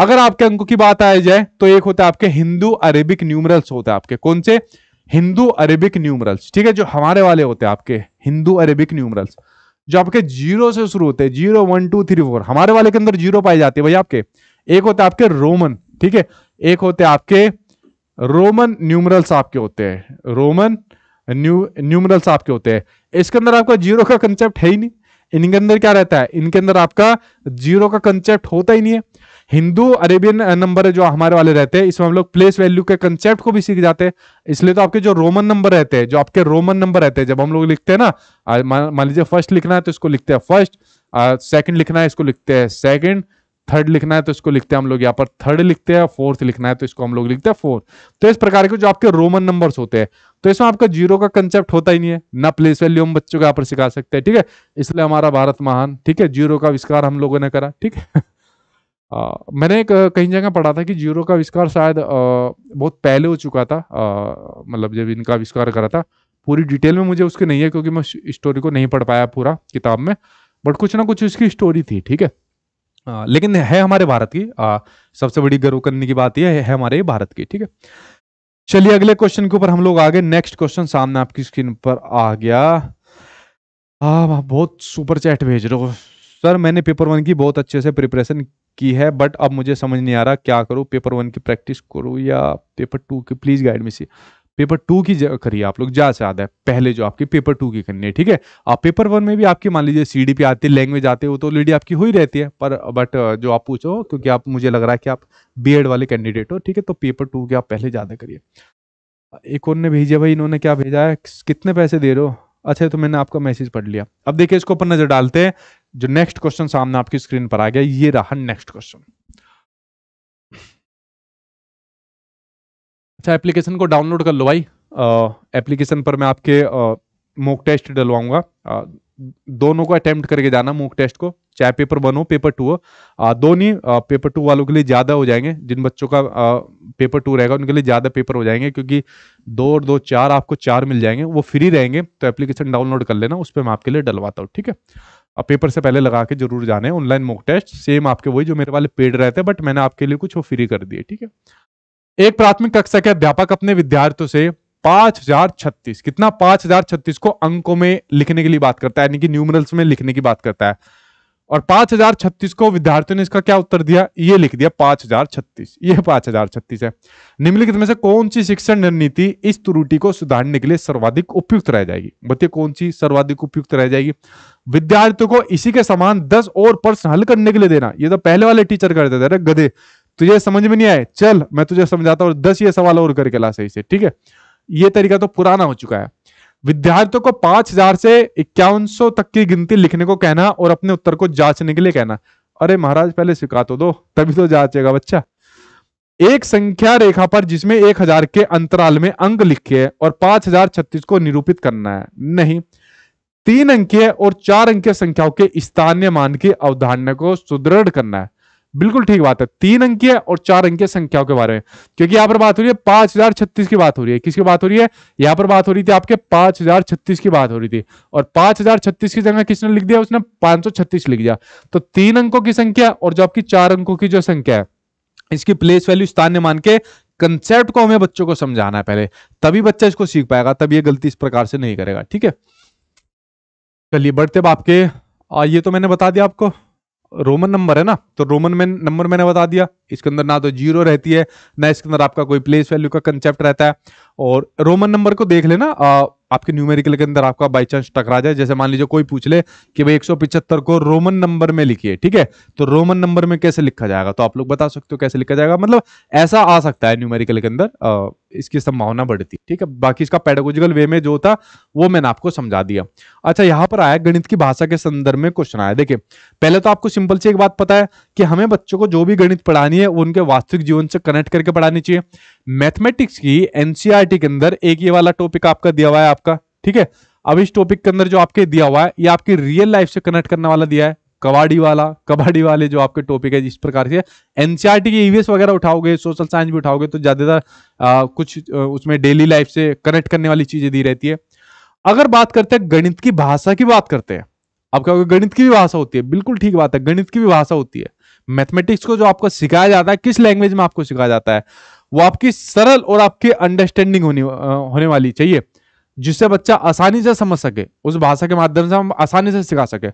अगर आपके अंकों की बात आई जाए तो एक होता है आपके हिंदू अरेबिक न्यूमरल्स होते हैं आपके कौन से हिंदू अरेबिक न्यूमरल्स ठीक है जो हमारे वाले होते हैं आपके हिंदू अरेबिक न्यूमरल्स जो आपके जीरो से शुरू होते हैं zero one two three four हमारे वाले के अंदर जीरो पाई जाती है भाई आपके एक होते आपके रोमन ठीक है एक होते आपके रोमन न्यूमरल्स आपके होते हैं रोमन न्यू न्यूमरल्स आपके होते हैं इसके अंदर आपका जीरो का कंसेप्ट है ही नहीं इनके अंदर क्या रहता है इनके अंदर आपका जीरो का कंसेप्ट होता ही नहीं है हिंदू अरेबियन नंबर जो हमारे वाले रहते हैं इसमें हम लोग प्लेस वैल्यू के कंसेप्ट को भी सीख जाते हैं इसलिए तो आपके जो रोमन नंबर रहते हैं जो आपके रोमन नंबर रहते हैं जब हम लोग लिखते हैं ना मान लीजिए फर्स्ट लिखना है तो इसको लिखते हैं फर्स्ट सेकंड लिखना है इसको लिखते हैं सेकंड थर्ड लिखना है तो इसको लिखते हैं हम लोग यहाँ पर थर्ड लिखते हैं फोर्थ लिखना है तो इसको हम लोग लिखते हैं फोर्थ तो इस प्रकार के जो आपके रोमन नंबर्स होते हैं तो इसमें आपका जीरो का कंसेप्ट होता ही नहीं है ना प्लेस वैल्यू हम बच्चों को यहाँ पर सिखा सकते हैं ठीक है इसलिए हमारा भारत महान ठीक है जीरो का आविष्कार हम लोगों ने करा ठीक है आ, मैंने एक कहीं जगह पढ़ा था कि जीरो का आविष्कार शायद बहुत पहले हो चुका था मतलब जब इनका आविष्कार करा था पूरी डिटेल में मुझे उसके नहीं है क्योंकि मैं स्टोरी को नहीं पढ़ पाया पूरा किताब में बट कुछ ना कुछ उसकी स्टोरी थी ठीक है आ, लेकिन है हमारे भारत की आ, सबसे बड़ी गर्व करने की बात यह है, है हमारे भारत की ठीक है चलिए अगले क्वेश्चन के ऊपर हम लोग आगे नेक्स्ट क्वेश्चन सामने आपकी स्क्रीन पर आ गया हाँ बहुत सुपर चैट भेज रहे हो सर मैंने पेपर वन की बहुत अच्छे से प्रिपरेशन की है बट अब मुझे समझ नहीं आ रहा क्या करूँ पेपर वन की प्रैक्टिस करूँ या पेपर टू की please guide me see paper two की करिए आप लोग ज्यादा से ज्यादा है पहले जो आपकी पेपर टू की करनी है ठीक है आप पेपर वन में भी आपकी मान लीजिए सी डी पे आती है लैंग्वेज आती है वो तो ऑलरेडी आपकी हो ही रहती है पर बट जो आप पूछो क्योंकि आप मुझे लग रहा है कि आप बी एड वाले कैंडिडेट हो ठीक है तो पेपर टू की आप पहले ज़्यादा करिए एक और ने भेजिए भाई इन्होंने क्या भेजा है कितने पैसे दे रहे हो अच्छा तो मैंने आपका मैसेज पढ़ लिया अब देखिए इसको अपन नज़र डालते हैं जो नेक्स्ट क्वेश्चन सामने आपकी स्क्रीन पर आ गया ये रहा नेक्स्ट क्वेश्चन अच्छा एप्लीकेशन को डाउनलोड कर लो भाई एप्लीकेशन पर मैं आपके मोक टेस्ट डलवाऊंगा दोनों को अटेम्प्ट करके जाना मोक टेस्ट को चाहे पेपर वन हो पेपर टू हो दोनों दो नहीं पेपर टू वालों के लिए ज़्यादा हो जाएंगे जिन बच्चों का आ, पेपर टू रहेगा उनके लिए ज़्यादा पेपर हो जाएंगे क्योंकि दो और दो चार आपको चार मिल जाएंगे वो फ्री रहेंगे तो एप्लीकेशन डाउनलोड कर लेना उस पर मैं आपके लिए डलवाता हूँ ठीक है आप पेपर से पहले लगा के जरूर जाने ऑनलाइन मॉक टेस्ट सेम आपके वही जो मेरे वाले पेड रहते हैं बट मैंने आपके लिए कुछ वो फ्री कर दिए ठीक है एक प्राथमिक कक्षा के अध्यापक अपने विद्यार्थियों से पांच हजार छत्तीस कितना पांच हजार छत्तीस को अंकों में लिखने के लिए बात करता है यानी कि न्यूमरल्स में लिखने की बात करता है और पांच हजार छत्तीस को विद्यार्थियों ने इसका क्या उत्तर दिया ये लिख दिया पांच हजार छत्तीस ये पांच हजार छत्तीस है निम्नलिखित में से कौन सी शिक्षण रणनीति इस त्रुटि को सुधारने के लिए सर्वाधिक उपयुक्त रह जाएगी बताइए कौन सी सर्वाधिक उपयुक्त रह जाएगी विद्यार्थियों को इसी के समान दस और प्रश्न हल करने के लिए देना ये तो पहले वाले टीचर करते थे अरे गधे तुझे समझ में नहीं आए चल मैं तुझे समझाता हूँ दस ये सवाल और करके ला सही से ठीक है ये तरीका तो पुराना हो चुका है विद्यार्थियों को पांच हजार से इक्यावन सौ तक की गिनती लिखने को कहना और अपने उत्तर को जांचने के लिए कहना अरे महाराज पहले सिखा तो दो तभी तो जांचेगा बच्चा एक संख्या रेखा पर जिसमें एक हजार के अंतराल में अंक लिखे हैं और पांच हजार छत्तीस को निरूपित करना है नहीं तीन अंकीय और चार अंकीय संख्याओं के स्थानीय मान की अवधारणा को सुदृढ़ करना है बिल्कुल ठीक बात है तीन अंकीय और चार अंकीय संख्याओं के बारे में क्योंकि यहां पर बात हो रही है पांच हजार छत्तीस की बात हो रही है किसकी बात हो रही है यहां पर बात हो रही थी आपके पांच हजार छत्तीस की बात हो रही थी और पांच हजार छत्तीस की जगह किसने लिख दिया उसने पांच सौ छत्तीस लिख दिया तो तीन अंकों की संख्या और जो आपकी चार अंकों की जो संख्या है इसकी प्लेस वैल्यू स्थान मान के कंसेप्ट को हमें बच्चों को समझाना है पहले तभी बच्चा इसको सीख पाएगा तब ये गलती इस प्रकार से नहीं करेगा ठीक है चलिए बढ़ते बाप के ये तो मैंने बता दिया आपको रोमन नंबर है ना तो रोमन में नंबर मैंने बता दिया इसके अंदर ना तो जीरो रहती है ना इसके अंदर आपका कोई प्लेस वैल्यू का कंसेप्ट रहता है और रोमन नंबर को देख लेना आपके न्यूमेरिकल के अंदर आपका बाई चांस टकरा जाए जैसे मान लीजिए कोई पूछ ले कि भाई एक को रोमन नंबर में लिखिए ठीक है तो रोमन नंबर में कैसे लिखा जाएगा तो आप लोग बता सकते हो कैसे लिखा जाएगा मतलब ऐसा आ सकता है न्यूमेरिकल के अंदर इसकी संभावना बढ़ती ठीक है बाकी इसका पेडोगोजिकल वे में जो था वो मैंने आपको समझा दिया अच्छा यहाँ पर आया गणित की भाषा के संदर्भ में क्वेश्चन आया देखिए पहले तो आपको सिंपल सी एक बात पता है कि हमें बच्चों को जो भी गणित पढ़ानी है उनके वास्तविक जीवन से कनेक्ट करके पढ़ानी चाहिए मैथमेटिक्स की एनसीआरटी e के अंदर एक ये वाला टॉपिक आपका दिया हुआ है आपका ठीक है अब इस टॉपिक के अंदर जो आपके दिया हुआ है ये आपकी रियल लाइफ से कनेक्ट करने वाला दिया है कबाड़ी वाला कबाड़ी वाले जो आपके टॉपिक है इस प्रकार से एनसीआरटी e के ईवीएस e वगैरह उठाओगे सोशल साइंस भी उठाओगे तो ज़्यादातर कुछ उसमें डेली लाइफ से कनेक्ट करने वाली चीज़ें दी रहती है अगर बात करते हैं गणित की भाषा की बात करते हैं आप कहोगे गणित की भी भाषा होती है बिल्कुल ठीक बात है गणित की भी भाषा होती है मैथमेटिक्स को जो आपको सिखाया जाता है किस लैंग्वेज में आपको सिखाया जाता है वो आपकी सरल और आपकी अंडरस्टैंडिंग होने होने वाली चाहिए जिससे बच्चा आसानी से समझ सके उस भाषा के माध्यम से हम आसानी से सिखा सके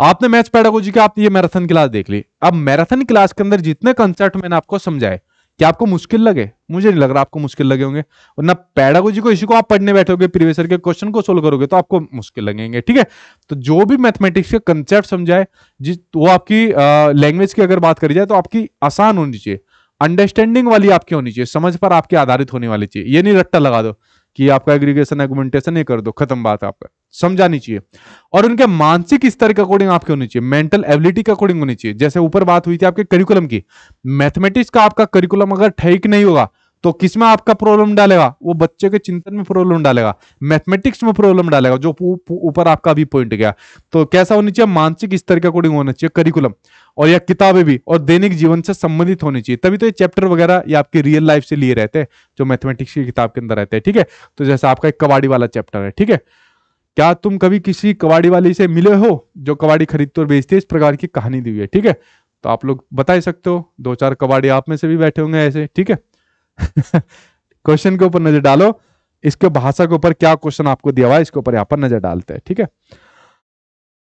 आपने मैथ पैडागोजी का आपने ये मैराथन क्लास देख ली अब मैराथन क्लास के अंदर जितने कंसेप्ट मैंने आपको समझाए क्या आपको मुश्किल लगे मुझे नहीं लग रहा आपको मुश्किल लगे होंगे वरना पैडागोजी को इसी को आप पढ़ने बैठोगे प्रीवियसर के क्वेश्चन को सोल्व करोगे तो आपको मुश्किल लगेंगे ठीक है तो जो भी मैथमेटिक्स के कंसेप्ट समझाए जिस वो आपकी लैंग्वेज की अगर बात करी जाए तो आपकी आसान होनी चाहिए अंडरस्टैंडिंग वाली आपकी होनी चाहिए समझ पर आपके आधारित होने वाली चाहिए ये नहीं रट्टा लगा दो कि आपका एग्रीगेशन एगुमेंटेशन ये कर दो खत्म बात आपका समझानी चाहिए और उनके मानसिक स्तर के अकॉर्डिंग आपके होनी चाहिए मेंटल एबिलिटी के अकॉर्डिंग होनी चाहिए जैसे ऊपर बात हुई थी आपके करिकुलम की मैथमेटिक्स का आपका करिकुलम अगर ठीक नहीं होगा तो किसमें आपका प्रॉब्लम डालेगा वो बच्चे के चिंतन में प्रॉब्लम डालेगा मैथमेटिक्स में प्रॉब्लम डालेगा जो ऊपर आपका अभी पॉइंट गया तो कैसा होनी चाहिए मानसिक स्तर के अकॉर्डिंग होना चाहिए करिकुलम और यह किताबें भी और दैनिक जीवन से संबंधित होनी चाहिए तभी तो ये चैप्टर वगैरह ये आपके रियल लाइफ से लिए रहते हैं जो मैथमेटिक्स की किताब के अंदर रहते हैं ठीक है तो जैसे आपका एक कबाड़ी वाला चैप्टर है ठीक है क्या तुम कभी किसी कबाड़ी वाली से मिले हो जो कबाड़ी खरीदते और बेचते इस प्रकार की कहानी दी हुई है ठीक है तो आप लोग बता ही सकते हो दो चार कबाड़ी आप में से भी बैठे होंगे ऐसे ठीक है क्वेश्चन के ऊपर नजर डालो इसके भाषा के ऊपर क्या क्वेश्चन आपको दिया हुआ है इसके ऊपर यहाँ पर नजर डालते हैं ठीक है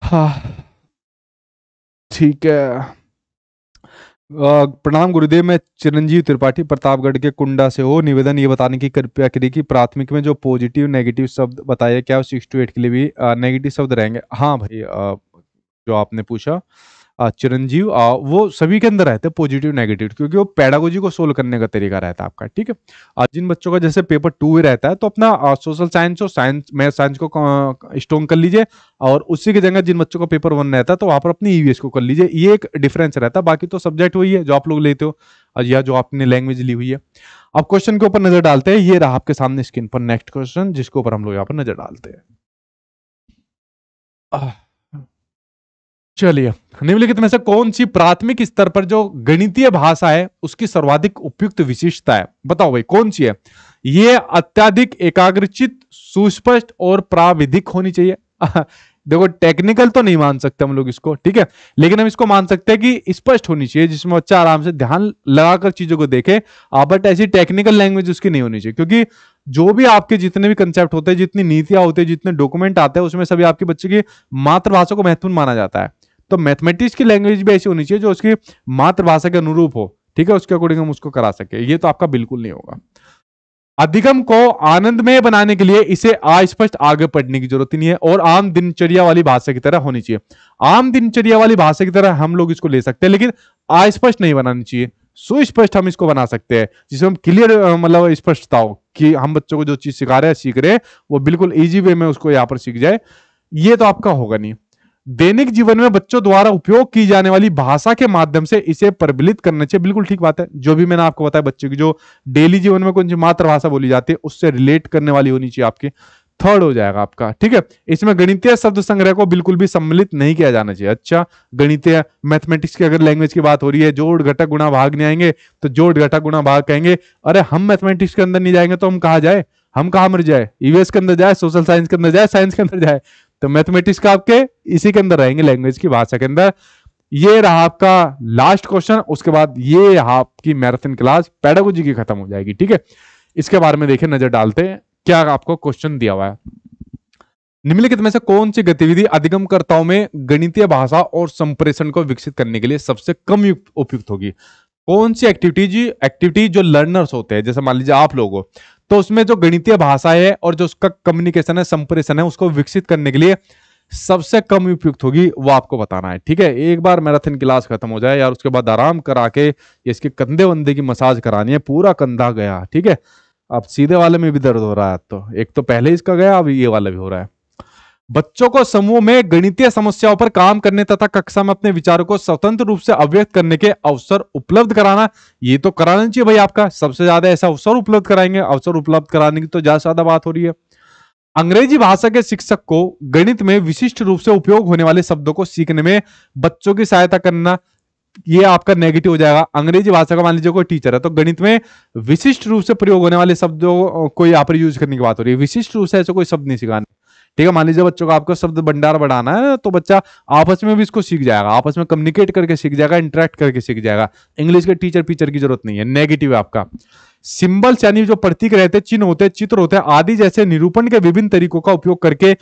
हाँ ठीक है प्रणाम गुरुदेव मैं चिरंजीव त्रिपाठी प्रतापगढ़ के कुंडा से हो निवेदन ये बताने की कृपया करिए कि प्राथमिक में जो पॉजिटिव नेगेटिव शब्द बताया क्या सिक्स टू एट के लिए भी नेगेटिव शब्द रहेंगे हाँ भाई जो आपने पूछा चिरंजीव वो सभी के अंदर रहते हैं पॉजिटिव नेगेटिव क्योंकि वो पैडागोजी को सोल्व करने का तरीका रहता है आपका ठीक है जिन बच्चों का जैसे पेपर टू ही रहता है तो अपना सोशल साइंस और साइंस मैथ साइंस को स्ट्रॉन्ग कर लीजिए और उसी की जगह जिन बच्चों का पेपर वन रहता है तो वहाँ पर अपनी ईवीएस को कर लीजिए ये एक डिफरेंस रहता है बाकी तो सब्जेक्ट वही है जो आप लोग लेते हो या जो आपने लैंग्वेज ली हुई है अब क्वेश्चन के ऊपर नजर डालते हैं ये रहा आपके सामने स्क्रीन पर नेक्स्ट क्वेश्चन जिसके ऊपर हम लोग यहाँ पर नजर डालते हैं चलिए निम्नलिखित में से कौन सी प्राथमिक स्तर पर जो गणितीय भाषा है उसकी सर्वाधिक उपयुक्त विशेषता है बताओ भाई कौन सी है ये अत्याधिक एकाग्रचित सुस्पष्ट और प्राविधिक होनी चाहिए देखो टेक्निकल तो नहीं मान सकते हम लोग इसको ठीक है लेकिन हम इसको मान सकते हैं कि स्पष्ट होनी चाहिए जिसमें बच्चा आराम से ध्यान लगाकर चीजों को देखे बट हाँ, ऐसी टेक्निकल लैंग्वेज उसकी नहीं होनी चाहिए क्योंकि जो भी आपके जितने भी कंसेप्ट होते हैं जितनी नीतियां होती है जितने डॉक्यूमेंट आते हैं उसमें सभी आपके बच्चे की मातृभाषा को महत्वपूर्ण माना जाता है तो मैथमेटिक्स की लैंग्वेज भी ऐसी होनी चाहिए जो उसकी मातृभाषा के अनुरूप हो ठीक है उसके अकॉर्डिंग हम उसको करा सके ये तो आपका बिल्कुल नहीं होगा अधिगम को आनंदमय बनाने के लिए इसे अस्पष्ट आगे पढ़ने की जरूरत नहीं है और आम दिनचर्या वाली भाषा की तरह होनी चाहिए आम दिनचर्या वाली भाषा की तरह हम लोग इसको ले सकते हैं लेकिन अस्पष्ट नहीं बनानी चाहिए सुस्पष्ट हम इसको बना सकते हैं जिसमें हम क्लियर मतलब स्पष्टता हो कि हम बच्चों को जो चीज सिखा रहे हैं सीख रहे हैं वो बिल्कुल ईजी वे में उसको यहाँ पर सीख जाए ये तो आपका होगा नहीं दैनिक जीवन में बच्चों द्वारा उपयोग की जाने वाली भाषा के माध्यम से इसे प्रबलित करना चाहिए बिल्कुल ठीक बात है जो भी मैंने आपको बताया बच्चों की जो डेली जीवन में कौन सी मातृभाषा बोली जाती है उससे रिलेट करने वाली होनी चाहिए आपकी थर्ड हो जाएगा आपका ठीक है इसमें गणितीय शब्द संग्रह को बिल्कुल भी सम्मिलित नहीं किया जाना चाहिए अच्छा गणितीय मैथमेटिक्स की अगर लैंग्वेज की बात हो रही है जोड़ घटक गुणा भाग नहीं आएंगे तो जोड़ घटक गुणा भाग कहेंगे अरे हम मैथमेटिक्स के अंदर नहीं जाएंगे तो हम कहा जाए हम कहा मर जाए ईवीएस के अंदर जाए सोशल साइंस के अंदर जाए साइंस के अंदर जाए तो मैथमेटिक्स का आपके इसी के अंदर रहेंगे लैंग्वेज की भाषा के अंदर ये रहा आपका लास्ट क्वेश्चन उसके बाद ये रहा आपकी मैराथन क्लास पैडागोजी की खत्म हो जाएगी ठीक है इसके बारे में देखिए नजर डालते हैं क्या आपको क्वेश्चन दिया हुआ है निम्नलिखित में से कौन सी गतिविधि अधिगमकर्ताओं में गणितीय भाषा और संप्रेषण को विकसित करने के लिए सबसे कम उपयुक्त होगी कौन सी एक्टिविटीज एक्टिविटी जो लर्नर्स होते हैं जैसे मान लीजिए आप लोगों तो उसमें जो गणितीय भाषा है और जो उसका कम्युनिकेशन है संप्रेषण है उसको विकसित करने के लिए सबसे कम उपयुक्त होगी वो आपको बताना है ठीक है एक बार मैराथन क्लास खत्म हो जाए यार उसके बाद आराम करा के इसके कंधे वंदे की मसाज करानी है पूरा कंधा गया ठीक है अब सीधे वाले में भी दर्द हो रहा है तो एक तो पहले इसका गया अब ये वाला भी हो रहा है बच्चों को समूह में गणितीय समस्याओं पर काम करने तथा कक्षा में अपने विचारों को स्वतंत्र रूप से अव्यक्त करने के अवसर उपलब्ध कराना ये तो कराना चाहिए भाई आपका सबसे ज्यादा ऐसा अवसर उपलब्ध कराएंगे अवसर उपलब्ध कराने की तो ज्यादा ज्यादा बात हो रही है अंग्रेजी भाषा के शिक्षक को गणित में विशिष्ट रूप से उपयोग होने वाले शब्दों को सीखने में बच्चों की सहायता करना ये आपका नेगेटिव हो जाएगा अंग्रेजी भाषा का मान लीजिए कोई टीचर है तो गणित में विशिष्ट रूप से प्रयोग होने वाले शब्दों को यहाँ पर यूज करने की बात हो रही है विशिष्ट रूप से ऐसा कोई शब्द नहीं सिखाना ठीक है मान लीजिए बच्चों को आपको शब्द भंडार बढ़ाना है तो बच्चा आपस में भी इसको सीख जाएगा आपस में कम्युनिकेट करके सीख जाएगा इंटरेक्ट करके सीख जाएगा इंग्लिश के टीचर फीचर की जरूरत नहीं है नेगेटिव आपका सिंबल्स यानी जो प्रतीक रहते चिन्ह होते चित्र होते आदि जैसे निरूपण के विभिन्न तरीकों का उपयोग करके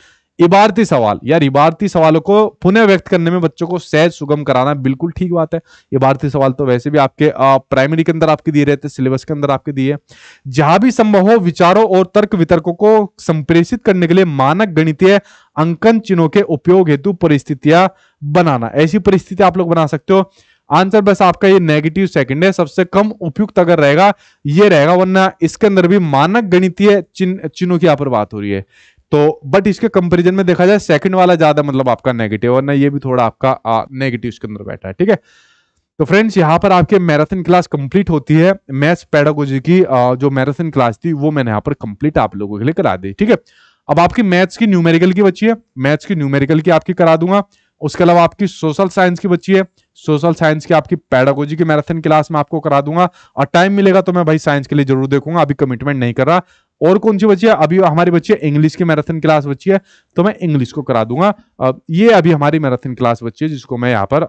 इबारती सवाल यार इबारती सवालों को पुनः व्यक्त करने में बच्चों को सहज सुगम कराना बिल्कुल ठीक बात है इबारती सवाल तो वैसे भी आपके प्राइमरी के अंदर आपके दिए रहते सिलेबस के अंदर आपके दिए जहां भी संभव हो विचारों और तर्क वितर्कों को संप्रेषित करने के लिए मानक गणितीय अंकन चिन्हों के उपयोग हेतु परिस्थितियां बनाना ऐसी परिस्थिति आप लोग बना सकते हो आंसर बस आपका ये नेगेटिव सेकंड है सबसे कम उपयुक्त अगर रहेगा ये रहेगा वरना इसके अंदर भी मानक गणितीय चिन्ह चिन्हों की यहां पर बात हो रही है तो बट इसके कंपेरिजन में देखा जाए सेकंड वाला ज्यादा मतलब आपका नेगेटिव और ना ये भी थोड़ा आपका नेगेटिव इसके अंदर बैठा है ठीक है तो फ्रेंड्स यहाँ पर आपके मैराथन क्लास कंप्लीट होती है मैथ्स पैडागोजी की जो मैराथन क्लास थी वो मैंने यहाँ पर कंप्लीट आप लोगों के लिए करा दी ठीक है अब आपकी मैथ्स की न्यूमेरिकल की बच्ची है मैथ्स की न्यूमेरिकल की आपकी करा दूंगा उसके अलावा आपकी सोशल साइंस की बच्ची है सोशल साइंस की आपकी पैडागोजी की मैराथन क्लास में आपको करा दूंगा और टाइम मिलेगा तो मैं भाई साइंस के लिए जरूर देखूंगा अभी कमिटमेंट नहीं कर रहा और कौन सी बची है अभी हमारी बच्ची है इंग्लिश की मैराथन क्लास बच्ची है तो मैं इंग्लिश को करा दूंगा ये अभी हमारी मैराथन क्लास बच्ची है जिसको मैं यहाँ पर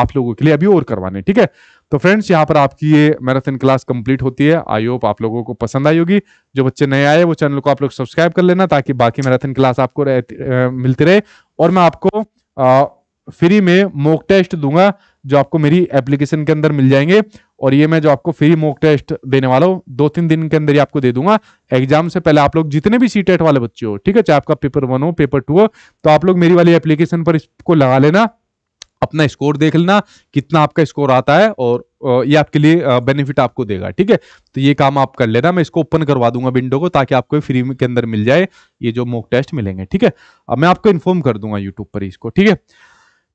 आप लोगों के लिए अभी और करवाने ठीक है तो फ्रेंड्स यहाँ पर आपकी ये मैराथन क्लास कंप्लीट होती है आई होप आप लोगों को पसंद आई होगी जो बच्चे नए आए वो चैनल को आप लोग सब्सक्राइब कर लेना ताकि बाकी मैराथन क्लास आपको मिलती रहे और मैं आपको फ्री में मोक टेस्ट दूंगा जो आपको मेरी एप्लीकेशन के अंदर मिल जाएंगे और ये मैं जो आपको फ्री मॉक टेस्ट देने वाला हूँ दो तीन दिन के अंदर ही आपको दे दूंगा एग्जाम से पहले आप लोग जितने भी सी e वाले बच्चे हो ठीक है चाहे आपका पेपर वन हो पेपर टू हो तो आप लोग मेरी वाली एप्लीकेशन पर इसको लगा लेना अपना स्कोर देख लेना कितना आपका स्कोर आता है और ये आपके लिए बेनिफिट आपको देगा ठीक है तो ये काम आप कर लेना मैं इसको ओपन करवा दूंगा विंडो को ताकि आपको फ्री के अंदर मिल जाए ये जो मॉक टेस्ट मिलेंगे ठीक है अब मैं आपको इन्फॉर्म कर दूंगा यूट्यूब पर इसको ठीक है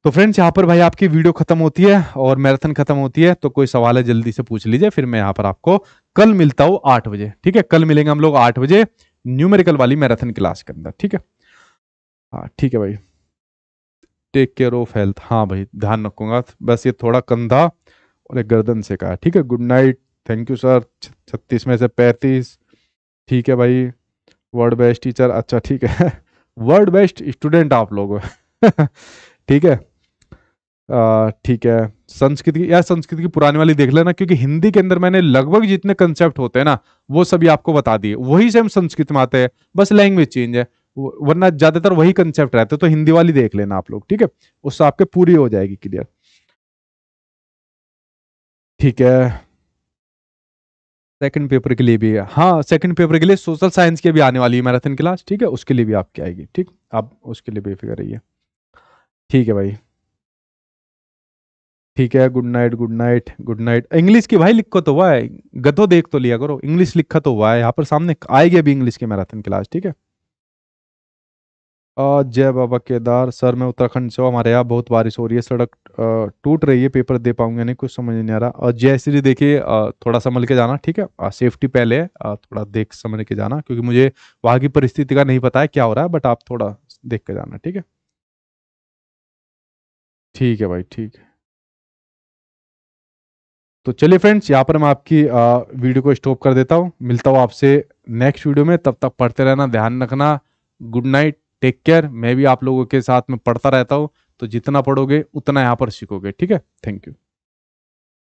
तो फ्रेंड्स यहाँ पर भाई आपकी वीडियो खत्म होती है और मैराथन खत्म होती है तो कोई सवाल है जल्दी से पूछ लीजिए फिर मैं यहाँ पर आपको कल मिलता हूँ आठ बजे ठीक है कल मिलेंगे हम लोग आठ बजे न्यूमेरिकल वाली मैराथन क्लास के अंदर ठीक है हाँ ठीक है भाई टेक केयर ऑफ हेल्थ हाँ भाई ध्यान रखूंगा बस ये थोड़ा कंधा और एक गर्दन से कहा ठीक है good night thank you sir छत्तीस में से पैंतीस ठीक है भाई वर्ल्ड बेस्ट टीचर अच्छा ठीक है वर्ल्ड बेस्ट स्टूडेंट आप लोग ठीक है ठीक है संस्कृत की या संस्कृत की पुरानी वाली देख लेना क्योंकि हिंदी के अंदर मैंने लगभग जितने कंसेप्ट होते हैं ना वो सभी आपको बता दिए वही सेम संस्कृत में आते हैं बस लैंग्वेज चेंज है वरना ज्यादातर वही कंसेप्ट रहते तो हिंदी वाली देख लेना आप लोग ठीक है उससे आपके पूरी हो जाएगी क्लियर ठीक है सेकंड पेपर के लिए भी है हाँ सेकंड पेपर के लिए सोशल साइंस की भी आने वाली है मैराथन क्लास ठीक है उसके लिए भी आपकी आएगी ठीक आप उसके लिए बेफिक्र रहिए ठीक है भाई ठीक है good night good night good night English की भाई लिखो तो हुआ है गधो देख तो लिया करो इंग्लिश लिखा तो हुआ है यहाँ पर सामने आएगी अभी इंग्लिश की मैराथन क्लास ठीक है जय बाबा केदार सर मैं उत्तराखंड से हूँ हमारे यहाँ बहुत बारिश हो रही है सड़क टूट रही है पेपर दे पाऊंगे नहीं कुछ समझ नहीं आ रहा और जय श्री देखिए थोड़ा संभल के जाना ठीक है सेफ्टी पहले थोड़ा देख समझ के जाना क्योंकि मुझे वहाँ की परिस्थिति का नहीं पता है क्या हो रहा है बट आप थोड़ा देख के जाना ठीक है ठीक है भाई ठीक है तो चलिए फ्रेंड्स यहाँ पर मैं आपकी वीडियो को स्टॉप कर देता हूँ मिलता हूँ आपसे नेक्स्ट वीडियो में तब तक पढ़ते रहना ध्यान रखना गुड नाइट टेक केयर मैं भी आप लोगों के साथ में पढ़ता रहता हूँ तो जितना पढ़ोगे उतना यहाँ पर सीखोगे ठीक है थैंक यू